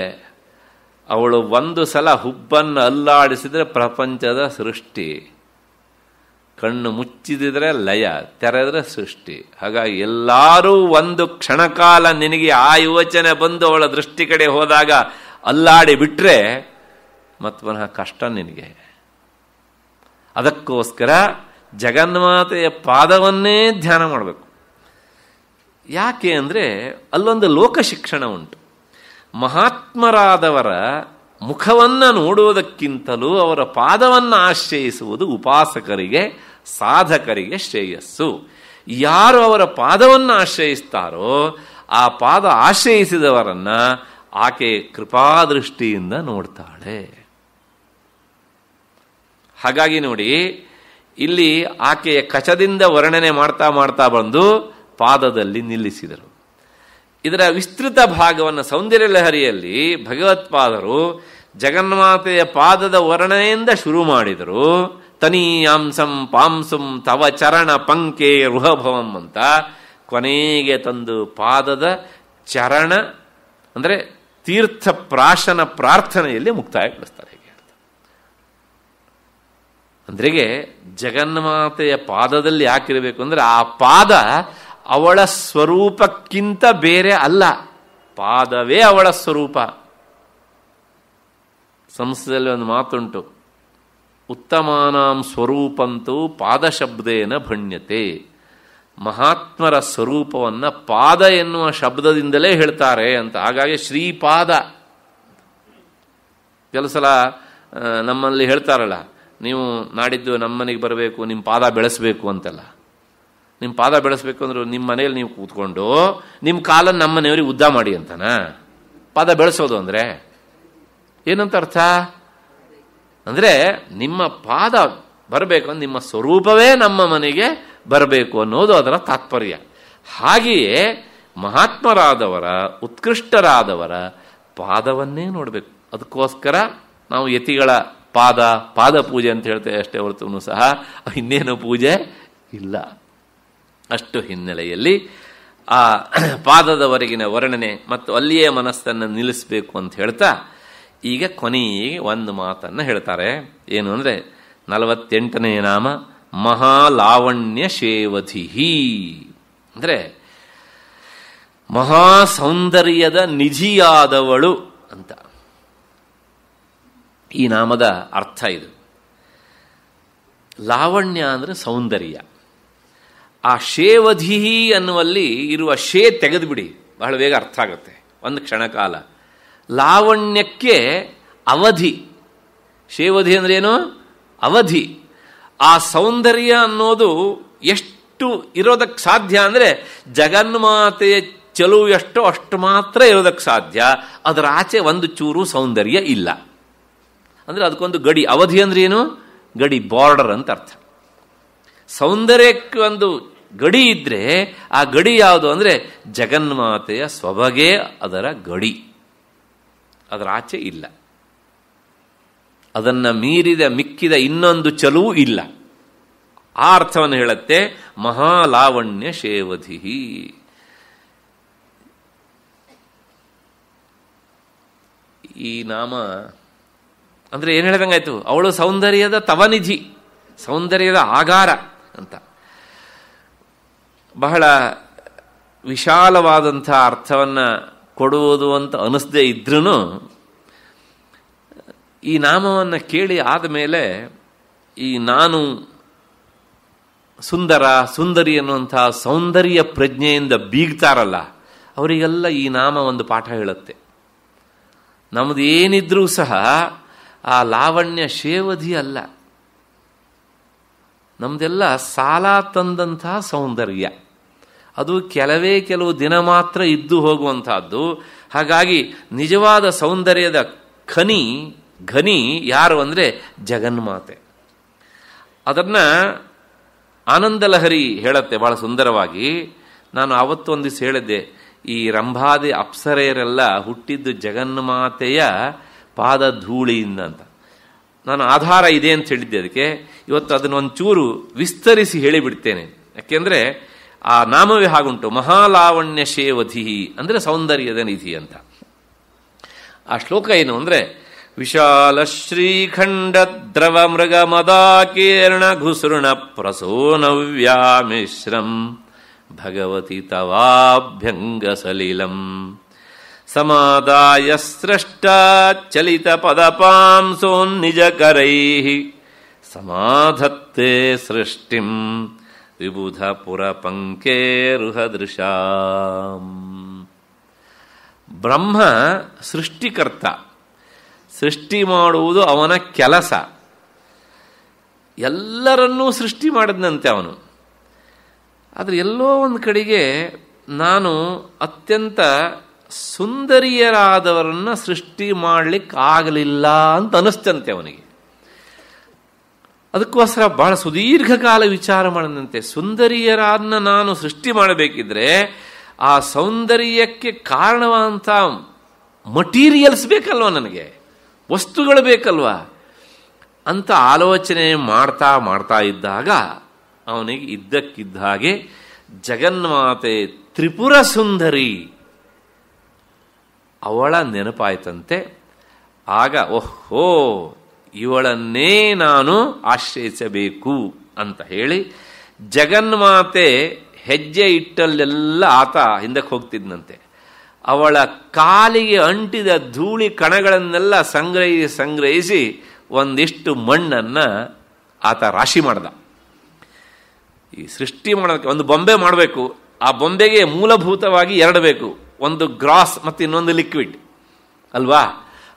Speaker 2: ಅವಳು ಒಂದು ಸಲ ಹುಬ್ಬನ್ನು ಅಲ್ಲಾಡಿಸಿದರೆ ಪ್ರಪಂಚದ ಸೃಷ್ಟಿ ಕಣ್ಣು ಮುಚ್ಚಿದಿದ್ರೆ ಲಯ ತೆರೆದ್ರೆ ಸೃಷ್ಟಿ ಹಾಗಾಗಿ ಎಲ್ಲರೂ ಒಂದು ಕ್ಷಣಕಾಲ ನಿನಗೆ ಆ ಯೋಚನೆ ಬಂದು ಅವಳ ದೃಷ್ಟಿ ಕಡೆ ಹೋದಾಗ ಅಲ್ಲಾಡಿ ಬಿಟ್ಟರೆ ಮತ್ತು ಪುನಃ ಕಷ್ಟ ನಿನಗೆ ಅದಕ್ಕೋಸ್ಕರ ಜಗನ್ಮಾತೆಯ ಪಾದವನ್ನೇ ಧ್ಯಾನ ಮಾಡಬೇಕು ಯಾಕೆ ಅಂದರೆ ಅಲ್ಲೊಂದು ಲೋಕ ಶಿಕ್ಷಣ ಉಂಟು ಮಹಾತ್ಮರಾದವರ ಮುಖವನ್ನು ನೋಡುವುದಕ್ಕಿಂತಲೂ ಅವರ ಪಾದವನ್ನು ಆಶ್ರಯಿಸುವುದು ಉಪಾಸಕರಿಗೆ ಸಾಧಕರಿಗೆ ಶ್ರೇಯಸ್ಸು ಯಾರು ಅವರ ಪಾದವನ್ನು ಆಶ್ರಯಿಸ್ತಾರೋ ಆ ಪಾದ ಆಶ್ರಯಿಸಿದವರನ್ನ ಆಕೆ ಕೃಪಾದೃಷ್ಟಿಯಿಂದ ನೋಡ್ತಾಳೆ ಹಾಗಾಗಿ ನೋಡಿ ಇಲ್ಲಿ ಆಕೆಯ ಕಚದಿಂದ ವರ್ಣನೆ ಮಾಡ್ತಾ ಮಾಡ್ತಾ ಬಂದು ಪಾದದಲ್ಲಿ ನಿಲ್ಲಿಸಿದರು ಇದರ ವಿಸ್ತೃತ ಭಾಗವನ್ನು ಸೌಂದರ್ಯ ಲಹರಿಯಲ್ಲಿ ಭಗವತ್ಪಾದರು ಜಗನ್ಮಾತೆಯ ಪಾದದ ವರ್ಣನೆಯಿಂದ ಶುರು ಮಾಡಿದರು ತನೀಯಾಂಸಂ ಪಾಂಸುಂ ತವ ಚರಣ ಪಂಕೆ ರುಹಭವಂ ಅಂತ ಕೊನೆಗೆ ತಂದು ಪಾದದ ಚರಣ ಅಂದರೆ ತೀರ್ಥ ಪ್ರಾಶನ ಪ್ರಾರ್ಥನೆಯಲ್ಲಿ ಮುಕ್ತಾಯಗೊಳಿಸ್ತಾರೆ ಹೇಗೆ ಅಂತ ಜಗನ್ಮಾತೆಯ ಪಾದದಲ್ಲಿ ಯಾಕಿರಬೇಕು ಅಂದರೆ ಆ ಪಾದ ಅವಳ ಸ್ವರೂಪಕ್ಕಿಂತ ಬೇರೆ ಅಲ್ಲ ಪಾದವೇ ಅವಳ ಸ್ವರೂಪ ಸಂಸ್ಕೃತದಲ್ಲಿ ಒಂದು ಮಾತುಂಟು ಉತ್ತಮಾನಾಂ ಸ್ವರೂಪಂತೂ ಪಾದಶಬ್ದೇನ ಭಣ್ಯತೆ ಮಹಾತ್ಮರ ಸ್ವರೂಪವನ್ನು ಪಾದ ಎನ್ನುವ ಶಬ್ದದಿಂದಲೇ ಹೇಳ್ತಾರೆ ಅಂತ ಹಾಗಾಗಿ ಶ್ರೀಪಾದ ಕೆಲಸಲ ನಮ್ಮಲ್ಲಿ ಹೇಳ್ತಾರಲ್ಲ ನೀವು ನಾಡಿದ್ದು ನಮ್ಮನೆಗೆ ಬರಬೇಕು ನಿಮ್ಮ ಪಾದ ಬೆಳೆಸಬೇಕು ಅಂತೆಲ್ಲ ನಿಮ್ಮ ಪಾದ ಬೆಳೆಸಬೇಕು ಅಂದ್ರೆ ನಿಮ್ಮ ಮನೆಯಲ್ಲಿ ನೀವು ಕೂತ್ಕೊಂಡು ನಿಮ್ಮ ಕಾಲನ್ನು ನಮ್ಮ ಮನೆಯವ್ರಿಗೆ ಉದ್ದ ಮಾಡಿ ಅಂತನಾ ಪಾದ ಬೆಳೆಸೋದು ಅಂದರೆ ಏನಂತ ಅರ್ಥ ಅಂದರೆ ನಿಮ್ಮ ಪಾದ ಬರಬೇಕು ನಿಮ್ಮ ಸ್ವರೂಪವೇ ನಮ್ಮ ಮನೆಗೆ ಬರಬೇಕು ಅನ್ನೋದು ಅದರ ತಾತ್ಪರ್ಯ ಹಾಗೆಯೇ ಮಹಾತ್ಮರಾದವರ ಉತ್ಕೃಷ್ಟರಾದವರ ಪಾದವನ್ನೇ ನೋಡಬೇಕು ಅದಕ್ಕೋಸ್ಕರ ನಾವು ಯತಿಗಳ ಪಾದ ಪಾದ ಪೂಜೆ ಅಂತ ಹೇಳ್ತೇವೆ ಅಷ್ಟೇ ಹೊರತು ಸಹ ಇನ್ನೇನು ಪೂಜೆ ಇಲ್ಲ ಅಷ್ಟು ಹಿನ್ನೆಲೆಯಲ್ಲಿ ಆ ಪಾದದವರೆಗಿನ ವರ್ಣನೆ ಮತ್ತು ಅಲ್ಲಿಯೇ ಮನಸ್ಸನ್ನು ನಿಲ್ಲಿಸಬೇಕು ಅಂತ ಹೇಳ್ತಾ ಈಗ ಕೊನೆಗೆ ಒಂದು ಮಾತನ್ನು ಹೇಳ್ತಾರೆ ಏನು ಅಂದರೆ ನಲವತ್ತೆಂಟನೇ ನಾಮ ಮಹಾಲಾವಣ್ಯ ಶೇವಧಿಹಿ ಅಂದರೆ ಮಹಾ ಸೌಂದರ್ಯದ ನಿಧಿಯಾದವಳು ಅಂತ ಈ ನಾಮದ ಅರ್ಥ ಇದು ಲಾವಣ್ಯ ಅಂದರೆ ಸೌಂದರ್ಯ ಆ ಶೇವಧಿಹಿ ಅನ್ನುವಲ್ಲಿ ಇರುವ ಶೇ ತೆಗೆದುಬಿಡಿ ಬಹಳ ಬೇಗ ಅರ್ಥ ಆಗುತ್ತೆ ಒಂದು ಕ್ಷಣಕಾಲ ಲಾವಣ್ಯಕ್ಕೆ ಅವಧಿ ಶೇವಧಿ ಅಂದ್ರೇನು ಅವಧಿ ಆ ಸೌಂದರ್ಯ ಅನ್ನೋದು ಎಷ್ಟು ಇರೋದಕ್ಕೆ ಸಾಧ್ಯ ಅಂದರೆ ಜಗನ್ಮಾತೆಯ ಚೆಲುವು ಎಷ್ಟೋ ಅಷ್ಟು ಮಾತ್ರ ಇರೋದಕ್ಕೆ ಸಾಧ್ಯ ಅದರ ಆಚೆ ಒಂದು ಚೂರು ಸೌಂದರ್ಯ ಇಲ್ಲ ಅಂದರೆ ಅದಕ್ಕೊಂದು ಗಡಿ ಅವಧಿ ಅಂದ್ರೆ ಏನು ಗಡಿ ಬಾರ್ಡರ್ ಅಂತ ಅರ್ಥ ಸೌಂದರ್ಯಕ್ಕೆ ಒಂದು ಗಡಿ ಇದ್ದರೆ ಆ ಗಡಿ ಯಾವುದು ಅಂದರೆ ಜಗನ್ಮಾತೆಯ ಸೊಬಗೆ ಅದರ ಗಡಿ ಅದರ ಆಚೆ ಇಲ್ಲ ಅದನ್ನು ಮೀರಿದ ಮಿಕ್ಕಿದ ಇನ್ನೊಂದು ಚಲುವು ಇಲ್ಲ ಆ ಅರ್ಥವನ್ನು ಹೇಳುತ್ತೆ ಮಹಾಲಾವಣ್ಯ ಶೇವಧಿ ಈ ನಾಮ ಅಂದರೆ ಏನು ಹೇಳ್ದಂಗಾಯ್ತು ಅವಳು ಸೌಂದರ್ಯದ ತವನಿಧಿ ಸೌಂದರ್ಯದ ಆಗಾರ ಅಂತ ಬಹಳ ವಿಶಾಲವಾದಂಥ ಅರ್ಥವನ್ನು ಕೊಡುವುದು ಅಂತ ಅನಿಸದೇ ಇದ್ರೂ ಈ ನಾಮವನ್ನು ಕೇಳಿ ಆದಮೇಲೆ ಈ ನಾನು ಸುಂದರ ಸುಂದರಿ ಅನ್ನುವಂಥ ಸೌಂದರ್ಯ ಪ್ರಜ್ಞೆಯಿಂದ ಬೀಗ್ತಾರಲ್ಲ ಅವರಿಗೆಲ್ಲ ಈ ನಾಮ ಒಂದು ಪಾಠ ಹೇಳುತ್ತೆ ನಮ್ದು ಏನಿದ್ರೂ ಸಹ ಆ ಲಾವಣ್ಯ ಶೇವಧಿ ಅಲ್ಲ ನಮ್ದೆಲ್ಲ ಸಾಲ ತಂದಂತಹ ಸೌಂದರ್ಯ ಅದು ಕೆಲವೇ ಕೆಲವು ದಿನ ಮಾತ್ರ ಇದ್ದು ಹೋಗುವಂತಹದ್ದು ಹಾಗಾಗಿ ನಿಜವಾದ ಸೌಂದರ್ಯದ ಖನಿ ಘನಿ ಯಾರು ಅಂದರೆ ಜಗನ್ಮಾತೆ ಅದನ್ನು ಆನಂದಲಹರಿ ಹೇಳತ್ತೆ ಬಹಳ ಸುಂದರವಾಗಿ ನಾನು ದಿವಸ ಹೇಳಿದ್ದೆ ಈ ರಂಭಾದಿ ಅಪ್ಸರೆಯರೆಲ್ಲ ಹುಟ್ಟಿದ್ದು ಜಗನ್ಮಾತೆಯ ಪಾದ ಧೂಳಿಯಿಂದ ಅಂತ ನಾನು ಆಧಾರ ಇದೆ ಅಂತ ಹೇಳಿದ್ದೆ ಅದಕ್ಕೆ ಇವತ್ತು ಅದನ್ನು ಒಂಚೂರು ವಿಸ್ತರಿಸಿ ಹೇಳಿಬಿಡ್ತೇನೆ ಯಾಕೆಂದರೆ ಆ ನಾಮವೇ ಹಾಗುಂಟು ಮಹಾಲಾವಣ್ಯ ಶೇವಧಿ ಅಂದರೆ ಸೌಂದರ್ಯದ ನಿಧಿ ಅಂತ ಆ ಶ್ಲೋಕ ಏನು ಅಂದರೆ ವಿಶಾಲ ಶ್ರೀಖಂಡ ದ್ರವ ಮೃಗ ಮದಾಕೀರ್ಣ ಘುಸೃಣ ಭಗವತಿ ತವಾಭ್ಯಂಗ ಸಮಾದಾಯ ಸೃಷ್ಟ ಚಲಿತ ಪದಪಾಂಸೋನ್ನಿಜ ಕರೈ ಸಮಾಧತ್ತೆ ಸೃಷ್ಟಿಂ ತ್ರಿಬುಧಪುರಪಂಕೇರುಹದೃಶಾ ಬ್ರಹ್ಮ ಸೃಷ್ಟಿಕರ್ತ ಸೃಷ್ಟಿ ಮಾಡುವುದು ಅವನ ಕೆಲಸ ಎಲ್ಲರನ್ನೂ ಸೃಷ್ಟಿ ಮಾಡಿದ್ನಂತೆ ಅವನು ಆದರೆ ಎಲ್ಲೋ ಒಂದು ಕಡೆಗೆ ನಾನು ಅತ್ಯಂತ ಸುಂದರಿಯರಾದವರನ್ನು ಸೃಷ್ಟಿ ಮಾಡಲಿಕ್ಕಾಗಲಿಲ್ಲ ಅಂತ ಅನಿಸ್ತಂತೆ ಅವನಿಗೆ ಅದಕ್ಕೋಸ್ಕರ ಬಹಳ ಸುದೀರ್ಘಕಾಲ ವಿಚಾರ ಮಾಡಿದಂತೆ ಸುಂದರಿಯರನ್ನ ನಾನು ಸೃಷ್ಟಿ ಮಾಡಬೇಕಿದ್ರೆ ಆ ಸೌಂದರ್ಯಕ್ಕೆ ಕಾರಣವಾದಂಥ ಮಟೀರಿಯಲ್ಸ್ ಬೇಕಲ್ವ ನನಗೆ ವಸ್ತುಗಳು ಬೇಕಲ್ವಾ ಅಂತ ಆಲೋಚನೆ ಮಾಡ್ತಾ ಮಾಡ್ತಾ ಇದ್ದಾಗ ಅವನಿಗೆ ಇದ್ದಕ್ಕಿದ್ದ ಹಾಗೆ ಜಗನ್ಮಾತೆ ತ್ರಿಪುರ ಸುಂದರಿ ಅವಳ ನೆನಪಾಯ್ತಂತೆ ಆಗ ಓಹೋ ಇವಳನ್ನೇ ನಾನು ಆಶ್ರಯಿಸಬೇಕು ಅಂತ ಹೇಳಿ ಜಗನ್ಮಾತೆ ಹೆಜ್ಜೆ ಇಟ್ಟಲ್ಲೆಲ್ಲ ಆತ ಹಿಂದಕ್ಕೆ ಹೋಗ್ತಿದ್ನಂತೆ ಅವಳ ಕಾಲಿಗೆ ಅಂಟಿದ ಧೂಳಿ ಕಣಗಳನ್ನೆಲ್ಲ ಸಂಗ್ರಹಿಸಿ ಸಂಗ್ರಹಿಸಿ ಒಂದಿಷ್ಟು ಮಣ್ಣನ್ನು ಆತ ರಾಶಿ ಮಾಡ್ದ ಈ ಸೃಷ್ಟಿ ಮಾಡೋದಕ್ಕೆ ಒಂದು ಬೊಂಬೆ ಮಾಡಬೇಕು ಆ ಬೊಂಬೆಗೆ ಮೂಲಭೂತವಾಗಿ ಎರಡು ಬೇಕು ಒಂದು ಗ್ರಾಸ್ ಮತ್ತು ಇನ್ನೊಂದು ಲಿಕ್ವಿಡ್ ಅಲ್ವಾ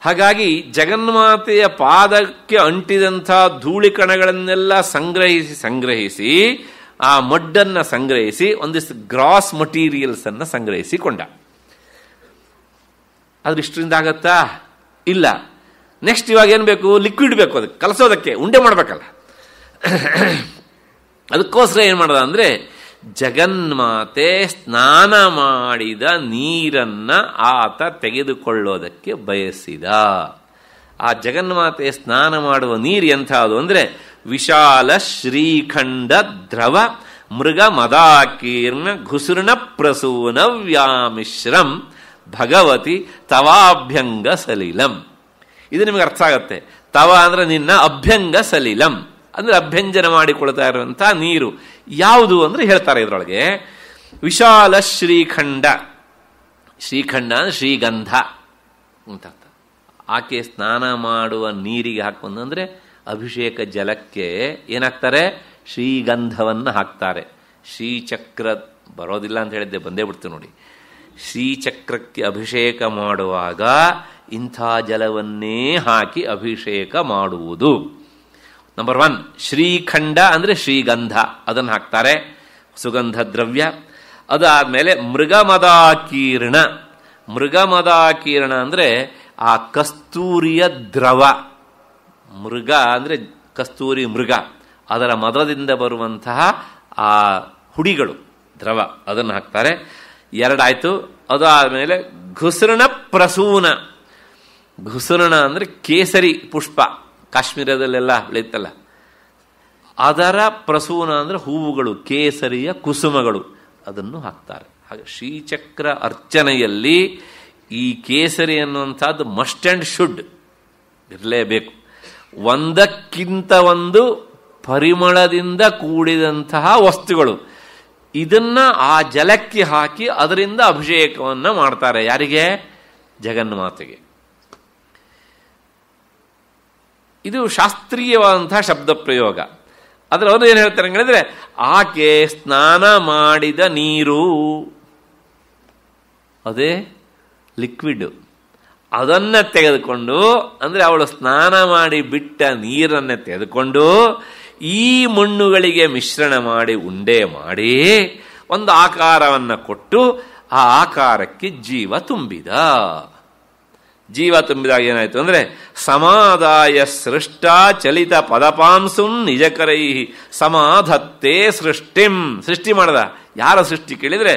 Speaker 2: ಹಾಗಾಗಿ ಜಗನ್ಮಾತೆಯ ಪಾದಕ್ಕೆ ಅಂಟಿದಂಥ ಧೂಳಿ ಕಣಗಳನ್ನೆಲ್ಲ ಸಂಗ್ರಹಿಸಿ ಸಂಗ್ರಹಿಸಿ ಆ ಮಡ್ಡನ್ನು ಸಂಗ್ರಹಿಸಿ ಒಂದಿಷ್ಟು ಗ್ರಾಸ್ ಮಟೀರಿಯಲ್ಸ್ ಅನ್ನು ಸಂಗ್ರಹಿಸಿಕೊಂಡ ಆದ್ರೆ ಇಷ್ಟರಿಂದ ಆಗತ್ತಾ ಇಲ್ಲ ನೆಕ್ಸ್ಟ್ ಇವಾಗ ಏನು ಬೇಕು ಲಿಕ್ವಿಡ್ ಬೇಕು ಅದಕ್ಕೆ ಕಲಸೋದಕ್ಕೆ ಉಂಡೆ ಮಾಡಬೇಕಲ್ಲ ಅದಕ್ಕೋಸ್ಕರ ಏನು ಮಾಡದ ಅಂದರೆ ಜಗನ್ಮಾತೆ ಸ್ನಾನ ಮಾಡಿದ ನೀರನ್ನ ಆತ ತೆಗೆದುಕೊಳ್ಳೋದಕ್ಕೆ ಬಯಸಿದ ಆ ಜಗನ್ಮಾತೆ ಸ್ನಾನ ಮಾಡುವ ನೀರು ಅದು ಅಂದರೆ ವಿಶಾಲ ಶ್ರೀಖಂಡ ದ್ರವ ಮೃಗ ಮದಾಕೀರ್ಣ ಘುಸುರ್ಣ ಪ್ರಸೂನ ವ್ಯಾಮಿಶ್ರಂ ಭಗವತಿ ತವಾಭ್ಯಂಗ ಸಲಿಲಂ ಇದು ನಿಮಗೆ ಅರ್ಥ ಆಗತ್ತೆ ತವ ಅಂದ್ರೆ ನಿನ್ನ ಅಭ್ಯಂಗ ಸಲಿಲಂ ಅಂದ್ರೆ ಅಭ್ಯಂಜನ ಮಾಡಿಕೊಳ್ತಾ ಇರುವಂತಹ ನೀರು ಯಾವುದು ಅಂದ್ರೆ ಹೇಳ್ತಾರೆ ಇದರೊಳಗೆ ವಿಶಾಲ ಶ್ರೀಖಂಡ ಶ್ರೀಖಂಡ ಶ್ರೀಗಂಧ ಅಂತ ಆಕೆ ಸ್ನಾನ ಮಾಡುವ ನೀರಿಗೆ ಹಾಕೊಂಡು ಅಂದ್ರೆ ಅಭಿಷೇಕ ಜಲಕ್ಕೆ ಏನಾಗ್ತಾರೆ ಶ್ರೀಗಂಧವನ್ನು ಹಾಕ್ತಾರೆ ಶ್ರೀಚಕ್ರ ಬರೋದಿಲ್ಲ ಅಂತ ಹೇಳಿದ್ದೆ ಬಂದೇ ಬಿಡ್ತು ನೋಡಿ ಶ್ರೀಚಕ್ರಕ್ಕೆ ಅಭಿಷೇಕ ಮಾಡುವಾಗ ಇಂಥ ಜಲವನ್ನೇ ಹಾಕಿ ಅಭಿಷೇಕ ಮಾಡುವುದು ನಂಬರ್ ಒನ್ ಶ್ರೀಖಂಡ ಅಂದರೆ ಶ್ರೀಗಂಧ ಅದನ್ನು ಹಾಕ್ತಾರೆ ಸುಗಂಧ ದ್ರವ್ಯ ಅದಾದಮೇಲೆ ಮೃಗಮದಾಕೀರ್ಣ ಮೃಗಮದಾಕೀರ್ಣ ಅಂದರೆ ಆ ಕಸ್ತೂರಿಯ ದ್ರವ ಮೃಗ ಅಂದರೆ ಕಸ್ತೂರಿ ಮೃಗ ಅದರ ಮದದಿಂದ ಬರುವಂತಹ ಆ ಹುಡಿಗಳು ದ್ರವ ಅದನ್ನು ಹಾಕ್ತಾರೆ ಎರಡಾಯಿತು ಅದಾದಮೇಲೆ ಘುಸೃಣ ಪ್ರಸೂನ ಘುಸೃಣ ಅಂದರೆ ಕೇಸರಿ ಪುಷ್ಪ ಕಾಶ್ಮೀರದಲ್ಲೆಲ್ಲ ಬೆಳೆಯುತ್ತಲ್ಲ ಅದರ ಪ್ರಸೂನ ಅಂದರೆ ಹೂವುಗಳು ಕೇಸರಿಯ ಕುಸುಮಗಳು ಅದನ್ನು ಹಾಕ್ತಾರೆ ಹಾಗೆ ಶ್ರೀಚಕ್ರ ಅರ್ಚನೆಯಲ್ಲಿ ಈ ಕೇಸರಿ ಅನ್ನುವಂಥದ್ದು ಮಸ್ಟ್ ಆ್ಯಂಡ್ ಶುಡ್ ಇರಲೇಬೇಕು ಒಂದಕ್ಕಿಂತ ಒಂದು ಪರಿಮಳದಿಂದ ಕೂಡಿದಂತಹ ವಸ್ತುಗಳು ಇದನ್ನ ಆ ಜಲಕ್ಕೆ ಹಾಕಿ ಅದರಿಂದ ಅಭಿಷೇಕವನ್ನು ಮಾಡ್ತಾರೆ ಯಾರಿಗೆ ಜಗನ್ಮಾತೆಗೆ ಇದು ಶಾಸ್ತ್ರೀಯವಾದಂತಹ ಶಬ್ದ ಪ್ರಯೋಗ ಅದರಲ್ಲಿ ಅವರು ಏನು ಹೇಳ್ತಾರೆ ಹೇಳಿದ್ರೆ ಆಕೆ ಸ್ನಾನ ಮಾಡಿದ ನೀರು ಅದೇ ಲಿಕ್ವಿಡ್ ಅದನ್ನು ತೆಗೆದುಕೊಂಡು ಅಂದರೆ ಅವಳು ಸ್ನಾನ ಮಾಡಿ ಬಿಟ್ಟ ನೀರನ್ನು ತೆಗೆದುಕೊಂಡು ಈ ಮಣ್ಣುಗಳಿಗೆ ಮಿಶ್ರಣ ಮಾಡಿ ಉಂಡೆ ಮಾಡಿ ಒಂದು ಆಕಾರವನ್ನು ಕೊಟ್ಟು ಆ ಆಕಾರಕ್ಕೆ ಜೀವ ತುಂಬಿದ ಜೀವ ತುಂಬಿದಾಗ ಏನಾಯಿತು ಅಂದರೆ ಸಮಾದಾಯ ಸೃಷ್ಟ ಚಲಿತ ಪದಪಾಂಸುಂ ನಿಜಕರೈ ಸಮಾಧತ್ತೇ ಸೃಷ್ಟಿಂ ಸೃಷ್ಟಿ ಮಾಡದ ಯಾರ ಸೃಷ್ಟಿ ಕೇಳಿದರೆ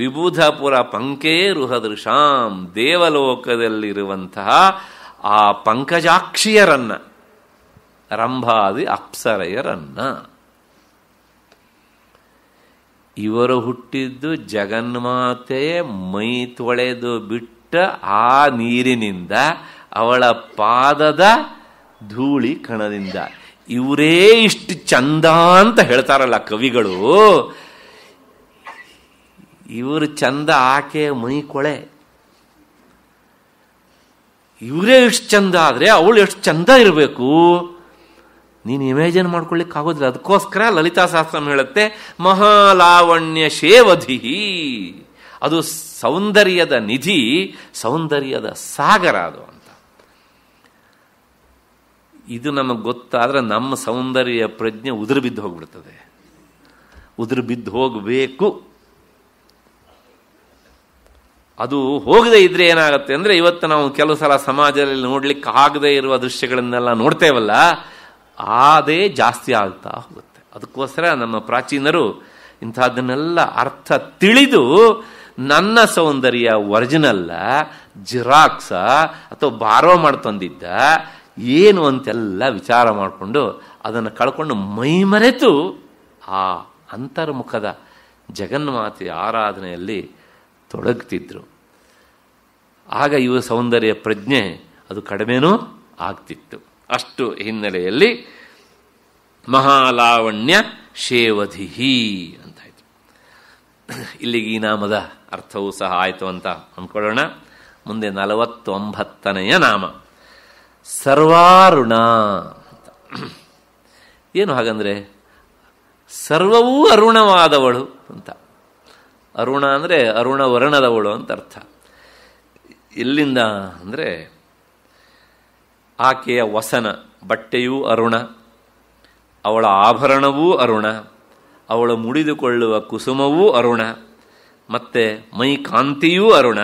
Speaker 2: ವಿಬುಧಪುರ ಪಂಕೇರುಹದೃಶಾಂ ದೇವಲೋಕದಲ್ಲಿರುವಂತಹ ಆ ಪಂಕಜಾಕ್ಷಿಯರನ್ನ ರಂಭಾದಿ ಅಪ್ಸರೆಯರನ್ನ ಇವರು ಹುಟ್ಟಿದ್ದು ಜಗನ್ಮಾತೆ ಮೈ ತೊಳೆದು ಬಿಟ್ಟು ಆ ನೀರಿನಿಂದ ಅವಳ ಪಾದದ ಧೂಳಿ ಕಣದಿಂದ ಇವರೇ ಇಷ್ಟು ಚಂದ ಅಂತ ಹೇಳ್ತಾರಲ್ಲ ಕವಿಗಳು ಇವರು ಚಂದ ಆಕೆ ಮೈ ಕೊಳೆ ಇವರೇ ಇಷ್ಟು ಚಂದ ಆದರೆ ಅವಳು ಎಷ್ಟು ಚಂದ ಇರಬೇಕು ನೀನು ಇಮ್ಯಾಜಿನ್ ಆಗೋದಿಲ್ಲ ಅದಕ್ಕೋಸ್ಕರ ಲಲಿತಾ ಶಾಸ್ತ್ರ ಹೇಳುತ್ತೆ ಮಹಾಲಾವಣ್ಯ ಶೇವಧಿ ಅದು ಸೌಂದರ್ಯದ ನಿಧಿ ಸೌಂದರ್ಯದ ಸಾಗರ ಅದು ಅಂತ ಇದು ನಮಗೆ ಗೊತ್ತಾದ್ರೆ ನಮ್ಮ ಸೌಂದರ್ಯ ಪ್ರಜ್ಞೆ ಉದುರು ಬಿದ್ದು ಹೋಗ್ಬಿಡ್ತದೆ ಉದುರು ಬಿದ್ದು ಹೋಗಬೇಕು ಅದು ಹೋಗದೆ ಇದ್ರೆ ಏನಾಗುತ್ತೆ ಅಂದ್ರೆ ಇವತ್ತು ನಾವು ಕೆಲವು ಸಲ ಸಮಾಜದಲ್ಲಿ ನೋಡ್ಲಿಕ್ಕೆ ಆಗದೇ ಇರುವ ದೃಶ್ಯಗಳನ್ನೆಲ್ಲ ನೋಡ್ತೇವಲ್ಲ ಆದೇ ಜಾಸ್ತಿ ಆಗ್ತಾ ಹೋಗುತ್ತೆ ಅದಕ್ಕೋಸ್ಕರ ನಮ್ಮ ಪ್ರಾಚೀನರು ಇಂಥದ್ದನ್ನೆಲ್ಲ ಅರ್ಥ ತಿಳಿದು ನನ್ನ ಸೌಂದರ್ಯ ಒರಿಜಿನಲ್ಲ ಜಿರಾಕ್ಸ ಅಥವಾ ಬಾರೋ ಮಾಡ್ತಂದಿದ್ದ ಏನು ಅಂತೆಲ್ಲ ವಿಚಾರ ಮಾಡಿಕೊಂಡು ಅದನ್ನು ಕಳ್ಕೊಂಡು ಮೈ ಮರೆತು ಆ ಅಂತರ್ಮುಖದ ಜಗನ್ಮಾತೆಯ ಆರಾಧನೆಯಲ್ಲಿ ತೊಡಗ್ತಿದ್ರು ಆಗ ಇವ ಸೌಂದರ್ಯ ಪ್ರಜ್ಞೆ ಅದು ಕಡಿಮೆನೂ ಆಗ್ತಿತ್ತು ಅಷ್ಟು ಹಿನ್ನೆಲೆಯಲ್ಲಿ ಮಹಾಲಾವಣ್ಯ ಶೇವಧಿಹಿ ಅಂತ ಇಲ್ಲಿಗೆ ಈ ನಾಮದ ಅರ್ಥವೂ ಸಹ ಆಯಿತು ಅಂತ ಅಂದ್ಕೊಳ್ಳೋಣ ಮುಂದೆ ನಲವತ್ತೊಂಬತ್ತನೆಯ ನಾಮ ಸರ್ವಾರುಣ ಏನು ಹಾಗಂದರೆ ಸರ್ವವೂ ಅರುಣವಾದವಳು ಅಂತ ಅರುಣ ಅಂದರೆ ಅರುಣ ವರ್ಣದವಳು ಅಂತ ಅರ್ಥ ಎಲ್ಲಿಂದ ಅಂದರೆ ಆಕೆಯ ವಸನ ಬಟ್ಟೆಯೂ ಅರುಣ ಅವಳ ಆಭರಣವೂ ಅರುಣ ಅವಳು ಮುಡಿದುಕೊಳ್ಳುವ ಕುಸುಮವೂ ಅರುಣ ಮತ್ತು ಮೈ ಕಾಂತಿಯೂ ಅರುಣ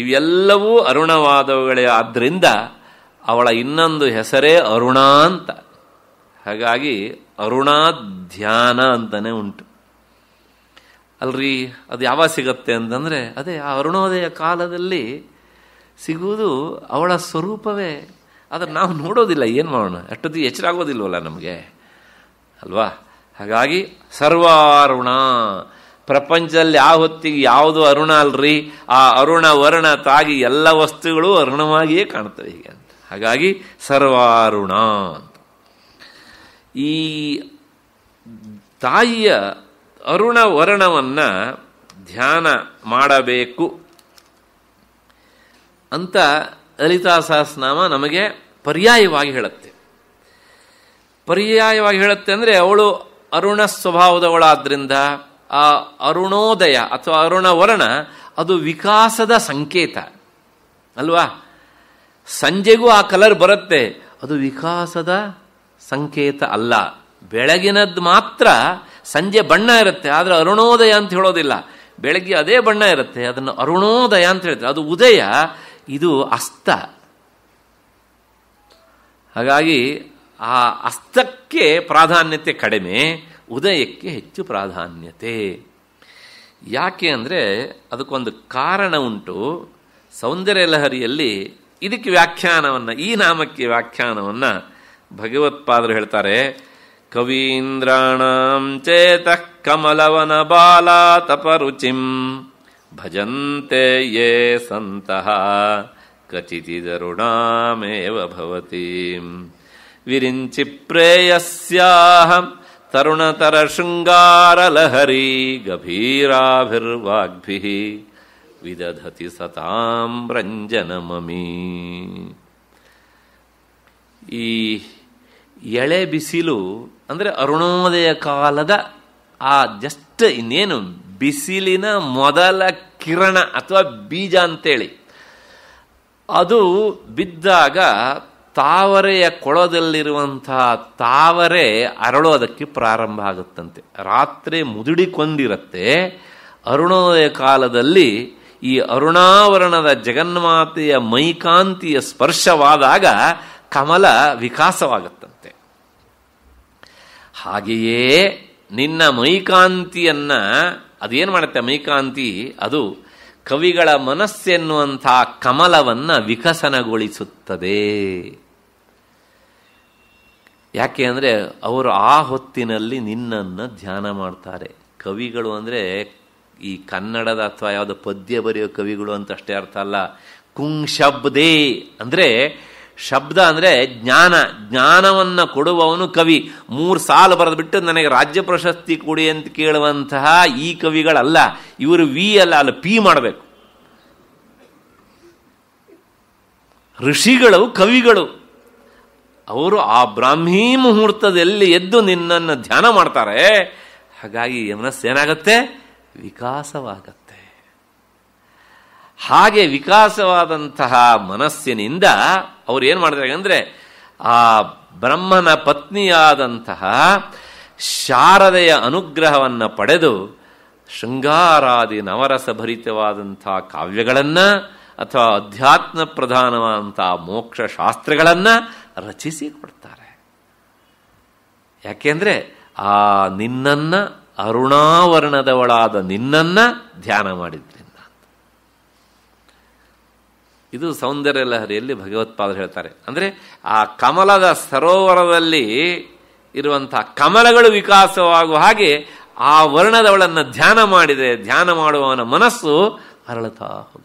Speaker 2: ಇವೆಲ್ಲವೂ ಅರುಣವಾದವುಗಳೇ ಆದ್ದರಿಂದ ಅವಳ ಇನ್ನೊಂದು ಹೆಸರೇ ಅರುಣ ಅಂತ ಹಾಗಾಗಿ ಧ್ಯಾನ ಅಂತಲೇ ಉಂಟು ಅಲ್ರಿ ಅದು ಯಾವಾಗ ಸಿಗತ್ತೆ ಅಂತಂದರೆ ಅದೇ ಆ ಅರುಣೋದಯ ಕಾಲದಲ್ಲಿ ಸಿಗುವುದು ಅವಳ ಸ್ವರೂಪವೇ ಆದರೆ ನಾವು ನೋಡೋದಿಲ್ಲ ಏನು ಮಾಡೋಣ ಅಷ್ಟೊತ್ತಿಗೆ ಎಚ್ಚರಾಗೋದಿಲ್ವಲ್ಲ ನಮಗೆ ಅಲ್ವಾ ಹಾಗಾಗಿ ಸರ್ವಾರುಣ ಪ್ರಪಂಚದಲ್ಲಿ ಆ ಹೊತ್ತಿಗೆ ಯಾವುದು ಅರುಣ ಅಲ್ರಿ ಆ ಅರುಣ ವರ್ಣ ತಾಗಿ ಎಲ್ಲ ವಸ್ತುಗಳು ಅರುಣವಾಗಿಯೇ ಕಾಣ್ತವೆ ಹೀಗೆ ಅಂತ ಹಾಗಾಗಿ ಸರ್ವಾರುಣ ಅಂತ ಈ ತಾಯಿಯ ಅರುಣ ವರ್ಣವನ್ನು ಧ್ಯಾನ ಮಾಡಬೇಕು ಅಂತ ಲಲಿತಾ ಸಹಸ್ರನಾಮ ನಮಗೆ ಪರ್ಯಾಯವಾಗಿ ಹೇಳುತ್ತೆ ಪರ್ಯಾಯವಾಗಿ ಹೇಳುತ್ತೆ ಅಂದರೆ ಅವಳು ಅರುಣ ಸ್ವಭಾವದವಳಾದ್ರಿಂದ ಆ ಅರುಣೋದಯ ಅಥವಾ ಅರುಣ ವರ್ಣ ಅದು ವಿಕಾಸದ ಸಂಕೇತ ಅಲ್ವಾ ಸಂಜೆಗೂ ಆ ಕಲರ್ ಬರುತ್ತೆ ಅದು ವಿಕಾಸದ ಸಂಕೇತ ಅಲ್ಲ ಬೆಳಗಿನದ್ದು ಮಾತ್ರ ಸಂಜೆ ಬಣ್ಣ ಇರುತ್ತೆ ಆದರೆ ಅರುಣೋದಯ ಅಂತ ಹೇಳೋದಿಲ್ಲ ಬೆಳಗ್ಗೆ ಅದೇ ಬಣ್ಣ ಇರುತ್ತೆ ಅದನ್ನು ಅರುಣೋದಯ ಅಂತ ಹೇಳ್ತಾರೆ ಅದು ಉದಯ ಇದು ಅಸ್ತ ಹಾಗಾಗಿ ಆ ಅಸ್ತಕ್ಕೆ ಪ್ರಾಧಾನ್ಯತೆ ಕಡಿಮೆ ಉದಯಕ್ಕೆ ಹೆಚ್ಚು ಪ್ರಾಧಾನ್ಯತೆ ಯಾಕೆ ಅಂದರೆ ಅದಕ್ಕೊಂದು ಕಾರಣ ಉಂಟು ಸೌಂದರ್ಯ ಲಹರಿಯಲ್ಲಿ ಇದಕ್ಕೆ ವ್ಯಾಖ್ಯಾನವನ್ನು ಈ ನಾಮಕ್ಕೆ ವ್ಯಾಖ್ಯಾನವನ್ನು ಭಗವತ್ಪಾದರು ಹೇಳ್ತಾರೆ ಕವೀಂದ್ರಾಣಾಂ ಚೇತ ಕಮಲವನ ಬಾಲ ತಪರುಚಿಂ ಭಜಂತೆ ಯೇ ಸಂತಹ ದರುಣಾಮೇವ ಭವತಿ ವಿರಿಂಚಿ విరించి ತರುಣತರ ಶೃಂಗಾರಲಹರಿ ಗಭೀರಾಭಿರ್ವಾಗ್ಭಿ ವಿದಧತಿ ಸತಾಂ ರಂಜನ ಮಮೀ ಈ ಎಳೆ ಬಿಸಿಲು ಅಂದರೆ ಅರುಣೋದಯ ಕಾಲದ ಆ ಜಸ್ಟ್ ಇನ್ನೇನು ಬಿಸಿಲಿನ ಮೊದಲ ಕಿರಣ ಅಥವಾ ಬೀಜ ಅಂತೇಳಿ ಅದು ಬಿದ್ದಾಗ ತಾವರೆಯ ಕೊಳದಲ್ಲಿರುವಂತಹ ತಾವರೆ ಅರಳೋದಕ್ಕೆ ಪ್ರಾರಂಭ ಆಗುತ್ತಂತೆ ರಾತ್ರಿ ಮುದುಡಿಕೊಂಡಿರುತ್ತೆ ಅರುಣೋದಯ ಕಾಲದಲ್ಲಿ ಈ ಅರುಣಾವರಣದ ಜಗನ್ಮಾತೆಯ ಮೈಕಾಂತಿಯ ಸ್ಪರ್ಶವಾದಾಗ ಕಮಲ ವಿಕಾಸವಾಗುತ್ತಂತೆ ಹಾಗೆಯೇ ನಿನ್ನ ಮೈಕಾಂತಿಯನ್ನ ಅದೇನು ಮಾಡುತ್ತೆ ಮೈಕಾಂತಿ ಅದು ಕವಿಗಳ ಮನಸ್ಸೆನ್ನುವಂಥ ಕಮಲವನ್ನ ವಿಕಸನಗೊಳಿಸುತ್ತದೆ ಯಾಕೆ ಅಂದರೆ ಅವರು ಆ ಹೊತ್ತಿನಲ್ಲಿ ನಿನ್ನನ್ನು ಧ್ಯಾನ ಮಾಡ್ತಾರೆ ಕವಿಗಳು ಅಂದರೆ ಈ ಕನ್ನಡದ ಅಥವಾ ಯಾವುದೋ ಪದ್ಯ ಬರೆಯೋ ಕವಿಗಳು ಅಂತ ಅಷ್ಟೇ ಅರ್ಥ ಅಲ್ಲ ಕುಂ ಶಬ್ದೇ ಅಂದರೆ ಶಬ್ದ ಅಂದರೆ ಜ್ಞಾನ ಜ್ಞಾನವನ್ನು ಕೊಡುವವನು ಕವಿ ಮೂರು ಸಾಲು ಬಿಟ್ಟು ನನಗೆ ರಾಜ್ಯ ಪ್ರಶಸ್ತಿ ಕೊಡಿ ಅಂತ ಕೇಳುವಂತಹ ಈ ಕವಿಗಳಲ್ಲ ಇವರು ವಿ ಅಲ್ಲ ಅಲ್ಲ ಪಿ ಮಾಡಬೇಕು ಋಷಿಗಳು ಕವಿಗಳು ಅವರು ಆ ಬ್ರಾಹ್ಮೀ ಮುಹೂರ್ತದಲ್ಲಿ ಎದ್ದು ನಿನ್ನನ್ನು ಧ್ಯಾನ ಮಾಡ್ತಾರೆ ಹಾಗಾಗಿ ಮನಸ್ಸು ಏನಾಗುತ್ತೆ ವಿಕಾಸವಾಗತ್ತೆ ಹಾಗೆ ವಿಕಾಸವಾದಂತಹ ಮನಸ್ಸಿನಿಂದ ಅವ್ರು ಏನು ಮಾಡ್ತಾರೆ ಅಂದ್ರೆ ಆ ಬ್ರಹ್ಮನ ಪತ್ನಿಯಾದಂತಹ ಶಾರದೆಯ ಅನುಗ್ರಹವನ್ನು ಪಡೆದು ಶೃಂಗಾರಾದಿ ನವರಸ ಭರಿತವಾದಂತಹ ಕಾವ್ಯಗಳನ್ನು ಅಥವಾ ಅಧ್ಯಾತ್ಮ ಪ್ರಧಾನವಾದಂತಹ ಮೋಕ್ಷ ಶಾಸ್ತ್ರಗಳನ್ನು ರಚಿಸಿ ಕೊಡ್ತಾರೆ ಯಾಕೆಂದರೆ ಆ ನಿನ್ನನ್ನು ಅರುಣಾವರ್ಣದವಳಾದ ನಿನ್ನನ್ನು ಧ್ಯಾನ ಮಾಡಿದ್ರಿಂದ ಇದು ಸೌಂದರ್ಯ ಲಹರಿಯಲ್ಲಿ ಭಗವತ್ಪಾದರು ಹೇಳ್ತಾರೆ ಅಂದರೆ ಆ ಕಮಲದ ಸರೋವರದಲ್ಲಿ ಇರುವಂತಹ ಕಮಲಗಳು ವಿಕಾಸವಾಗುವ ಹಾಗೆ ಆ ವರ್ಣದವಳನ್ನು ಧ್ಯಾನ ಮಾಡಿದೆ ಧ್ಯಾನ ಮಾಡುವವನ ಮನಸ್ಸು ಅರಳುತ್ತಾ ಹೋದ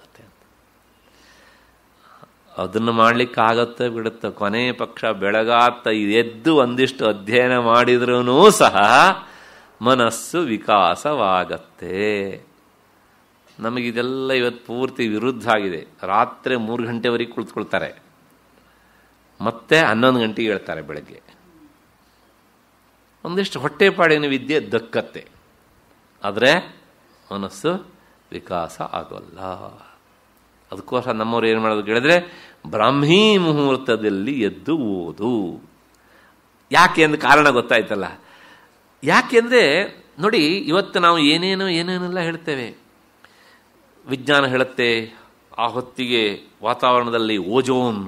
Speaker 2: ಅದನ್ನು ಮಾಡಲಿಕ್ಕೆ ಆಗತ್ತೆ ಬಿಡುತ್ತೆ ಕೊನೆ ಪಕ್ಷ ಬೆಳಗಾತ ಎದ್ದು ಒಂದಿಷ್ಟು ಅಧ್ಯಯನ ಮಾಡಿದ್ರೂ ಸಹ ಮನಸ್ಸು ವಿಕಾಸವಾಗತ್ತೆ ನಮಗಿದೆಲ್ಲ ಇವತ್ತು ಪೂರ್ತಿ ವಿರುದ್ಧ ಆಗಿದೆ ರಾತ್ರಿ ಮೂರು ಗಂಟೆವರೆಗೆ ಕುಳಿತುಕೊಳ್ತಾರೆ ಮತ್ತೆ ಹನ್ನೊಂದು ಗಂಟೆಗೆ ಹೇಳ್ತಾರೆ ಬೆಳಗ್ಗೆ ಒಂದಿಷ್ಟು ಹೊಟ್ಟೆಪಾಡಿನ ವಿದ್ಯೆ ದಕ್ಕತ್ತೆ ಆದರೆ ಮನಸ್ಸು ವಿಕಾಸ ಆಗೋಲ್ಲ ಅದಕ್ಕೋಸ್ಕರ ನಮ್ಮವ್ರು ಏನು ಮಾಡೋದು ಕೇಳಿದ್ರೆ ಬ್ರಾಹ್ಮೀ ಮುಹೂರ್ತದಲ್ಲಿ ಎದ್ದು ಓದು ಯಾಕೆ ಎಂದು ಕಾರಣ ಗೊತ್ತಾಯ್ತಲ್ಲ ಯಾಕೆಂದರೆ ನೋಡಿ ಇವತ್ತು ನಾವು ಏನೇನು ಏನೇನೆಲ್ಲ ಹೇಳ್ತೇವೆ ವಿಜ್ಞಾನ ಹೇಳುತ್ತೆ ಆ ಹೊತ್ತಿಗೆ ವಾತಾವರಣದಲ್ಲಿ ಓಜೋನ್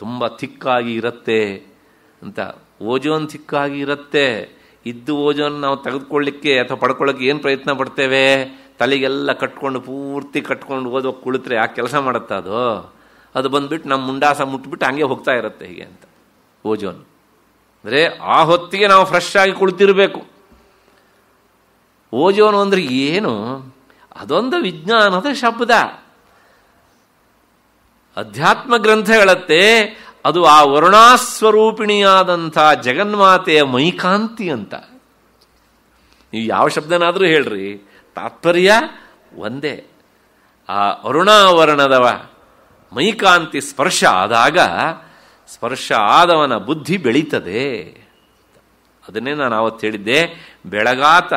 Speaker 2: ತುಂಬ ತಿಕ್ಕಾಗಿ ಇರುತ್ತೆ ಅಂತ ಓಜೋನ್ ತಿಕ್ಕಾಗಿ ಇರುತ್ತೆ ಇದ್ದು ಓಜೋನ್ ನಾವು ತೆಗೆದುಕೊಳ್ಳಿಕ್ಕೆ ಅಥವಾ ಪಡ್ಕೊಳ್ಳೋಕ್ಕೆ ಏನು ಪ್ರಯತ್ನ ಪಡ್ತೇವೆ ತಲೆಗೆಲ್ಲ ಕಟ್ಕೊಂಡು ಪೂರ್ತಿ ಕಟ್ಕೊಂಡು ಓದೋಕೆ ಕುಳಿತರೆ ಆ ಕೆಲಸ ಮಾಡುತ್ತಾ ಅದು ಅದು ಬಂದ್ಬಿಟ್ಟು ನಮ್ಮ ಮುಂಡಾಸ ಮುಟ್ಬಿಟ್ಟು ಹಂಗೆ ಹೋಗ್ತಾ ಇರುತ್ತೆ ಹೀಗೆ ಅಂತ ಓಜೋನ್ ಅಂದರೆ ಆ ಹೊತ್ತಿಗೆ ನಾವು ಫ್ರೆಶ್ ಆಗಿ ಕುಳಿತಿರಬೇಕು ಓಜೋನು ಅಂದರೆ ಏನು ಅದೊಂದು ವಿಜ್ಞಾನದ ಶಬ್ದ ಅಧ್ಯಾತ್ಮ ಗ್ರಂಥ ಹೇಳತ್ತೆ ಅದು ಆ ವರುಣಾಸ್ವರೂಪಿಣಿಯಾದಂಥ ಜಗನ್ಮಾತೆಯ ಮೈಕಾಂತಿ ಅಂತ ನೀವು ಯಾವ ಶಬ್ದನಾದರೂ ಹೇಳ್ರಿ ತಾತ್ಪರ್ಯ ಒಂದೇ ಆ ಅರುಣಾವರಣದವ ಮೈಕಾಂತಿ ಸ್ಪರ್ಶ ಆದಾಗ ಸ್ಪರ್ಶ ಆದವನ ಬುದ್ಧಿ ಬೆಳೀತದೆ ಅದನ್ನೇ ನಾನು ಆವತ್ತು ಹೇಳಿದ್ದೆ ಬೆಳಗಾತ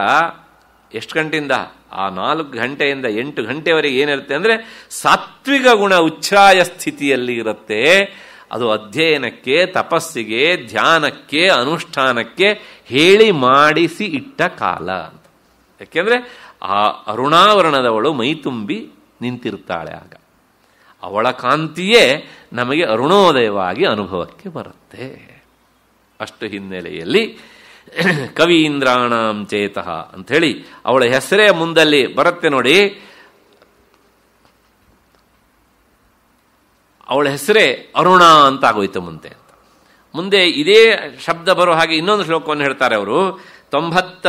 Speaker 2: ಎಷ್ಟು ಗಂಟೆಯಿಂದ ಆ ನಾಲ್ಕು ಗಂಟೆಯಿಂದ ಎಂಟು ಗಂಟೆವರೆಗೆ ಏನಿರುತ್ತೆ ಅಂದರೆ ಸಾತ್ವಿಕ ಗುಣ ಉಚ್ಛ್ರಾಯ ಸ್ಥಿತಿಯಲ್ಲಿ ಇರುತ್ತೆ ಅದು ಅಧ್ಯಯನಕ್ಕೆ ತಪಸ್ಸಿಗೆ ಧ್ಯಾನಕ್ಕೆ ಅನುಷ್ಠಾನಕ್ಕೆ ಹೇಳಿ ಮಾಡಿಸಿ ಇಟ್ಟ ಕಾಲ ಅಂತ ಯಾಕೆಂದರೆ ಆ ಅರುಣಾವರಣದವಳು ಮೈತುಂಬಿ ನಿಂತಿರ್ತಾಳೆ ಆಗ ಅವಳ ಕಾಂತಿಯೇ ನಮಗೆ ಅರುಣೋದಯವಾಗಿ ಅನುಭವಕ್ಕೆ ಬರುತ್ತೆ ಅಷ್ಟು ಹಿನ್ನೆಲೆಯಲ್ಲಿ *clears throat* ಕವೀಂದ್ರಾಣಾಂ ಚೇತಃ ಹೇಳಿ ಅವಳ ಹೆಸರೇ ಮುಂದಲ್ಲಿ ಬರುತ್ತೆ ನೋಡಿ ಅವಳ ಹೆಸರೇ ಅರುಣ ಅಂತ ಆಗೋಯ್ತು ಮುಂದೆ ಅಂತ ಮುಂದೆ ಇದೇ ಶಬ್ದ ಬರೋ ಹಾಗೆ ಇನ್ನೊಂದು ಶ್ಲೋಕವನ್ನು ಹೇಳ್ತಾರೆ ಅವರು ತೊಂಬತ್ತ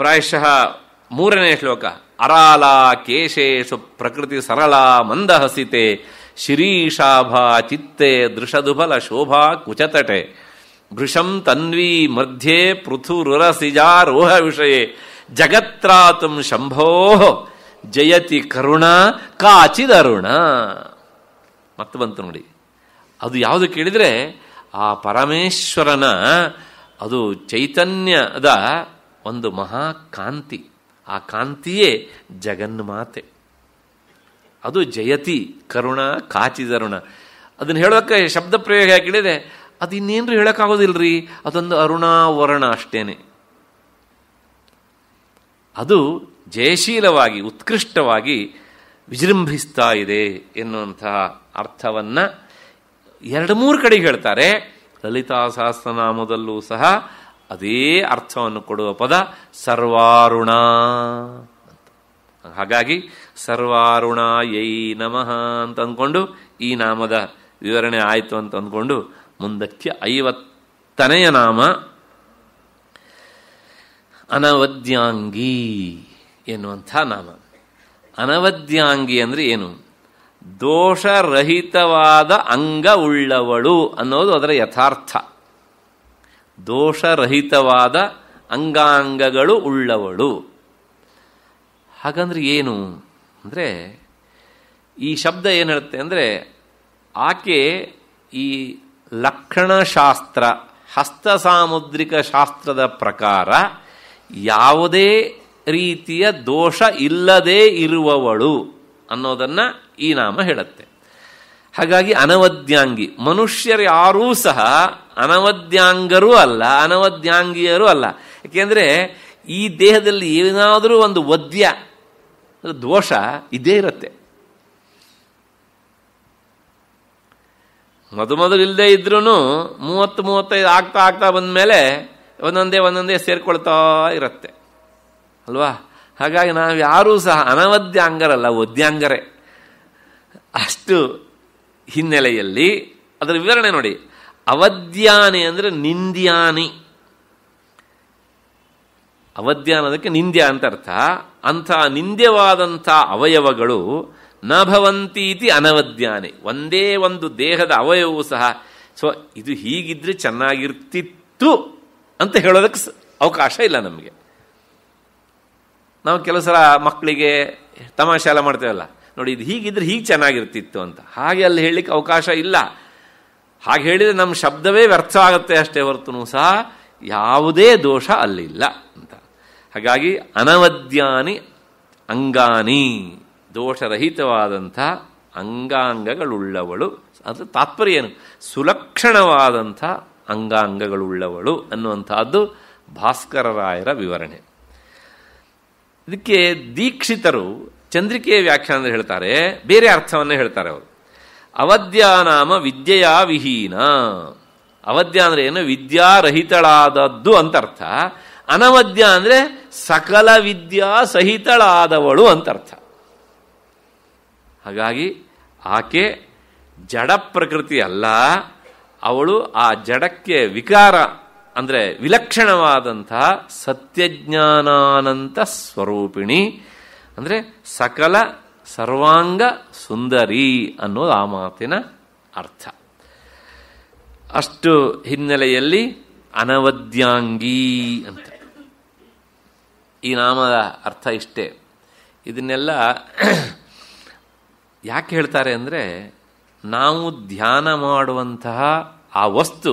Speaker 2: ಪ್ರಾಯಶಃ ಮೂರನೇ ಶ್ಲೋಕ ಅರಾಲ ಕೇಶೇಶು ಪ್ರಕೃತಿ ಸರಳ ಮಂದಹಸಿತೆ ಶಿರೀಷಾಭಾ ಚಿತ್ತೆ ದೃಷದುಬಲ ಶೋಭಾ ಕುಚತಟೆ ಭೃಷಂ ತನ್ವೀ ಮಧ್ಯೆ ಪೃಥುರುರಸಿಜಾರೋಹ ವಿಷಯ ಜಗತ್ರಾತು ಶಂಭೋ ಜಯತಿ ಕರುಣ ಕಾಚಿದರುಣ ಮತ್ತೆ ಬಂತು ನೋಡಿ ಅದು ಯಾವುದು ಕೇಳಿದರೆ ಆ ಪರಮೇಶ್ವರನ ಅದು ಚೈತನ್ಯದ ಒಂದು ಮಹಾಕಾಂತಿ ಆ ಕಾಂತಿಯೇ ಜಗನ್ಮಾತೆ ಅದು ಜಯತಿ ಕರುಣ ಕಾಚಿದರುಣ ಅದನ್ನು ಹೇಳೋಕ್ಕೆ ಶಬ್ದ ಪ್ರಯೋಗ ಯಾಕಿಳಿದೆ ಅದು ಇನ್ನೇನು ಹೇಳೋಕ್ಕಾಗೋದಿಲ್ಲರಿ ಅದೊಂದು ಅರುಣಾವರಣ ಅಷ್ಟೇನೆ ಅದು ಜಯಶೀಲವಾಗಿ ಉತ್ಕೃಷ್ಟವಾಗಿ ವಿಜೃಂಭಿಸ್ತಾ ಇದೆ ಎನ್ನುವಂತಹ ಅರ್ಥವನ್ನು ಎರಡು ಮೂರು ಕಡೆ ಹೇಳ್ತಾರೆ ಲಲಿತಾ ಸಹಸ್ರನಾಮದಲ್ಲೂ ಸಹ ಅದೇ ಅರ್ಥವನ್ನು ಕೊಡುವ ಪದ ಸರ್ವಾರುಣ ಹಾಗಾಗಿ ಸರ್ವಾರುಣ ಯೈ ನಮಃ ಅಂತ ಅಂದ್ಕೊಂಡು ಈ ನಾಮದ ವಿವರಣೆ ಆಯಿತು ಅಂತ ಅಂದ್ಕೊಂಡು ಮುಂದಕ್ಕೆ ಐವತ್ತನೆಯ ನಾಮ ಅನವದ್ಯಾಂಗಿ ಎನ್ನುವಂಥ ನಾಮ ಅನವದ್ಯಾಂಗಿ ಅಂದರೆ ಏನು ದೋಷರಹಿತವಾದ ಉಳ್ಳವಳು ಅನ್ನೋದು ಅದರ ಯಥಾರ್ಥ ದೋಷರಹಿತವಾದ ಅಂಗಾಂಗಗಳು ಉಳ್ಳವಳು ಹಾಗಂದ್ರೆ ಏನು ಅಂದರೆ ಈ ಶಬ್ದ ಏನು ಹೇಳುತ್ತೆ ಅಂದರೆ ಆಕೆ ಈ ಲಕ್ಷಣಶಾಸ್ತ್ರ ಹಸ್ತ ಸಾಮುದ್ರಿಕ ಶಾಸ್ತ್ರದ ಪ್ರಕಾರ ಯಾವುದೇ ರೀತಿಯ ದೋಷ ಇಲ್ಲದೇ ಇರುವವಳು ಅನ್ನೋದನ್ನು ಈ ನಾಮ ಹೇಳುತ್ತೆ ಹಾಗಾಗಿ ಅನವದ್ಯಾಂಗಿ ಮನುಷ್ಯರು ಯಾರೂ ಸಹ ಅನವದ್ಯಾಂಗರೂ ಅಲ್ಲ ಅನವದ್ಯಾಂಗಿಯರೂ ಅಲ್ಲ ಏಕೆಂದರೆ ಈ ದೇಹದಲ್ಲಿ ಏನಾದರೂ ಒಂದು ವದ್ಯ ದೋಷ ಇದೇ ಇರುತ್ತೆ ಮೊದ ಮೊದಲು ಇಲ್ಲದೆ ಇದ್ರೂ ಮೂವತ್ತು ಮೂವತ್ತೈದು ಆಗ್ತಾ ಆಗ್ತಾ ಬಂದ ಮೇಲೆ ಒಂದೊಂದೇ ಒಂದೊಂದೇ ಸೇರ್ಕೊಳ್ತಾ ಇರುತ್ತೆ ಅಲ್ವಾ ಹಾಗಾಗಿ ನಾವು ಯಾರೂ ಸಹ ಅನವದ್ಯಾಂಗರಲ್ಲ ವದ್ಯಾಂಗರೇ ಅಷ್ಟು ಹಿನ್ನೆಲೆಯಲ್ಲಿ ಅದರ ವಿವರಣೆ ನೋಡಿ ಅವಧ್ಯಾನೆ ಅಂದರೆ ನಿಂದ್ಯಾನಿ ಅನ್ನೋದಕ್ಕೆ ನಿಂದ್ಯ ಅಂತ ಅರ್ಥ ಅಂಥ ನಿಂದ್ಯವಾದಂಥ ಅವಯವಗಳು ನ ಭವಂತೀತಿ ಇತಿ ಅನವಧ್ಯಾನೆ ಒಂದೇ ಒಂದು ದೇಹದ ಅವಯವವು ಸಹ ಸೊ ಇದು ಹೀಗಿದ್ರೆ ಚೆನ್ನಾಗಿರ್ತಿತ್ತು ಅಂತ ಹೇಳೋದಕ್ಕೆ ಅವಕಾಶ ಇಲ್ಲ ನಮಗೆ ನಾವು ಕೆಲವು ಸಲ ಮಕ್ಕಳಿಗೆ ತಮಾಷೆ ಎಲ್ಲ ಮಾಡ್ತೇವಲ್ಲ ನೋಡಿ ಇದು ಹೀಗಿದ್ರೆ ಹೀಗೆ ಚೆನ್ನಾಗಿರ್ತಿತ್ತು ಅಂತ ಹಾಗೆ ಅಲ್ಲಿ ಹೇಳಲಿಕ್ಕೆ ಅವಕಾಶ ಇಲ್ಲ ಹಾಗೆ ಹೇಳಿದರೆ ನಮ್ಮ ಶಬ್ದವೇ ವ್ಯರ್ಥ ಆಗುತ್ತೆ ಅಷ್ಟೇ ಹೊರತು ಸಹ ಯಾವುದೇ ದೋಷ ಅಲ್ಲಿಲ್ಲ ಅಂತ ಹಾಗಾಗಿ ಅನವದ್ಯಾನಿ ಅಂಗಾನಿ ದೋಷರಹಿತವಾದಂಥ ಅಂಗಾಂಗಗಳುಳ್ಳವಳು ಅದು ತಾತ್ಪರ್ಯ ಏನು ಸುಲಕ್ಷಣವಾದಂಥ ಅಂಗಾಂಗಗಳುಳ್ಳವಳು ಅನ್ನುವಂಥದ್ದು ಭಾಸ್ಕರರಾಯರ ವಿವರಣೆ ಇದಕ್ಕೆ ದೀಕ್ಷಿತರು ಚಂದ್ರಿಕೆಯ ವ್ಯಾಖ್ಯಾನದಲ್ಲಿ ಹೇಳ್ತಾರೆ ಬೇರೆ ಅರ್ಥವನ್ನೇ ಹೇಳ್ತಾರೆ ಅವರು ಅವಧ್ಯ ನಾಮ ವಿದ್ಯೆಯ ವಿಹೀನ ಅವಧ್ಯ ಅಂದರೆ ಏನು ವಿದ್ಯಾರಹಿತಳಾದದ್ದು ಅಂತ ಅರ್ಥ ಅನವಧ್ಯ ಅಂದರೆ ಸಕಲ ವಿದ್ಯಾ ಸಹಿತಳಾದವಳು ಅಂತ ಅರ್ಥ ಹಾಗಾಗಿ ಆಕೆ ಜಡ ಪ್ರಕೃತಿ ಅಲ್ಲ ಅವಳು ಆ ಜಡಕ್ಕೆ ವಿಕಾರ ಅಂದರೆ ವಿಲಕ್ಷಣವಾದಂತಹ ಸತ್ಯಜ್ಞಾನಾನಂತ ಸ್ವರೂಪಿಣಿ ಅಂದರೆ ಸಕಲ ಸರ್ವಾಂಗ ಸುಂದರಿ ಅನ್ನೋದು ಆ ಮಾತಿನ ಅರ್ಥ ಅಷ್ಟು ಹಿನ್ನೆಲೆಯಲ್ಲಿ ಅನವದ್ಯಾಂಗಿ ಅಂತ ಈ ನಾಮದ ಅರ್ಥ ಇಷ್ಟೇ ಇದನ್ನೆಲ್ಲ ಯಾಕೆ ಹೇಳ್ತಾರೆ ಅಂದರೆ ನಾವು ಧ್ಯಾನ ಮಾಡುವಂತಹ ಆ ವಸ್ತು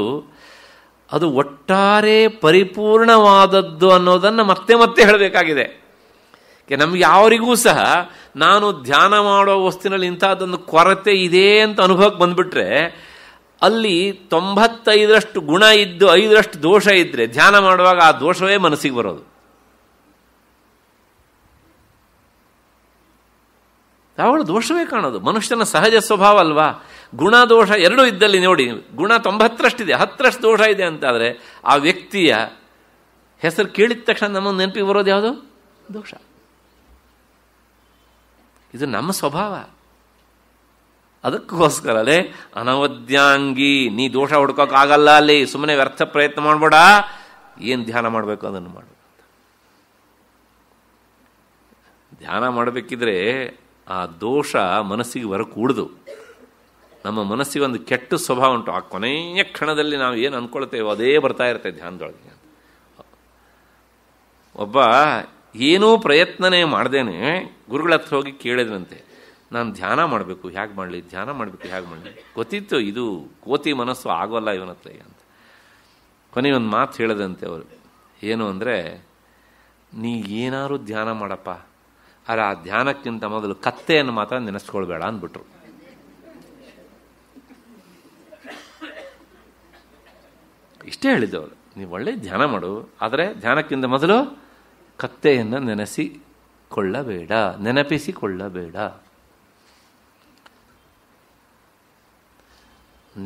Speaker 2: ಅದು ಒಟ್ಟಾರೆ ಪರಿಪೂರ್ಣವಾದದ್ದು ಅನ್ನೋದನ್ನು ಮತ್ತೆ ಮತ್ತೆ ಹೇಳಬೇಕಾಗಿದೆ ನಮ್ಗೆ ಯಾವರಿಗೂ ಸಹ ನಾನು ಧ್ಯಾನ ಮಾಡುವ ವಸ್ತುವಿನಲ್ಲಿ ಇಂಥದ್ದೊಂದು ಕೊರತೆ ಇದೆ ಅಂತ ಅನುಭವಕ್ಕೆ ಬಂದ್ಬಿಟ್ರೆ ಅಲ್ಲಿ ತೊಂಬತ್ತೈದರಷ್ಟು ಗುಣ ಇದ್ದು ಐದರಷ್ಟು ದೋಷ ಇದ್ದರೆ ಧ್ಯಾನ ಮಾಡುವಾಗ ಆ ದೋಷವೇ ಮನಸ್ಸಿಗೆ ಬರೋದು ಯಾವಾಗ ದೋಷವೇ ಕಾಣೋದು ಮನುಷ್ಯನ ಸಹಜ ಸ್ವಭಾವ ಅಲ್ವಾ ಗುಣ ದೋಷ ಎರಡೂ ಇದ್ದಲ್ಲಿ ನೋಡಿ ಗುಣ ತೊಂಬತ್ತರಷ್ಟಿದೆ ಹತ್ತರಷ್ಟು ದೋಷ ಇದೆ ಅಂತಾದರೆ ಆ ವ್ಯಕ್ತಿಯ ಹೆಸರು ಕೇಳಿದ ತಕ್ಷಣ ನಮ್ಮ ನೆನಪಿಗೆ ಬರೋದು ಯಾವುದು ದೋಷ ಇದು ನಮ್ಮ ಸ್ವಭಾವ ಅದಕ್ಕೋಸ್ಕರ ಅದೇ ಅನವದ್ಯಾಂಗಿ ನೀ ದೋಷ ಹುಡ್ಕೋಕ್ಕಾಗಲ್ಲ ಅಲ್ಲಿ ಸುಮ್ಮನೆ ವ್ಯರ್ಥ ಪ್ರಯತ್ನ ಮಾಡಬೇಡ ಏನು ಧ್ಯಾನ ಮಾಡಬೇಕು ಅದನ್ನು ಮಾಡು ಧ್ಯಾನ ಮಾಡಬೇಕಿದ್ರೆ ಆ ದೋಷ ಮನಸ್ಸಿಗೆ ಬರಕೂಡದು ನಮ್ಮ ಮನಸ್ಸಿಗೆ ಒಂದು ಕೆಟ್ಟ ಸ್ವಭಾವ ಉಂಟು ಆ ಕೊನೆಯ ಕ್ಷಣದಲ್ಲಿ ನಾವು ಏನು ಅಂದ್ಕೊಳ್ತೇವೋ ಅದೇ ಬರ್ತಾ ಇರುತ್ತೆ ಧ್ಯಾನದೊಳಗೆ ಒಬ್ಬ ಏನೂ ಪ್ರಯತ್ನನೇ ಮಾಡ್ದೇನೆ ಗುರುಗಳ ಹತ್ರ ಹೋಗಿ ಕೇಳಿದ್ರಂತೆ ನಾನು ಧ್ಯಾನ ಮಾಡಬೇಕು ಹೇಗೆ ಮಾಡಲಿ ಧ್ಯಾನ ಮಾಡಬೇಕು ಹೇಗೆ ಮಾಡಲಿ ಗೊತ್ತಿತ್ತು ಇದು ಕೋತಿ ಮನಸ್ಸು ಆಗೋಲ್ಲ ಇವನ ಹತ್ರ ಅಂತ ಕೊನೆ ಒಂದು ಮಾತು ಹೇಳದಂತೆ ಅವರು ಏನು ಅಂದರೆ ನೀ ಏನಾದ್ರು ಧ್ಯಾನ ಮಾಡಪ್ಪ ಆದರೆ ಆ ಧ್ಯಾನಕ್ಕಿಂತ ಮೊದಲು ಕತ್ತೆಯನ್ನು ಮಾತ್ರ ನೆನೆಸ್ಕೊಳ್ಬೇಡ ಅಂದ್ಬಿಟ್ರು ಇಷ್ಟೇ ಹೇಳಿದ್ದವರು ನೀವು ಒಳ್ಳೆ ಧ್ಯಾನ ಮಾಡು ಆದರೆ ಧ್ಯಾನಕ್ಕಿಂತ ಮೊದಲು ಕತ್ತೆಯನ್ನು ನೆನೆಸಿಕೊಳ್ಳಬೇಡ ನೆನಪಿಸಿಕೊಳ್ಳಬೇಡ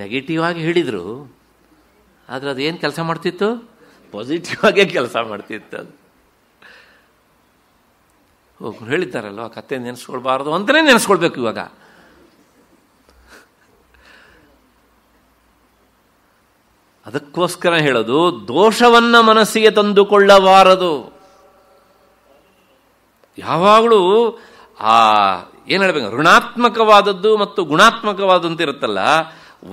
Speaker 2: ನೆಗೆಟಿವ್ ಆಗಿ ಹೇಳಿದರು ಆದರೆ ಅದೇನು ಕೆಲಸ ಮಾಡ್ತಿತ್ತು ಪಾಸಿಟಿವ್ ಆಗೇ ಕೆಲಸ ಮಾಡ್ತಿತ್ತು ಅದು ಒಬ್ರು ಆ ಕತ್ತೆ ನೆನೆಸ್ಕೊಳ್ಬಾರ್ದು ಅಂತಲೇ ನೆನೆಸ್ಕೊಳ್ಬೇಕು ಇವಾಗ ಅದಕ್ಕೋಸ್ಕರ ಹೇಳೋದು ದೋಷವನ್ನು ಮನಸ್ಸಿಗೆ ತಂದುಕೊಳ್ಳಬಾರದು ಯಾವಾಗಲೂ ಆ ಏನು ಹೇಳ್ಬೇಕು ಋಣಾತ್ಮಕವಾದದ್ದು ಮತ್ತು ಗುಣಾತ್ಮಕವಾದಂತಿರುತ್ತಲ್ಲ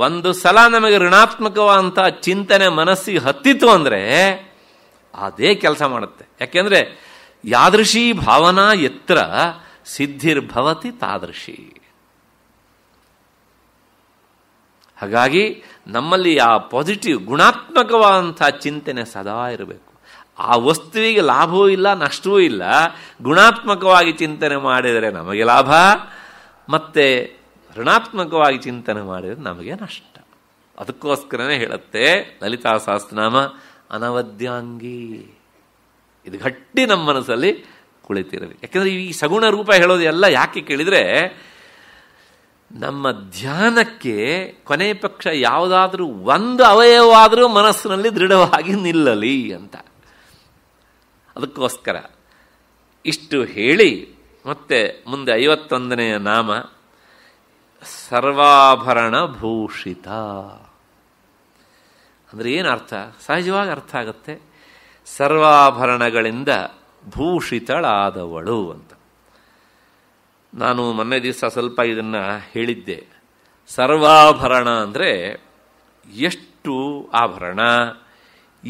Speaker 2: ಒಂದು ಸಲ ನಮಗೆ ಋಣಾತ್ಮಕವಾದಂತಹ ಚಿಂತನೆ ಮನಸ್ಸಿಗೆ ಹತ್ತಿತ್ತು ಅಂದರೆ ಅದೇ ಕೆಲಸ ಮಾಡುತ್ತೆ ಯಾಕೆಂದರೆ ಯಾದೃಶಿ ಭಾವನಾ ಎತ್ರ ಸಿದ್ಧಿರ್ಭವತಿ ತಾದೃಶಿ ಹಾಗಾಗಿ ನಮ್ಮಲ್ಲಿ ಆ ಪಾಸಿಟಿವ್ ಗುಣಾತ್ಮಕವಾದಂತಹ ಚಿಂತನೆ ಸದಾ ಇರಬೇಕು ಆ ವಸ್ತುವಿಗೆ ಲಾಭವೂ ಇಲ್ಲ ನಷ್ಟವೂ ಇಲ್ಲ ಗುಣಾತ್ಮಕವಾಗಿ ಚಿಂತನೆ ಮಾಡಿದರೆ ನಮಗೆ ಲಾಭ ಮತ್ತೆ ಋಣಾತ್ಮಕವಾಗಿ ಚಿಂತನೆ ಮಾಡಿದರೆ ನಮಗೆ ನಷ್ಟ ಅದಕ್ಕೋಸ್ಕರನೇ ಹೇಳುತ್ತೆ ಲಲಿತಾ ಸಹಸ್ರನಾಮ ಅನವದ್ಯಾಂಗಿ ಇದು ಗಟ್ಟಿ ನಮ್ಮ ಮನಸ್ಸಲ್ಲಿ ಕುಳಿತಿರಲಿ ಯಾಕೆಂದರೆ ಈ ಸಗುಣ ರೂಪ ಹೇಳೋದು ಎಲ್ಲ ಯಾಕೆ ಕೇಳಿದರೆ ನಮ್ಮ ಧ್ಯಾನಕ್ಕೆ ಕೊನೆ ಪಕ್ಷ ಯಾವುದಾದ್ರೂ ಒಂದು ಅವಯವಾದರೂ ಮನಸ್ಸಿನಲ್ಲಿ ದೃಢವಾಗಿ ನಿಲ್ಲಲಿ ಅಂತ ಅದಕ್ಕೋಸ್ಕರ ಇಷ್ಟು ಹೇಳಿ ಮತ್ತೆ ಮುಂದೆ ಐವತ್ತೊಂದನೆಯ ನಾಮ ಸರ್ವಾಭರಣ ಭೂಷಿತ ಅಂದರೆ ಏನು ಅರ್ಥ ಸಹಜವಾಗಿ ಅರ್ಥ ಆಗುತ್ತೆ ಸರ್ವಾಭರಣಗಳಿಂದ ಭೂಷಿತಳಾದವಳು ಅಂತ ನಾನು ಮೊನ್ನೆ ದಿವಸ ಸ್ವಲ್ಪ ಇದನ್ನು ಹೇಳಿದ್ದೆ ಸರ್ವಾಭರಣ ಅಂದರೆ ಎಷ್ಟು ಆಭರಣ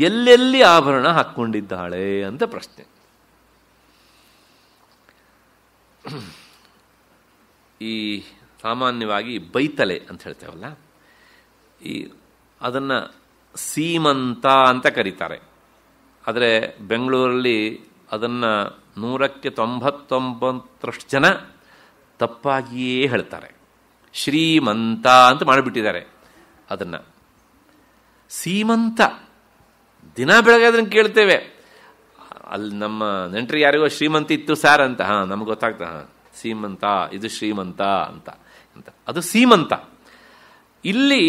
Speaker 2: ಎಲ್ಲೆಲ್ಲಿ ಆಭರಣ ಹಾಕ್ಕೊಂಡಿದ್ದಾಳೆ ಅಂತ ಪ್ರಶ್ನೆ ಈ ಸಾಮಾನ್ಯವಾಗಿ ಬೈತಲೆ ಅಂತ ಹೇಳ್ತೇವಲ್ಲ ಈ ಅದನ್ನು ಸೀಮಂತ ಅಂತ ಕರೀತಾರೆ ಆದರೆ ಬೆಂಗಳೂರಲ್ಲಿ ಅದನ್ನು ನೂರಕ್ಕೆ ತೊಂಬತ್ತೊಂಬತ್ತರಷ್ಟು ಜನ ತಪ್ಪಾಗಿಯೇ ಹೇಳ್ತಾರೆ ಶ್ರೀಮಂತ ಅಂತ ಮಾಡಿಬಿಟ್ಟಿದ್ದಾರೆ ಅದನ್ನು ಸೀಮಂತ ದಿನ ಅದನ್ನು ಕೇಳ್ತೇವೆ ಅಲ್ಲಿ ನಮ್ಮ ನೆಂಟರು ಯಾರಿಗೋ ಶ್ರೀಮಂತ ಇತ್ತು ಸಾರ್ ಅಂತ ಹಾಂ ನಮ್ಗೆ ಗೊತ್ತಾಗ್ತ ಹಾಂ ಸೀಮಂತ ಇದು ಶ್ರೀಮಂತ ಅಂತ ಅಂತ ಅದು ಸೀಮಂತ ಇಲ್ಲಿ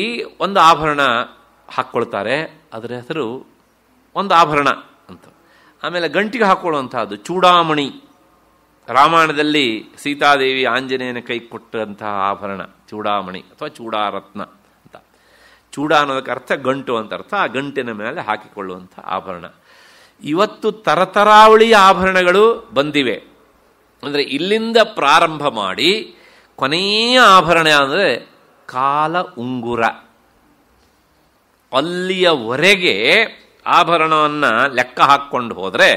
Speaker 2: ಒಂದು ಆಭರಣ ಹಾಕ್ಕೊಳ್ತಾರೆ ಅದರ ಹೆಸರು ಒಂದು ಆಭರಣ ಅಂತ ಆಮೇಲೆ ಗಂಟಿಗೆ ಹಾಕ್ಕೊಳ್ಳುವಂತಹದ್ದು ಚೂಡಾಮಣಿ ರಾಮಾಯಣದಲ್ಲಿ ಸೀತಾದೇವಿ ಆಂಜನೇಯನ ಕೈ ಕೊಟ್ಟಂತಹ ಆಭರಣ ಚೂಡಾಮಣಿ ಅಥವಾ ಚೂಡಾರತ್ನ ಚೂಡ ಅನ್ನೋದಕ್ಕೆ ಅರ್ಥ ಗಂಟು ಅಂತ ಅರ್ಥ ಆ ಗಂಟಿನ ಮೇಲೆ ಹಾಕಿಕೊಳ್ಳುವಂಥ ಆಭರಣ ಇವತ್ತು ತರತರಾವಳಿಯ ಆಭರಣಗಳು ಬಂದಿವೆ ಅಂದರೆ ಇಲ್ಲಿಂದ ಪ್ರಾರಂಭ ಮಾಡಿ ಕೊನೆಯ ಆಭರಣ ಅಂದರೆ ಕಾಲ ಉಂಗುರ ಅಲ್ಲಿಯವರೆಗೆ ಆಭರಣವನ್ನು ಲೆಕ್ಕ ಹಾಕ್ಕೊಂಡು ಹೋದರೆ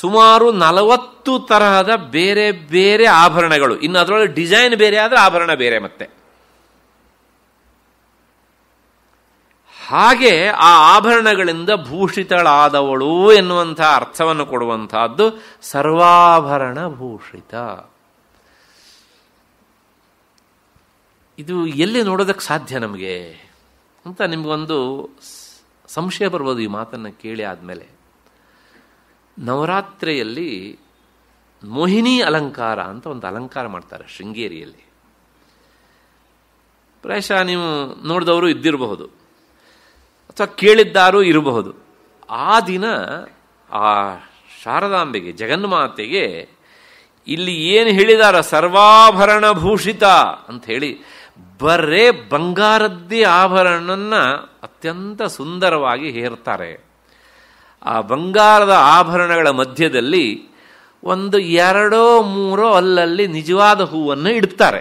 Speaker 2: ಸುಮಾರು ನಲವತ್ತು ತರಹದ ಬೇರೆ ಬೇರೆ ಆಭರಣಗಳು ಇನ್ನು ಅದರೊಳಗೆ ಡಿಸೈನ್ ಬೇರೆ ಆದರೆ ಆಭರಣ ಬೇರೆ ಮತ್ತೆ ಹಾಗೆ ಆ ಆಭರಣಗಳಿಂದ ಭೂಷಿತಳಾದವಳು ಎನ್ನುವಂಥ ಅರ್ಥವನ್ನು ಕೊಡುವಂತಹದ್ದು ಸರ್ವಾಭರಣ ಭೂಷಿತ ಇದು ಎಲ್ಲಿ ನೋಡೋದಕ್ಕೆ ಸಾಧ್ಯ ನಮಗೆ ಅಂತ ನಿಮಗೊಂದು ಸಂಶಯ ಬರ್ಬೋದು ಈ ಮಾತನ್ನು ಕೇಳಿ ಆದಮೇಲೆ ನವರಾತ್ರಿಯಲ್ಲಿ ಮೋಹಿನಿ ಅಲಂಕಾರ ಅಂತ ಒಂದು ಅಲಂಕಾರ ಮಾಡ್ತಾರೆ ಶೃಂಗೇರಿಯಲ್ಲಿ ಪ್ರಾಯಶಃ ನೀವು ನೋಡಿದವರು ಇದ್ದಿರಬಹುದು ಅಥವಾ ಕೇಳಿದ್ದಾರೂ ಇರಬಹುದು ಆ ದಿನ ಆ ಶಾರದಾಂಬೆಗೆ ಜಗನ್ಮಾತೆಗೆ ಇಲ್ಲಿ ಏನು ಹೇಳಿದಾರ ಸರ್ವಾಭರಣ ಭೂಷಿತ ಅಂತ ಹೇಳಿ ಬರೇ ಬಂಗಾರದ್ದೇ ಆಭರಣನ ಅತ್ಯಂತ ಸುಂದರವಾಗಿ ಹೇರ್ತಾರೆ ಆ ಬಂಗಾರದ ಆಭರಣಗಳ ಮಧ್ಯದಲ್ಲಿ ಒಂದು ಎರಡೋ ಮೂರೋ ಅಲ್ಲಲ್ಲಿ ನಿಜವಾದ ಹೂವನ್ನು ಇಡ್ತಾರೆ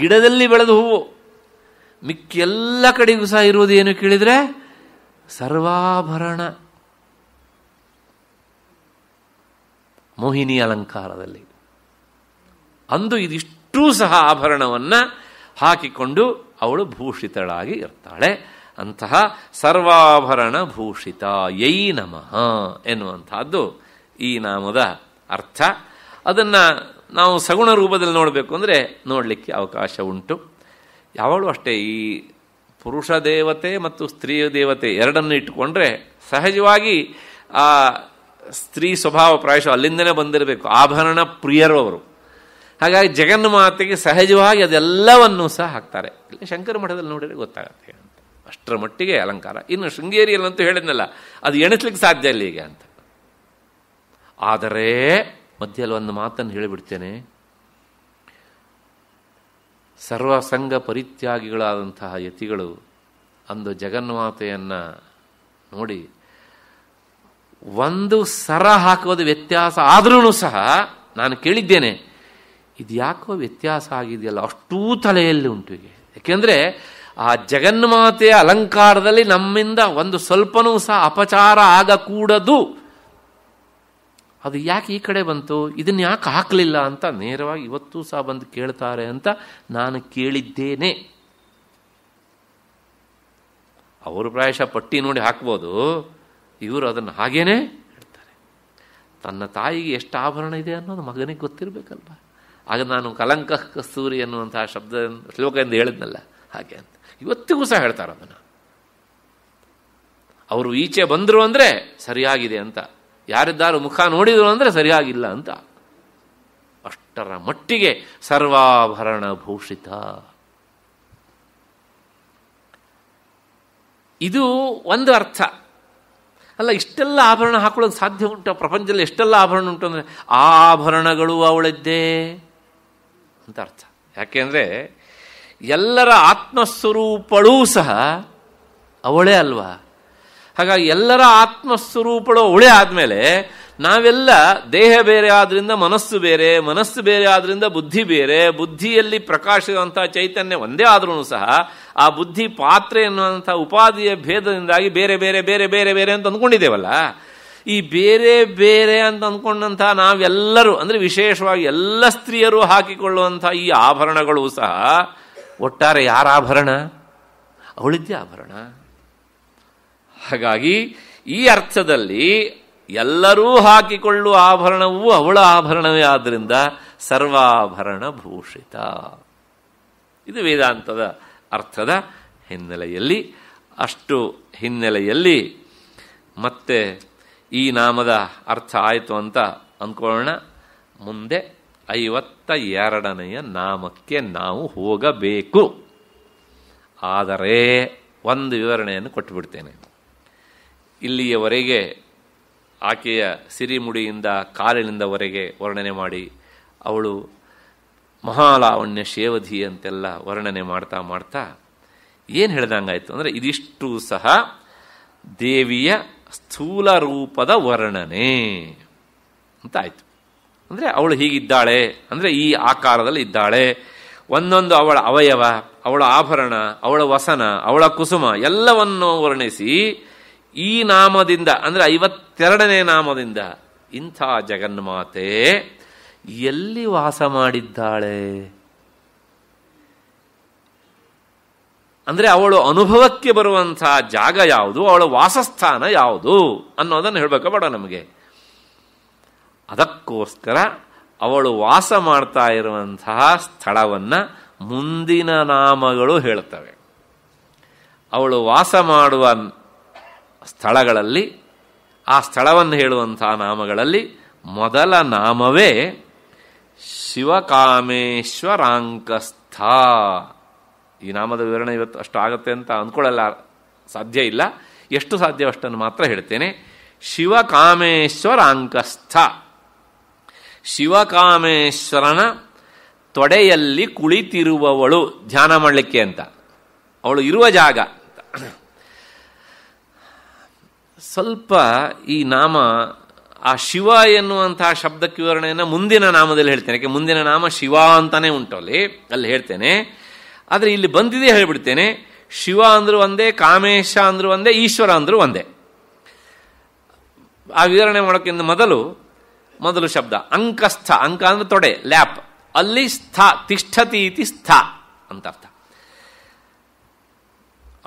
Speaker 2: ಗಿಡದಲ್ಲಿ ಬೆಳೆದ ಹೂವು ಮಿಕ್ಕೆಲ್ಲ ಕಡೆಗೂ ಸಹ ಇರುವುದು ಏನು ಕೇಳಿದರೆ ಸರ್ವಾಭರಣ ಮೋಹಿನಿ ಅಲಂಕಾರದಲ್ಲಿ ಅಂದು ಇದಿಷ್ಟೂ ಸಹ ಆಭರಣವನ್ನು ಹಾಕಿಕೊಂಡು ಅವಳು ಭೂಷಿತಳಾಗಿ ಇರ್ತಾಳೆ ಅಂತಹ ಸರ್ವಾಭರಣ ಭೂಷಿತ ಯೈ ನಮಃ ಎನ್ನುವಂತಹದ್ದು ಈ ನಾಮದ ಅರ್ಥ ಅದನ್ನು ನಾವು ಸಗುಣ ರೂಪದಲ್ಲಿ ನೋಡಬೇಕು ಅಂದರೆ ನೋಡಲಿಕ್ಕೆ ಅವಕಾಶ ಉಂಟು ಯಾವಾಗಲೂ ಅಷ್ಟೇ ಈ ಪುರುಷ ದೇವತೆ ಮತ್ತು ಸ್ತ್ರೀ ದೇವತೆ ಎರಡನ್ನು ಇಟ್ಟುಕೊಂಡ್ರೆ ಸಹಜವಾಗಿ ಆ ಸ್ತ್ರೀ ಸ್ವಭಾವ ಪ್ರಾಯಶಃ ಅಲ್ಲಿಂದನೇ ಬಂದಿರಬೇಕು ಆಭರಣ ಪ್ರಿಯರು ಅವರು ಹಾಗಾಗಿ ಮಾತೆಗೆ ಸಹಜವಾಗಿ ಅದೆಲ್ಲವನ್ನೂ ಸಹ ಹಾಕ್ತಾರೆ ಇಲ್ಲಿ ಶಂಕರ ಮಠದಲ್ಲಿ ನೋಡಿದರೆ ಗೊತ್ತಾಗತ್ತೆ ಅಂತ ಅಷ್ಟರ ಮಟ್ಟಿಗೆ ಅಲಂಕಾರ ಇನ್ನು ಶೃಂಗೇರಿಯಲ್ಲಂತೂ ಹೇಳಿದ್ನಲ್ಲ ಅದು ಎಣಿಸ್ಲಿಕ್ಕೆ ಸಾಧ್ಯ ಇಲ್ಲ ಈಗ ಅಂತ ಆದರೆ ಮಧ್ಯಲ್ಲಿ ಒಂದು ಮಾತನ್ನು ಹೇಳಿಬಿಡ್ತೇನೆ ಸರ್ವಸಂಗ ಪರಿತ್ಯಾಗಿಗಳಾದಂತಹ ಯತಿಗಳು ಅಂದು ಜಗನ್ಮಾತೆಯನ್ನು ನೋಡಿ ಒಂದು ಸರ ಹಾಕೋದು ವ್ಯತ್ಯಾಸ ಆದ್ರೂ ಸಹ ನಾನು ಕೇಳಿದ್ದೇನೆ ಇದು ಯಾಕೋ ವ್ಯತ್ಯಾಸ ಆಗಿದೆಯಲ್ಲ ಅಷ್ಟೂ ತಲೆಯಲ್ಲಿ ಉಂಟು ಯಾಕೆಂದರೆ ಆ ಜಗನ್ಮಾತೆಯ ಅಲಂಕಾರದಲ್ಲಿ ನಮ್ಮಿಂದ ಒಂದು ಸ್ವಲ್ಪನೂ ಸಹ ಅಪಚಾರ ಆಗಕೂಡದು ಅದು ಯಾಕೆ ಈ ಕಡೆ ಬಂತು ಇದನ್ನು ಯಾಕೆ ಹಾಕಲಿಲ್ಲ ಅಂತ ನೇರವಾಗಿ ಇವತ್ತೂ ಸಹ ಬಂದು ಕೇಳ್ತಾರೆ ಅಂತ ನಾನು ಕೇಳಿದ್ದೇನೆ ಅವರು ಪ್ರಾಯಶಃ ಪಟ್ಟಿ ನೋಡಿ ಹಾಕ್ಬೋದು ಇವರು ಅದನ್ನು ಹಾಗೇನೆ ಹೇಳ್ತಾರೆ ತನ್ನ ತಾಯಿಗೆ ಎಷ್ಟು ಆಭರಣ ಇದೆ ಅನ್ನೋದು ಮಗನಿಗೆ ಗೊತ್ತಿರಬೇಕಲ್ವ ಆಗ ನಾನು ಕಲಂಕ ಕಸ್ತೂರಿ ಅನ್ನುವಂತಹ ಶಬ್ದ ಶ್ಲೋಕ ಎಂದು ಹೇಳಿದ್ನಲ್ಲ ಹಾಗೆ ಅಂತ ಇವತ್ತಿಗೂ ಸಹ ಹೇಳ್ತಾರೆ ಅದನ್ನು ಅವರು ಈಚೆ ಬಂದರು ಅಂದರೆ ಸರಿಯಾಗಿದೆ ಅಂತ ಯಾರಿದ್ದಾರು ಮುಖ ನೋಡಿದ್ರು ಅಂದರೆ ಸರಿಯಾಗಿಲ್ಲ ಅಂತ ಅಷ್ಟರ ಮಟ್ಟಿಗೆ ಸರ್ವಾಭರಣ ಭೂಷಿತ ಇದು ಒಂದು ಅರ್ಥ ಅಲ್ಲ ಇಷ್ಟೆಲ್ಲ ಆಭರಣ ಹಾಕೊಳ್ಳೋದು ಸಾಧ್ಯ ಉಂಟು ಪ್ರಪಂಚದಲ್ಲಿ ಎಷ್ಟೆಲ್ಲ ಆಭರಣ ಉಂಟು ಅಂದರೆ ಆಭರಣಗಳು ಅವಳದ್ದೇ ಅಂತ ಅರ್ಥ ಯಾಕೆಂದರೆ ಎಲ್ಲರ ಆತ್ಮಸ್ವರೂಪಳೂ ಸಹ ಅವಳೇ ಅಲ್ವಾ ಹಾಗಾಗಿ ಎಲ್ಲರ ಆತ್ಮಸ್ವರೂಪಗಳು ಒಳೆ ಆದಮೇಲೆ ನಾವೆಲ್ಲ ದೇಹ ಬೇರೆ ಆದ್ರಿಂದ ಮನಸ್ಸು ಬೇರೆ ಮನಸ್ಸು ಬೇರೆ ಆದ್ರಿಂದ ಬುದ್ಧಿ ಬೇರೆ ಬುದ್ಧಿಯಲ್ಲಿ ಪ್ರಕಾಶಿಸುವಂತಹ ಚೈತನ್ಯ ಒಂದೇ ಆದ್ರೂ ಸಹ ಆ ಬುದ್ಧಿ ಪಾತ್ರೆ ಎನ್ನುವಂಥ ಉಪಾಧಿಯ ಭೇದದಿಂದಾಗಿ ಬೇರೆ ಬೇರೆ ಬೇರೆ ಬೇರೆ ಬೇರೆ ಅಂತ ಅಂದ್ಕೊಂಡಿದ್ದೇವಲ್ಲ ಈ ಬೇರೆ ಬೇರೆ ಅಂತ ಅಂದ್ಕೊಂಡಂಥ ನಾವೆಲ್ಲರೂ ಅಂದರೆ ವಿಶೇಷವಾಗಿ ಎಲ್ಲ ಸ್ತ್ರೀಯರು ಹಾಕಿಕೊಳ್ಳುವಂಥ ಈ ಆಭರಣಗಳು ಸಹ ಒಟ್ಟಾರೆ ಯಾರ ಆಭರಣ ಅವಳಿದ್ದೇ ಆಭರಣ ಹಾಗಾಗಿ ಈ ಅರ್ಥದಲ್ಲಿ ಎಲ್ಲರೂ ಹಾಕಿಕೊಳ್ಳುವ ಆಭರಣವೂ ಅವಳ ಆಭರಣವೇ ಆದ್ದರಿಂದ ಸರ್ವಾಭರಣ ಭೂಷಿತ ಇದು ವೇದಾಂತದ ಅರ್ಥದ ಹಿನ್ನೆಲೆಯಲ್ಲಿ ಅಷ್ಟು ಹಿನ್ನೆಲೆಯಲ್ಲಿ ಮತ್ತೆ ಈ ನಾಮದ ಅರ್ಥ ಆಯಿತು ಅಂತ ಅಂದ್ಕೊಳ್ಳೋಣ ಮುಂದೆ ಐವತ್ತ ಎರಡನೆಯ ನಾಮಕ್ಕೆ ನಾವು ಹೋಗಬೇಕು ಆದರೆ ಒಂದು ವಿವರಣೆಯನ್ನು ಕೊಟ್ಟುಬಿಡ್ತೇನೆ ಇಲ್ಲಿಯವರೆಗೆ ಆಕೆಯ ಸಿರಿಮುಡಿಯಿಂದ ಕಾಲಿನಿಂದವರೆಗೆ ವರ್ಣನೆ ಮಾಡಿ ಅವಳು ಮಹಾಲಾವಣ್ಯ ಶೇವಧಿ ಅಂತೆಲ್ಲ ವರ್ಣನೆ ಮಾಡ್ತಾ ಮಾಡ್ತಾ ಏನು ಹೇಳ್ದಂಗಾಯ್ತು ಅಂದರೆ ಇದಿಷ್ಟು ಸಹ ದೇವಿಯ ಸ್ಥೂಲ ರೂಪದ ವರ್ಣನೆ ಅಂತ ಆಯಿತು ಅಂದರೆ ಅವಳು ಹೀಗಿದ್ದಾಳೆ ಅಂದರೆ ಈ ಆಕಾರದಲ್ಲಿ ಇದ್ದಾಳೆ ಒಂದೊಂದು ಅವಳ ಅವಯವ ಅವಳ ಆಭರಣ ಅವಳ ವಸನ ಅವಳ ಕುಸುಮ ಎಲ್ಲವನ್ನು ವರ್ಣಿಸಿ ಈ ನಾಮದಿಂದ ಅಂದರೆ ಐವತ್ತೆರಡನೇ ನಾಮದಿಂದ ಇಂಥ ಜಗನ್ಮಾತೆ ಎಲ್ಲಿ ವಾಸ ಮಾಡಿದ್ದಾಳೆ ಅಂದರೆ ಅವಳು ಅನುಭವಕ್ಕೆ ಬರುವಂಥ ಜಾಗ ಯಾವುದು ಅವಳ ವಾಸಸ್ಥಾನ ಯಾವುದು ಅನ್ನೋದನ್ನು ಹೇಳಬೇಕು ಬೇಡ ನಮಗೆ ಅದಕ್ಕೋಸ್ಕರ ಅವಳು ವಾಸ ಮಾಡ್ತಾ ಇರುವಂತಹ ಸ್ಥಳವನ್ನು ಮುಂದಿನ ನಾಮಗಳು ಹೇಳ್ತವೆ ಅವಳು ವಾಸ ಮಾಡುವ ಸ್ಥಳಗಳಲ್ಲಿ ಆ ಸ್ಥಳವನ್ನು ಹೇಳುವಂತಹ ನಾಮಗಳಲ್ಲಿ ಮೊದಲ ನಾಮವೇ ಶಿವಕಾಮೇಶ್ವರಾಂಕಸ್ಥ ಈ ನಾಮದ ವಿವರಣೆ ಇವತ್ತು ಅಷ್ಟು ಆಗುತ್ತೆ ಅಂತ ಅಂದ್ಕೊಳ್ಳಲ್ಲ ಸಾಧ್ಯ ಇಲ್ಲ ಎಷ್ಟು ಸಾಧ್ಯವಷ್ಟನ್ನು ಮಾತ್ರ ಹೇಳ್ತೇನೆ ಶಿವಕಾಮೇಶ್ವರಾಂಕಸ್ಥ ಶಿವಕಾಮೇಶ್ವರನ ತೊಡೆಯಲ್ಲಿ ಕುಳಿತಿರುವವಳು ಧ್ಯಾನ ಮಾಡಲಿಕ್ಕೆ ಅಂತ ಅವಳು ಇರುವ ಜಾಗ ಸ್ವಲ್ಪ ಈ ನಾಮ ಆ ಶಿವ ಎನ್ನುವಂತಹ ಶಬ್ದಕ್ಕೆ ವಿವರಣೆಯನ್ನು ಮುಂದಿನ ನಾಮದಲ್ಲಿ ಹೇಳ್ತೇನೆ ಯಾಕೆ ಮುಂದಿನ ನಾಮ ಶಿವ ಅಂತಾನೆ ಉಂಟು ಅಲ್ಲಿ ಅಲ್ಲಿ ಹೇಳ್ತೇನೆ ಆದರೆ ಇಲ್ಲಿ ಬಂದಿದೆ ಹೇಳಿಬಿಡ್ತೇನೆ ಶಿವ ಅಂದರೂ ಒಂದೇ ಕಾಮೇಶ ಅಂದರೂ ಒಂದೇ ಈಶ್ವರ ಅಂದರೂ ಒಂದೇ ಆ ವಿವರಣೆ ಮಾಡೋಕ್ಕಿಂತ ಮೊದಲು ಮೊದಲು ಶಬ್ದ ಅಂಕಸ್ಥ ಅಂಕ ಅಂದ್ರೆ ತೊಡೆ ಲ್ಯಾಪ್ ಅಲ್ಲಿ ಸ್ಥ ತಿಷ್ಠತಿ ಇತಿ ಸ್ಥ ಅಂತ ಅರ್ಥ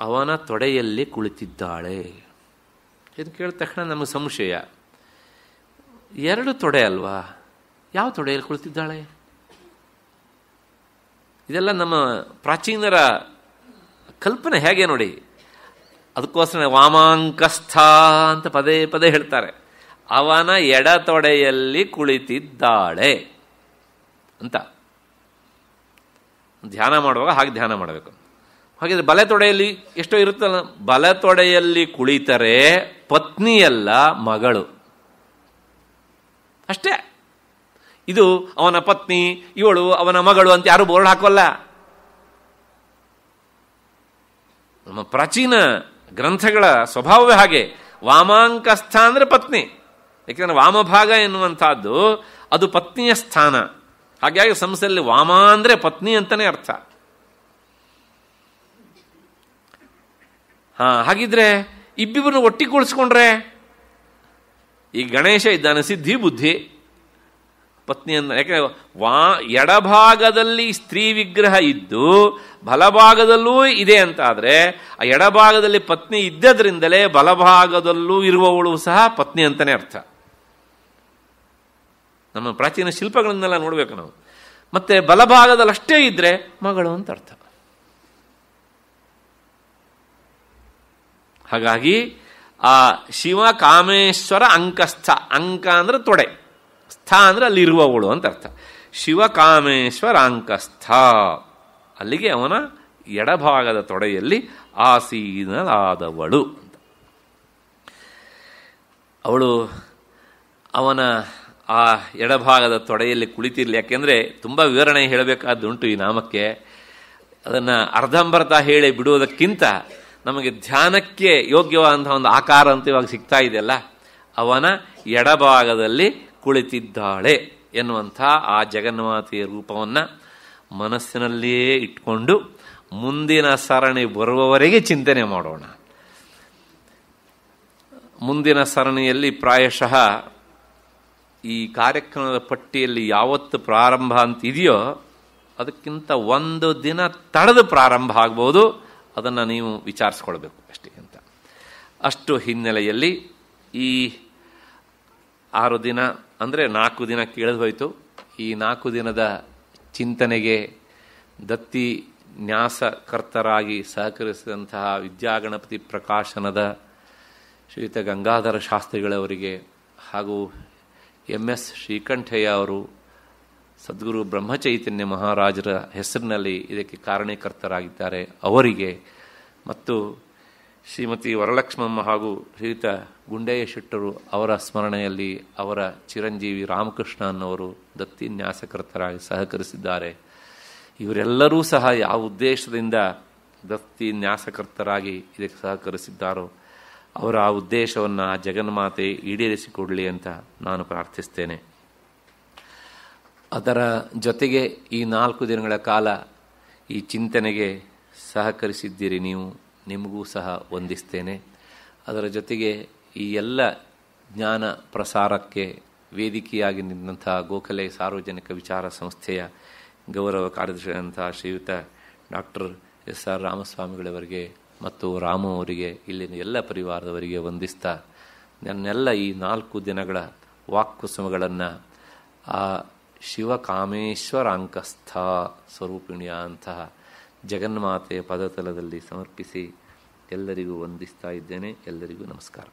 Speaker 2: ಅವನ ತೊಡೆಯಲ್ಲಿ ಕುಳಿತಿದ್ದಾಳೆ ಇದು ಕೇಳಿದ ತಕ್ಷಣ ನಮಗೆ ಸಂಶಯ ಎರಡು ತೊಡೆ ಅಲ್ವಾ ಯಾವ ತೊಡೆಯಲ್ಲಿ ಕುಳಿತಿದ್ದಾಳೆ ಇದೆಲ್ಲ ನಮ್ಮ ಪ್ರಾಚೀನರ ಕಲ್ಪನೆ ಹೇಗೆ ನೋಡಿ ಅದಕ್ಕೋಸ್ಕರ ವಾಮಾಂಕಸ್ಥ ಅಂತ ಪದೇ ಪದೇ ಹೇಳ್ತಾರೆ ಅವನ ಎಡತೊಡೆಯಲ್ಲಿ ಕುಳಿತಿದ್ದಾಳೆ ಅಂತ ಧ್ಯಾನ ಮಾಡುವಾಗ ಹಾಗೆ ಧ್ಯಾನ ಮಾಡಬೇಕು ಹಾಗಿದ್ರೆ ತೊಡೆಯಲ್ಲಿ ಎಷ್ಟೋ ಇರುತ್ತಲ್ಲ ತೊಡೆಯಲ್ಲಿ ಕುಳಿತರೆ ಪತ್ನಿಯಲ್ಲ ಮಗಳು ಅಷ್ಟೇ ಇದು ಅವನ ಪತ್ನಿ ಇವಳು ಅವನ ಮಗಳು ಅಂತ ಯಾರು ಬೋರ್ಡ್ ಹಾಕೋಲ್ಲ ನಮ್ಮ ಪ್ರಾಚೀನ ಗ್ರಂಥಗಳ ಸ್ವಭಾವವೇ ಹಾಗೆ ವಾಮಾಂಕಸ್ಥ ಅಂದರೆ ಪತ್ನಿ ಯಾಕೆಂದ್ರೆ ವಾಮಭಾಗ ಎನ್ನುವಂಥದ್ದು ಅದು ಪತ್ನಿಯ ಸ್ಥಾನ ಹಾಗಾಗಿ ಸಂಸ್ಥೆಯಲ್ಲಿ ವಾಮ ಅಂದರೆ ಪತ್ನಿ ಅಂತಲೇ ಅರ್ಥ ಹಾಗಿದ್ರೆ ಇಬ್ಬಿಬ್ಬರನ್ನ ಒಟ್ಟಿಗೂಡಿಸ್ಕೊಂಡ್ರೆ ಈ ಗಣೇಶ ಇದ್ದಾನೆ ಸಿದ್ಧಿ ಬುದ್ಧಿ ಪತ್ನಿಯನ್ನ ಯಾಕೆ ವಾ ಎಡಭಾಗದಲ್ಲಿ ಸ್ತ್ರೀ ವಿಗ್ರಹ ಇದ್ದು ಬಲಭಾಗದಲ್ಲೂ ಇದೆ ಅಂತಾದರೆ ಆ ಎಡಭಾಗದಲ್ಲಿ ಪತ್ನಿ ಇದ್ದದ್ರಿಂದಲೇ ಬಲಭಾಗದಲ್ಲೂ ಇರುವವಳು ಸಹ ಪತ್ನಿ ಅಂತಲೇ ಅರ್ಥ ನಮ್ಮ ಪ್ರಾಚೀನ ಶಿಲ್ಪಗಳನ್ನೆಲ್ಲ ನೋಡಬೇಕು ನಾವು ಮತ್ತೆ ಬಲಭಾಗದಲ್ಲಷ್ಟೇ ಇದ್ರೆ ಇದ್ದರೆ ಮಗಳು ಅಂತ ಅರ್ಥ ಹಾಗಾಗಿ ಆ ಶಿವ ಕಾಮೇಶ್ವರ ಅಂಕಸ್ಥ ಅಂಕ ಅಂದರೆ ತೊಡೆ ಸ್ಥ ಅಂದರೆ ಅಲ್ಲಿರುವವಳು ಅಂತ ಅರ್ಥ ಶಿವ ಕಾಮೇಶ್ವರ ಅಂಕಸ್ಥ ಅಲ್ಲಿಗೆ ಅವನ ಎಡಭಾಗದ ತೊಡೆಯಲ್ಲಿ ಆಸೀನಲಾದವಳು ಅಂತ ಅವಳು ಅವನ ಆ ಎಡಭಾಗದ ತೊಡೆಯಲ್ಲಿ ಕುಳಿತಿರಲಿ ಯಾಕೆಂದರೆ ತುಂಬ ವಿವರಣೆ ಹೇಳಬೇಕಾದ್ದುಂಟು ಈ ನಾಮಕ್ಕೆ ಅದನ್ನು ಅರ್ಧಂಬರ್ಧ ಹೇಳಿ ಬಿಡುವುದಕ್ಕಿಂತ ನಮಗೆ ಧ್ಯಾನಕ್ಕೆ ಯೋಗ್ಯವಾದಂಥ ಒಂದು ಆಕಾರ ಅಂತ ಇವಾಗ ಸಿಗ್ತಾ ಇದೆಯಲ್ಲ ಅವನ ಎಡಭಾಗದಲ್ಲಿ ಕುಳಿತಿದ್ದಾಳೆ ಎನ್ನುವಂಥ ಆ ಜಗನ್ಮಾತೆಯ ರೂಪವನ್ನು ಮನಸ್ಸಿನಲ್ಲಿಯೇ ಇಟ್ಕೊಂಡು ಮುಂದಿನ ಸರಣಿ ಬರುವವರೆಗೆ ಚಿಂತನೆ ಮಾಡೋಣ ಮುಂದಿನ ಸರಣಿಯಲ್ಲಿ ಪ್ರಾಯಶಃ ಈ ಕಾರ್ಯಕ್ರಮದ ಪಟ್ಟಿಯಲ್ಲಿ ಯಾವತ್ತು ಪ್ರಾರಂಭ ಅಂತಿದೆಯೋ ಅದಕ್ಕಿಂತ ಒಂದು ದಿನ ತಡೆದು ಪ್ರಾರಂಭ ಆಗ್ಬೋದು ಅದನ್ನು ನೀವು ವಿಚಾರಿಸ್ಕೊಳ್ಬೇಕು ಅಷ್ಟೇ ಅಂತ ಅಷ್ಟು ಹಿನ್ನೆಲೆಯಲ್ಲಿ ಈ ಆರು ದಿನ ಅಂದರೆ ನಾಲ್ಕು ದಿನ ಕೇಳಿದ ಹೋಯಿತು ಈ ನಾಲ್ಕು ದಿನದ ಚಿಂತನೆಗೆ ದತ್ತಿ ನ್ಯಾಸಕರ್ತರಾಗಿ ಸಹಕರಿಸಿದಂತಹ ವಿದ್ಯಾಗಣಪತಿ ಪ್ರಕಾಶನದ ಶ್ರೀಯುತ ಗಂಗಾಧರ ಶಾಸ್ತ್ರಿಗಳವರಿಗೆ ಹಾಗೂ ಎಮ್ ಎಸ್ ಶ್ರೀಕಂಠಯ್ಯ ಅವರು ಸದ್ಗುರು ಬ್ರಹ್ಮಚೈತನ್ಯ ಮಹಾರಾಜರ ಹೆಸರಿನಲ್ಲಿ ಇದಕ್ಕೆ ಕಾರಣೀಕರ್ತರಾಗಿದ್ದಾರೆ ಅವರಿಗೆ ಮತ್ತು ಶ್ರೀಮತಿ ವರಲಕ್ಷ್ಮಮ್ಮ ಹಾಗೂ ಶ್ರೀಯುತ ಗುಂಡಯ್ಯ ಶೆಟ್ಟರು ಅವರ ಸ್ಮರಣೆಯಲ್ಲಿ ಅವರ ಚಿರಂಜೀವಿ ರಾಮಕೃಷ್ಣ ಅನ್ನೋರು ದತ್ತಿ ನ್ಯಾಸಕರ್ತರಾಗಿ ಸಹಕರಿಸಿದ್ದಾರೆ ಇವರೆಲ್ಲರೂ ಸಹ ಯಾವ ಉದ್ದೇಶದಿಂದ ದತ್ತಿ ನ್ಯಾಸಕರ್ತರಾಗಿ ಇದಕ್ಕೆ ಸಹಕರಿಸಿದ್ದಾರೋ ಅವರ ಆ ಉದ್ದೇಶವನ್ನು ಆ ಜಗನ್ಮಾತೆ ಈಡೇರಿಸಿಕೊಡಲಿ ಅಂತ ನಾನು ಪ್ರಾರ್ಥಿಸ್ತೇನೆ ಅದರ ಜೊತೆಗೆ ಈ ನಾಲ್ಕು ದಿನಗಳ ಕಾಲ ಈ ಚಿಂತನೆಗೆ ಸಹಕರಿಸಿದ್ದೀರಿ ನೀವು ನಿಮಗೂ ಸಹ ವಂದಿಸ್ತೇನೆ ಅದರ ಜೊತೆಗೆ ಈ ಎಲ್ಲ ಜ್ಞಾನ ಪ್ರಸಾರಕ್ಕೆ ವೇದಿಕೆಯಾಗಿ ನಿಂತಹ ಗೋಖಲೆ ಸಾರ್ವಜನಿಕ ವಿಚಾರ ಸಂಸ್ಥೆಯ ಗೌರವ ಕಾರ್ಯದರ್ಶಿಯಾದಂತಹ ಶ್ರೀಯುತ ಡಾಕ್ಟರ್ ಎಸ್ ಆರ್ ರಾಮಸ್ವಾಮಿಗಳವರಿಗೆ ಮತ್ತು ರಾಮು ಅವರಿಗೆ ಇಲ್ಲಿನ ಎಲ್ಲ ಪರಿವಾರದವರಿಗೆ ವಂದಿಸ್ತಾ ನನ್ನೆಲ್ಲ ಈ ನಾಲ್ಕು ದಿನಗಳ ವಾಕ್ಕುಸುಮಗಳನ್ನು ಆ ಅಂಕಸ್ಥ ಸ್ವರೂಪಿಣಿಯ ಅಂತಹ ಜಗನ್ಮಾತೆಯ ಪದತಲದಲ್ಲಿ ಸಮರ್ಪಿಸಿ ಎಲ್ಲರಿಗೂ ವಂದಿಸ್ತಾ ಇದ್ದೇನೆ ಎಲ್ಲರಿಗೂ ನಮಸ್ಕಾರ